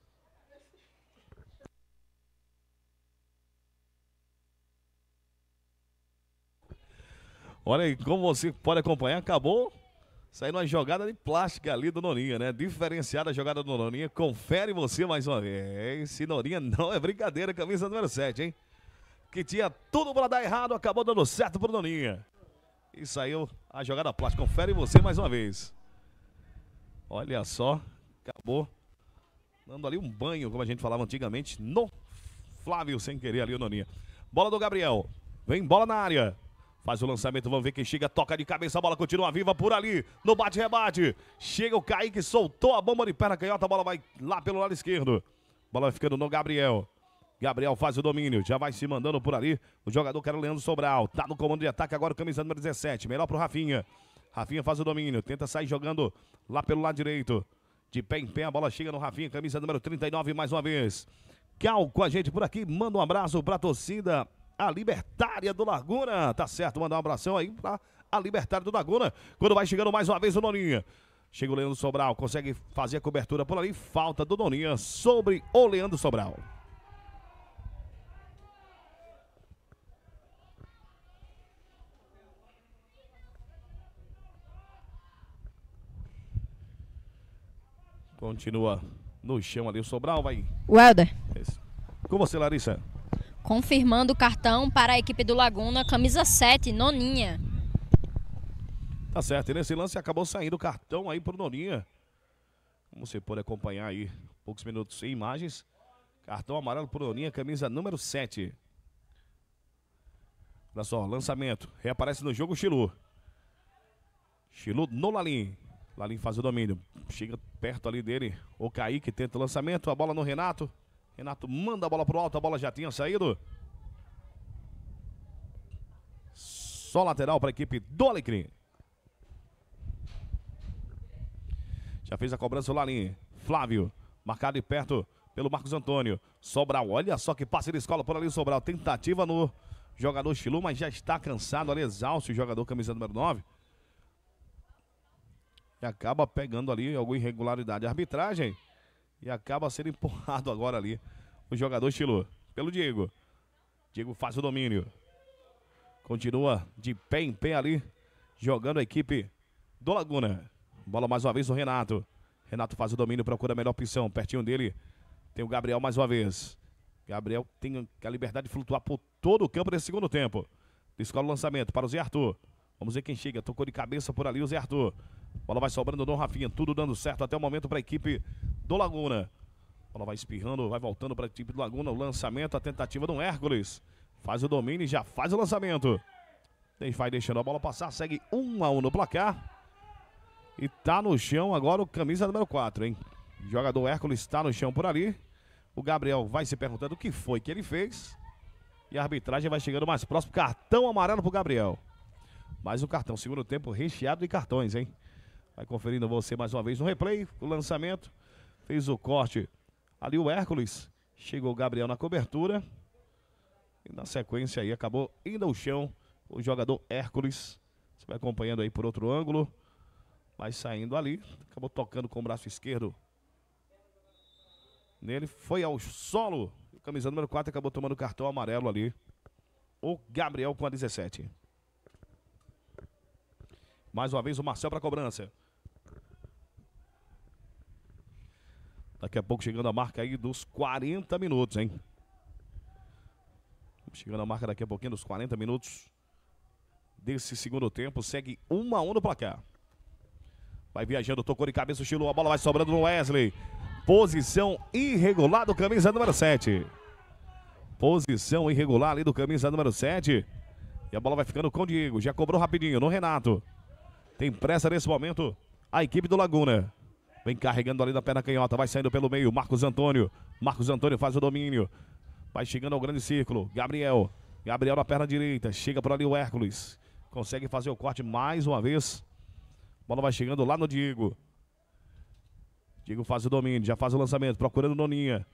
Olha aí como você pode acompanhar. Acabou Saiu uma jogada de plástica ali do Noninha, né? Diferenciada a jogada do Noninha. Confere você mais uma vez. Se Noninha não é brincadeira, camisa número 7, hein? Que tinha tudo para dar errado, acabou dando certo pro Noninha. E saiu a jogada plástica. Confere você mais uma vez. Olha só, acabou dando ali um banho, como a gente falava antigamente, no Flávio, sem querer ali o Noninha. Bola do Gabriel. Vem bola na área. Faz o lançamento, vamos ver quem chega, toca de cabeça, a bola continua viva por ali, no bate-rebate. Chega o Kaique, soltou a bomba de perna canhota, a bola vai lá pelo lado esquerdo. Bola vai ficando no Gabriel. Gabriel faz o domínio, já vai se mandando por ali. O jogador que era o Leandro Sobral, tá no comando de ataque agora, camisa número 17. Melhor pro Rafinha. Rafinha faz o domínio, tenta sair jogando lá pelo lado direito. De pé em pé, a bola chega no Rafinha, camisa número 39 mais uma vez. Cal com a gente por aqui, manda um abraço pra torcida a Libertária do Laguna. Tá certo, mandar um abração aí pra a Libertária do Laguna. Quando vai chegando mais uma vez o Noninha. Chega o Leandro Sobral, consegue fazer a cobertura por ali. Falta do Noninha sobre o Leandro Sobral. Continua no chão ali o Sobral, vai. Welder. Com você, Larissa confirmando o cartão para a equipe do Laguna, camisa 7, Noninha. Tá certo, e nesse lance acabou saindo o cartão aí pro Noninha. Como você pode acompanhar aí, poucos minutos sem imagens. Cartão amarelo pro Noninha, camisa número 7. Olha só, lançamento, reaparece no jogo o Chilu. Chilu no Lalim. Lalim faz o domínio, chega perto ali dele, o Kaique tenta o lançamento, a bola no Renato. Renato manda a bola pro alto, a bola já tinha saído. Só lateral para a equipe do Alecrim. Já fez a cobrança o Lalim. Flávio, marcado de perto pelo Marcos Antônio. Sobral, olha só que passe de escola por ali Sobral. Tentativa no jogador Chilu, mas já está cansado, ali exausto o jogador camisa número 9. E acaba pegando ali alguma irregularidade. arbitragem e acaba sendo empurrado agora ali o jogador Chilu. Pelo Diego. Diego faz o domínio. Continua de pé em pé ali. Jogando a equipe do Laguna. Bola mais uma vez o Renato. Renato faz o domínio, procura a melhor opção. Pertinho dele tem o Gabriel mais uma vez. Gabriel tem a liberdade de flutuar por todo o campo nesse segundo tempo. Descola o lançamento para o Zé Arthur. Vamos ver quem chega. Tocou de cabeça por ali o Zé Arthur. Bola vai sobrando do Rafinha, tudo dando certo até o momento para a equipe do Laguna. Bola vai espirrando, vai voltando para a equipe do Laguna. O lançamento, a tentativa do Hércules. Faz o domínio e já faz o lançamento. Vai deixando a bola passar, segue 1 um a 1 um no placar. E tá no chão agora o camisa número 4, hein? O jogador Hércules está no chão por ali. O Gabriel vai se perguntando o que foi que ele fez. E a arbitragem vai chegando mais próximo. Cartão amarelo para o Gabriel. Mais um cartão. Segundo tempo recheado de cartões, hein? Vai conferindo você mais uma vez no replay, o lançamento. Fez o corte ali o Hércules. Chegou o Gabriel na cobertura. E na sequência aí acabou indo ao chão o jogador Hércules. Você vai acompanhando aí por outro ângulo. Vai saindo ali. Acabou tocando com o braço esquerdo. Nele foi ao solo. Camisa número 4 acabou tomando cartão amarelo ali. O Gabriel com a 17. Mais uma vez o Marcel para cobrança. Daqui a pouco chegando a marca aí dos 40 minutos, hein? Chegando a marca daqui a pouquinho dos 40 minutos desse segundo tempo. Segue 1 a 1 no placar. Vai viajando, tocou de cabeça, estilou a bola, vai sobrando no Wesley. Posição irregular do camisa número 7. Posição irregular ali do camisa número 7. E a bola vai ficando com o Diego. Já cobrou rapidinho no Renato. Tem pressa nesse momento a equipe do Laguna. Vem carregando ali da perna canhota. Vai saindo pelo meio. Marcos Antônio. Marcos Antônio faz o domínio. Vai chegando ao grande círculo. Gabriel. Gabriel na perna direita. Chega por ali o Hércules. Consegue fazer o corte mais uma vez. Bola vai chegando lá no Diego. Diego faz o domínio, já faz o lançamento, procurando Noninha.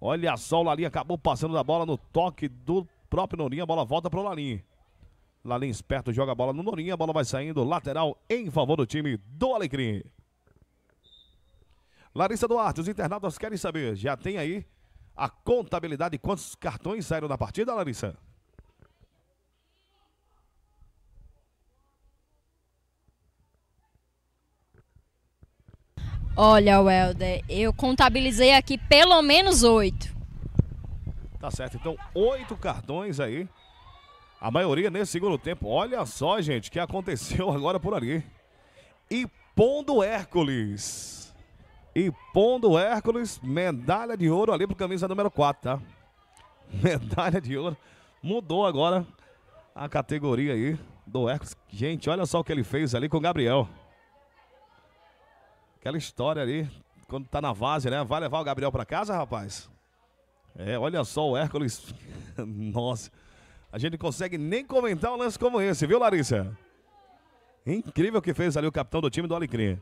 Olha só, o Lalinha acabou passando da bola no toque do próprio Noninha. A bola volta para o Lalinha. Lalinha esperto joga a bola no Noninha. A bola vai saindo lateral em favor do time do Alecrim. Larissa Duarte, os internautas querem saber, já tem aí a contabilidade de quantos cartões saíram da partida, Larissa? Olha, Welder, eu contabilizei aqui pelo menos oito. Tá certo, então oito cartões aí. A maioria nesse segundo tempo. Olha só, gente, o que aconteceu agora por ali. E pondo Hércules. E Pondo Hércules, medalha de ouro ali pro camisa número 4, tá? Medalha de ouro. Mudou agora a categoria aí do Hércules. Gente, olha só o que ele fez ali com o Gabriel. Aquela história ali, quando tá na vase, né? Vai levar o Gabriel para casa, rapaz? É, olha só o Hércules. Nossa. A gente consegue nem comentar um lance como esse, viu, Larissa? Incrível o que fez ali o capitão do time do Alecrim.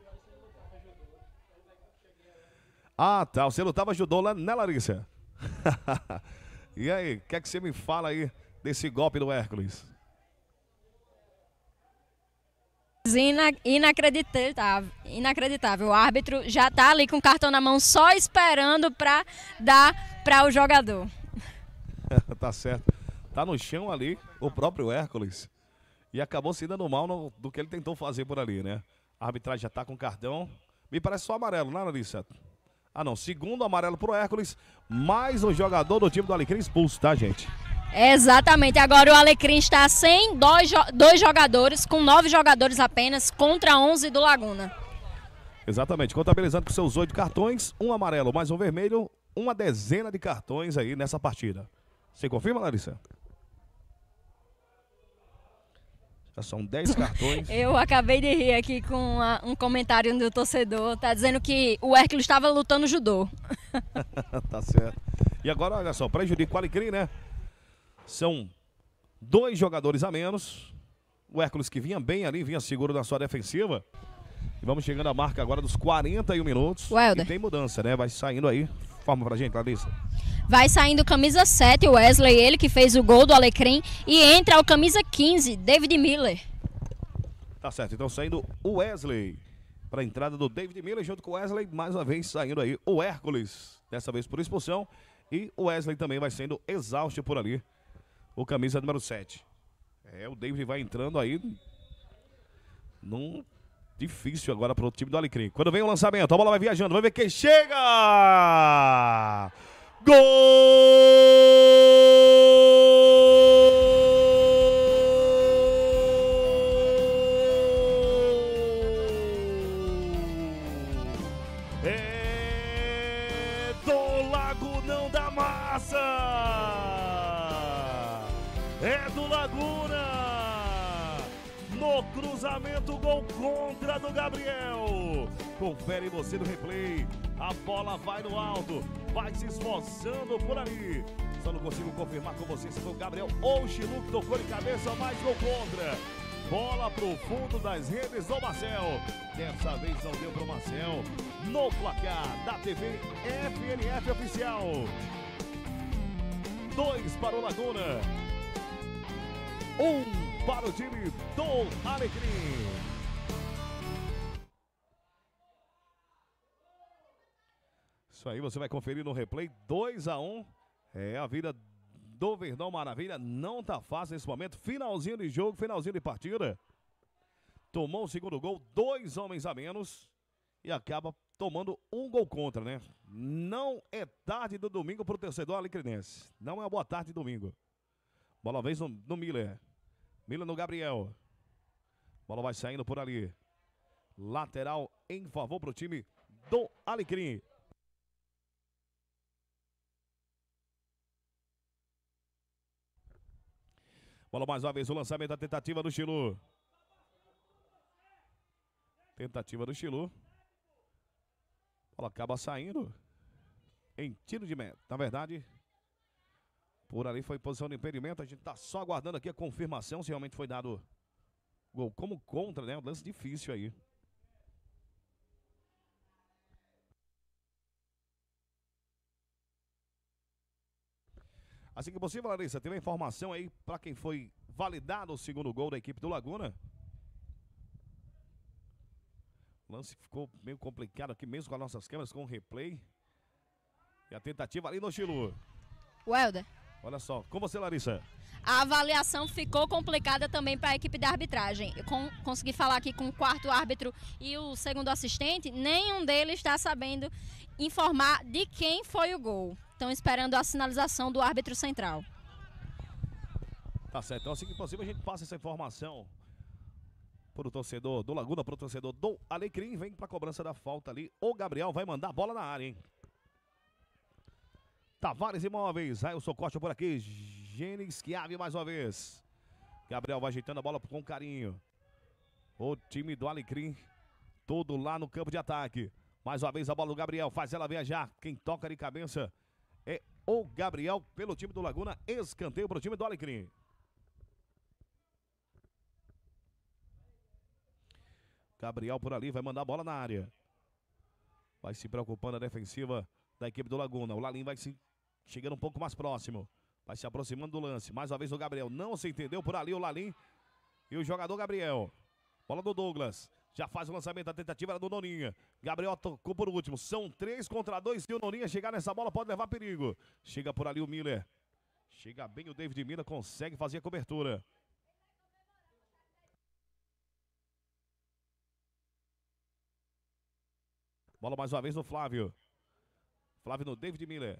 Ah, tá. Você lutava judô lá, né, Larissa? e aí, o que é que você me fala aí desse golpe do Hércules? Ina inacreditável, tá, inacreditável. O árbitro já tá ali com o cartão na mão, só esperando para dar para o jogador. tá certo. Tá no chão ali o próprio Hércules e acabou se dando mal no, do que ele tentou fazer por ali, né? A arbitragem já tá com o cartão. Me parece só amarelo, né, Larissa? Ah, não. Segundo amarelo pro Hércules. Mais um jogador do time do Alecrim expulso, tá, gente? Exatamente. Agora o Alecrim está sem dois, dois jogadores, com nove jogadores apenas, contra onze do Laguna. Exatamente. Contabilizando com seus oito cartões, um amarelo mais um vermelho, uma dezena de cartões aí nessa partida. Você confirma, Larissa? Já são 10 cartões. Eu acabei de rir aqui com uma, um comentário do torcedor. Tá dizendo que o Hércules estava lutando judô. tá certo. E agora, olha só, prejudica o Alecrim, né? São dois jogadores a menos. O Hércules que vinha bem ali, vinha seguro na sua defensiva. E vamos chegando à marca agora dos 41 minutos. Welder. E tem mudança, né? Vai saindo aí forma pra gente, Larissa. Vai saindo camisa 7, Wesley, ele que fez o gol do Alecrim. E entra o camisa 15, David Miller. Tá certo, então saindo o Wesley para entrada do David Miller junto com o Wesley, mais uma vez saindo aí o Hércules, dessa vez por expulsão, e o Wesley também vai sendo exausto por ali, o camisa número 7. É, o David vai entrando aí num Difícil agora para o time do Alecrim. Quando vem o lançamento, a bola vai viajando. Vamos ver quem chega! Gol! do Gabriel. Confere você no replay. A bola vai no alto, vai se esforçando por ali. Só não consigo confirmar com você se foi o Gabriel ou o Chilu que tocou de cabeça, mas gol contra. Bola pro fundo das redes do Marcel. Dessa vez não deu pro Marcel. No placar da TV FNF Oficial. 2 para o Laguna. 1 um para o time do Alecrim. Isso aí você vai conferir no replay 2 a 1 É a vida do Verdão Maravilha. Não tá fácil nesse momento. Finalzinho de jogo, finalzinho de partida. Tomou o segundo gol, dois homens a menos. E acaba tomando um gol contra, né? Não é tarde do domingo pro torcedor alecrinense. Não é uma boa tarde domingo. Bola vez no, no Miller. Miller no Gabriel. Bola vai saindo por ali. Lateral em favor pro time do Alecrim. Bola mais uma vez, o lançamento da tentativa do Chilu. Tentativa do Chilu. Bola acaba saindo. Em tiro de meta. Na verdade, por ali foi posição de impedimento. A gente está só aguardando aqui a confirmação se realmente foi dado gol como contra, né? Um lance difícil aí. Assim que possível, Larissa, tem uma informação aí para quem foi validado o segundo gol da equipe do Laguna? O lance ficou meio complicado aqui, mesmo com as nossas câmeras, com o replay. E a tentativa ali no Chilu. O Helder. Olha só, com você, Larissa. A avaliação ficou complicada também para a equipe da arbitragem. Eu con consegui falar aqui com o quarto árbitro e o segundo assistente, nenhum deles está sabendo informar de quem foi o gol estão esperando a sinalização do árbitro central. Tá certo. Então, assim que possível, a gente passa essa informação para o torcedor do Laguna, para o torcedor do Alecrim. Vem para a cobrança da falta ali. O Gabriel vai mandar a bola na área, hein? Tavares Imóveis, aí o Socote por aqui. Gênesis Chiave mais uma vez. Gabriel vai ajeitando a bola com carinho. O time do Alecrim, todo lá no campo de ataque. Mais uma vez a bola do Gabriel, faz ela viajar. Quem toca de cabeça o Gabriel pelo time do Laguna. Escanteio para o time do Alecrim. Gabriel por ali vai mandar a bola na área. Vai se preocupando a defensiva da equipe do Laguna. O Lalim vai se chegando um pouco mais próximo. Vai se aproximando do lance. Mais uma vez o Gabriel. Não se entendeu por ali o Lalim. E o jogador Gabriel. Bola do Douglas. Já faz o lançamento, a tentativa era do Noninha. Gabriel tocou por último. São três contra dois. Se o Noninha chegar nessa bola, pode levar perigo. Chega por ali o Miller. Chega bem o David Miller, consegue fazer a cobertura. Bola mais uma vez no Flávio. Flávio no David Miller.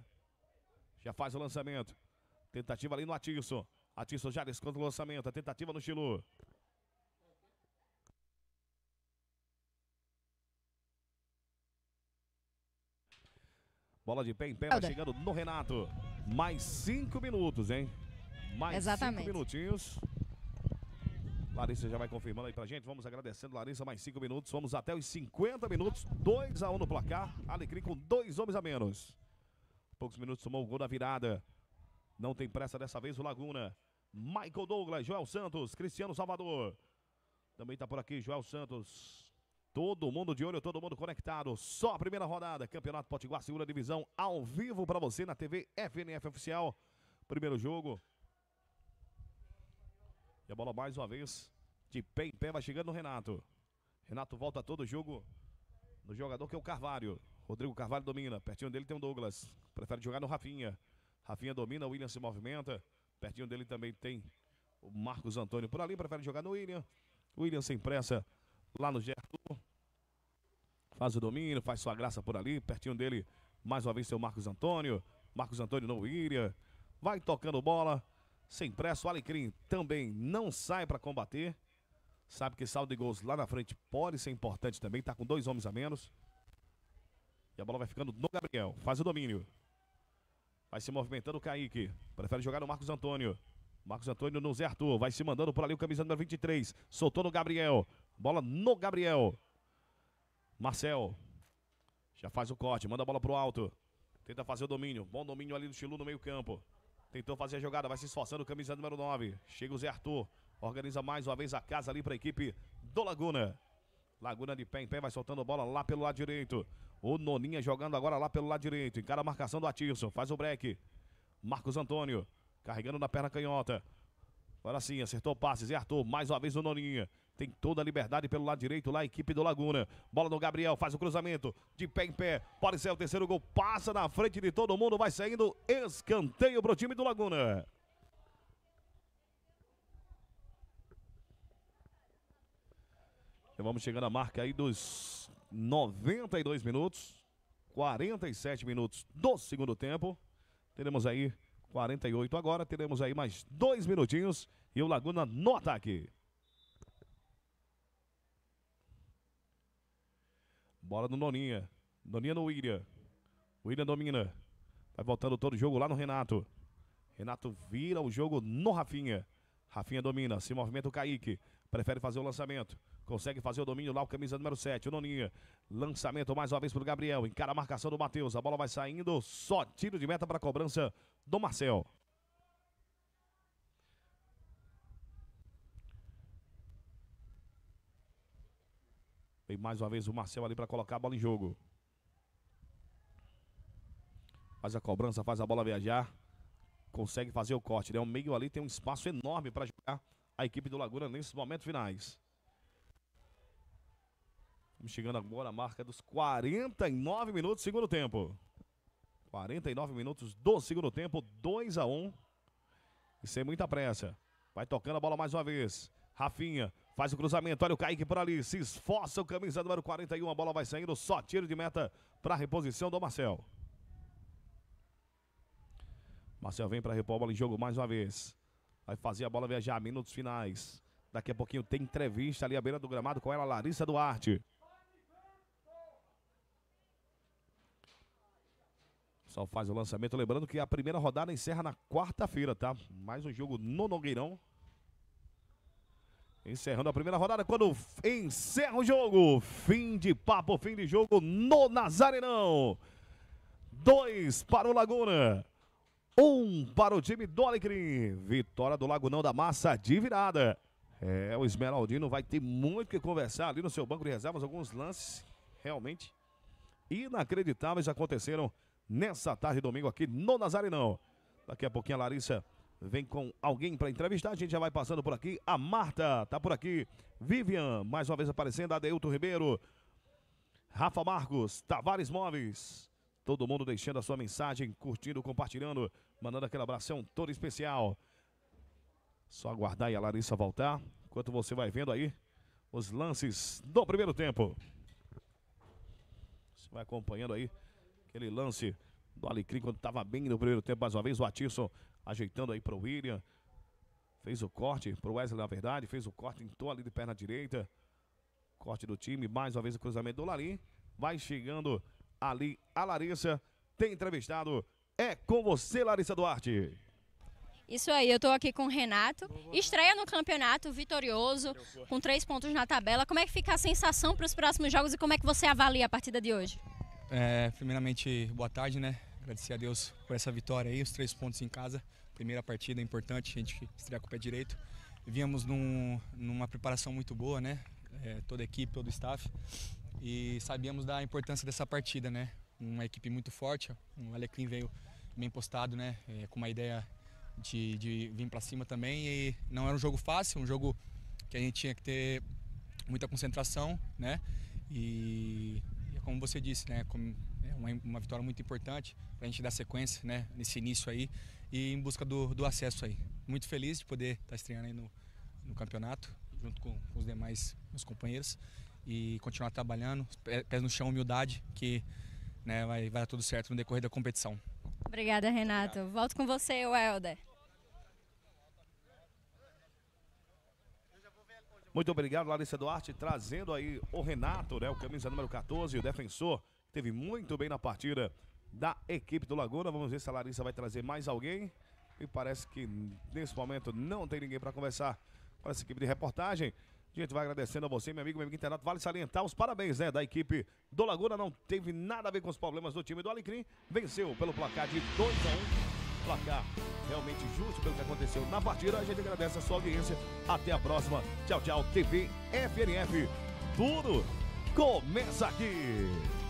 Já faz o lançamento. Tentativa ali no Atilson. Atilson já desconta o lançamento. A tentativa no Chilu. Bola de pé em pé, vai chegando no Renato. Mais cinco minutos, hein? Mais Exatamente. cinco minutinhos. Larissa já vai confirmando aí pra gente. Vamos agradecendo, Larissa, mais cinco minutos. Vamos até os 50 minutos. 2 a 1 um no placar. Alecrim com dois homens a menos. Poucos minutos tomou o gol da virada. Não tem pressa dessa vez o Laguna. Michael Douglas, Joel Santos, Cristiano Salvador. Também tá por aqui Joel Santos, Todo mundo de olho, todo mundo conectado. Só a primeira rodada, Campeonato Potiguar, segunda divisão, ao vivo para você na TV FNF Oficial. Primeiro jogo. E a bola mais uma vez, de pé em pé, vai chegando o Renato. Renato volta todo o jogo no jogador que é o Carvalho. Rodrigo Carvalho domina, pertinho dele tem o Douglas. Prefere jogar no Rafinha. Rafinha domina, o William se movimenta. Pertinho dele também tem o Marcos Antônio por ali, prefere jogar no William. William sem pressa lá no Gertu faz o domínio, faz sua graça por ali, pertinho dele, mais uma vez seu Marcos Antônio, Marcos Antônio no iria, vai tocando bola, sem pressa, o Alecrim também não sai para combater, sabe que saldo de gols lá na frente pode ser importante também, tá com dois homens a menos, e a bola vai ficando no Gabriel, faz o domínio, vai se movimentando o Kaique, prefere jogar no Marcos Antônio, Marcos Antônio no Zé Arthur, vai se mandando por ali o camisa número 23, soltou no Gabriel, bola no Gabriel, Marcel. Já faz o corte, manda a bola pro alto. Tenta fazer o domínio. Bom domínio ali do Chilu no meio-campo. Tentou fazer a jogada, vai se esforçando. Camisa número 9. Chega o Zé Arthur. Organiza mais uma vez a casa ali para a equipe do Laguna. Laguna de pé em pé, vai soltando a bola lá pelo lado direito. O Noninha jogando agora lá pelo lado direito. Encara a marcação do Atirson. Faz o break. Marcos Antônio. Carregando na perna canhota. Agora sim, acertou o passe. Zé Arthur, mais uma vez o Noninha tem toda a liberdade pelo lado direito lá, a equipe do Laguna. Bola no Gabriel, faz o cruzamento, de pé em pé, pode ser o terceiro gol, passa na frente de todo mundo, vai saindo escanteio pro time do Laguna. Então vamos chegando à marca aí dos 92 minutos, 47 minutos do segundo tempo. Teremos aí 48 agora, teremos aí mais dois minutinhos e o Laguna no ataque. Bola no Noninha. Noninha no William. William domina. Vai voltando todo o jogo lá no Renato. Renato vira o jogo no Rafinha. Rafinha domina, se movimenta o Kaique. Prefere fazer o lançamento. Consegue fazer o domínio lá, o camisa número 7, o Noninha. Lançamento mais uma vez para o Gabriel. Encara a marcação do Matheus. A bola vai saindo. Só tiro de meta para a cobrança do Marcel. Vem mais uma vez o Marcel ali para colocar a bola em jogo. Faz a cobrança, faz a bola viajar. Consegue fazer o corte, né? O meio ali tem um espaço enorme para jogar a equipe do Laguna nesses momentos finais. Estamos chegando agora à marca dos 49 minutos do segundo tempo. 49 minutos do segundo tempo, 2 a 1 E sem muita pressa. Vai tocando a bola mais uma vez. Rafinha Faz o cruzamento, olha o Kaique por ali, se esforça o camisa número 41, a bola vai saindo, só tiro de meta para a reposição do Marcel. Marcel vem para repor a bola em jogo mais uma vez. Vai fazer a bola viajar, minutos finais. Daqui a pouquinho tem entrevista ali à beira do gramado com ela, Larissa Duarte. Só faz o lançamento, lembrando que a primeira rodada encerra na quarta-feira, tá? Mais um jogo no Nogueirão. Encerrando a primeira rodada, quando encerra o jogo. Fim de papo, fim de jogo no Nazarenão. Dois para o Laguna. Um para o time do Alecrim. Vitória do Lagunão da Massa de virada. É, o Esmeraldino vai ter muito que conversar ali no seu banco de reservas. Alguns lances realmente inacreditáveis aconteceram nessa tarde de domingo aqui no Nazarenão. Daqui a pouquinho a Larissa vem com alguém para entrevistar. A gente já vai passando por aqui. A Marta tá por aqui. Vivian, mais uma vez aparecendo. Adeilton Ribeiro. Rafa Marcos, Tavares Móveis. Todo mundo deixando a sua mensagem, curtindo, compartilhando, mandando aquele abração todo especial. Só aguardar e a Larissa voltar. Enquanto você vai vendo aí os lances do primeiro tempo. Você vai acompanhando aí aquele lance do Alecrim quando estava bem no primeiro tempo. Mais uma vez o Atisson ajeitando aí para o William. Fez o corte para o Wesley, na verdade. Fez o corte, entrou ali de perna direita. Corte do time. Mais uma vez o cruzamento do Lari. Vai chegando ali a Larissa. Tem entrevistado. É com você, Larissa Duarte. Isso aí, eu estou aqui com o Renato. Estreia no campeonato, vitorioso, com três pontos na tabela. Como é que fica a sensação para os próximos jogos e como é que você avalia a partida de hoje? É, primeiramente, boa tarde, né? Agradecer a Deus por essa vitória aí, os três pontos em casa. Primeira partida é importante, a gente estreia com o pé direito. Viemos num, numa preparação muito boa, né? É, toda a equipe, todo o staff. E sabíamos da importância dessa partida, né? Uma equipe muito forte, um Alecrim veio bem postado, né? É, com uma ideia de, de vir para cima também. E não era um jogo fácil, um jogo que a gente tinha que ter muita concentração, né? E, e é como você disse, né? Como uma, uma vitória muito importante para a gente dar sequência né, nesse início aí e em busca do, do acesso aí. Muito feliz de poder estar tá estreando aí no, no campeonato, junto com, com os demais meus companheiros e continuar trabalhando, pés no chão, humildade, que né, vai, vai dar tudo certo no decorrer da competição. Obrigada, Renato. Obrigado. Volto com você, Welder. Muito obrigado, Larissa Duarte, trazendo aí o Renato, né, o camisa número 14, o defensor Teve muito bem na partida da equipe do Laguna. Vamos ver se a Larissa vai trazer mais alguém. E parece que nesse momento não tem ninguém para conversar com essa equipe de reportagem. A gente, vai agradecendo a você, meu amigo, meu amigo internauta. Vale salientar os parabéns, né, da equipe do Laguna. Não teve nada a ver com os problemas do time do Alecrim. Venceu pelo placar de 2 a 1 um. Placar realmente justo pelo que aconteceu na partida. A gente agradece a sua audiência. Até a próxima. Tchau, tchau. TV FNF. Tudo começa aqui.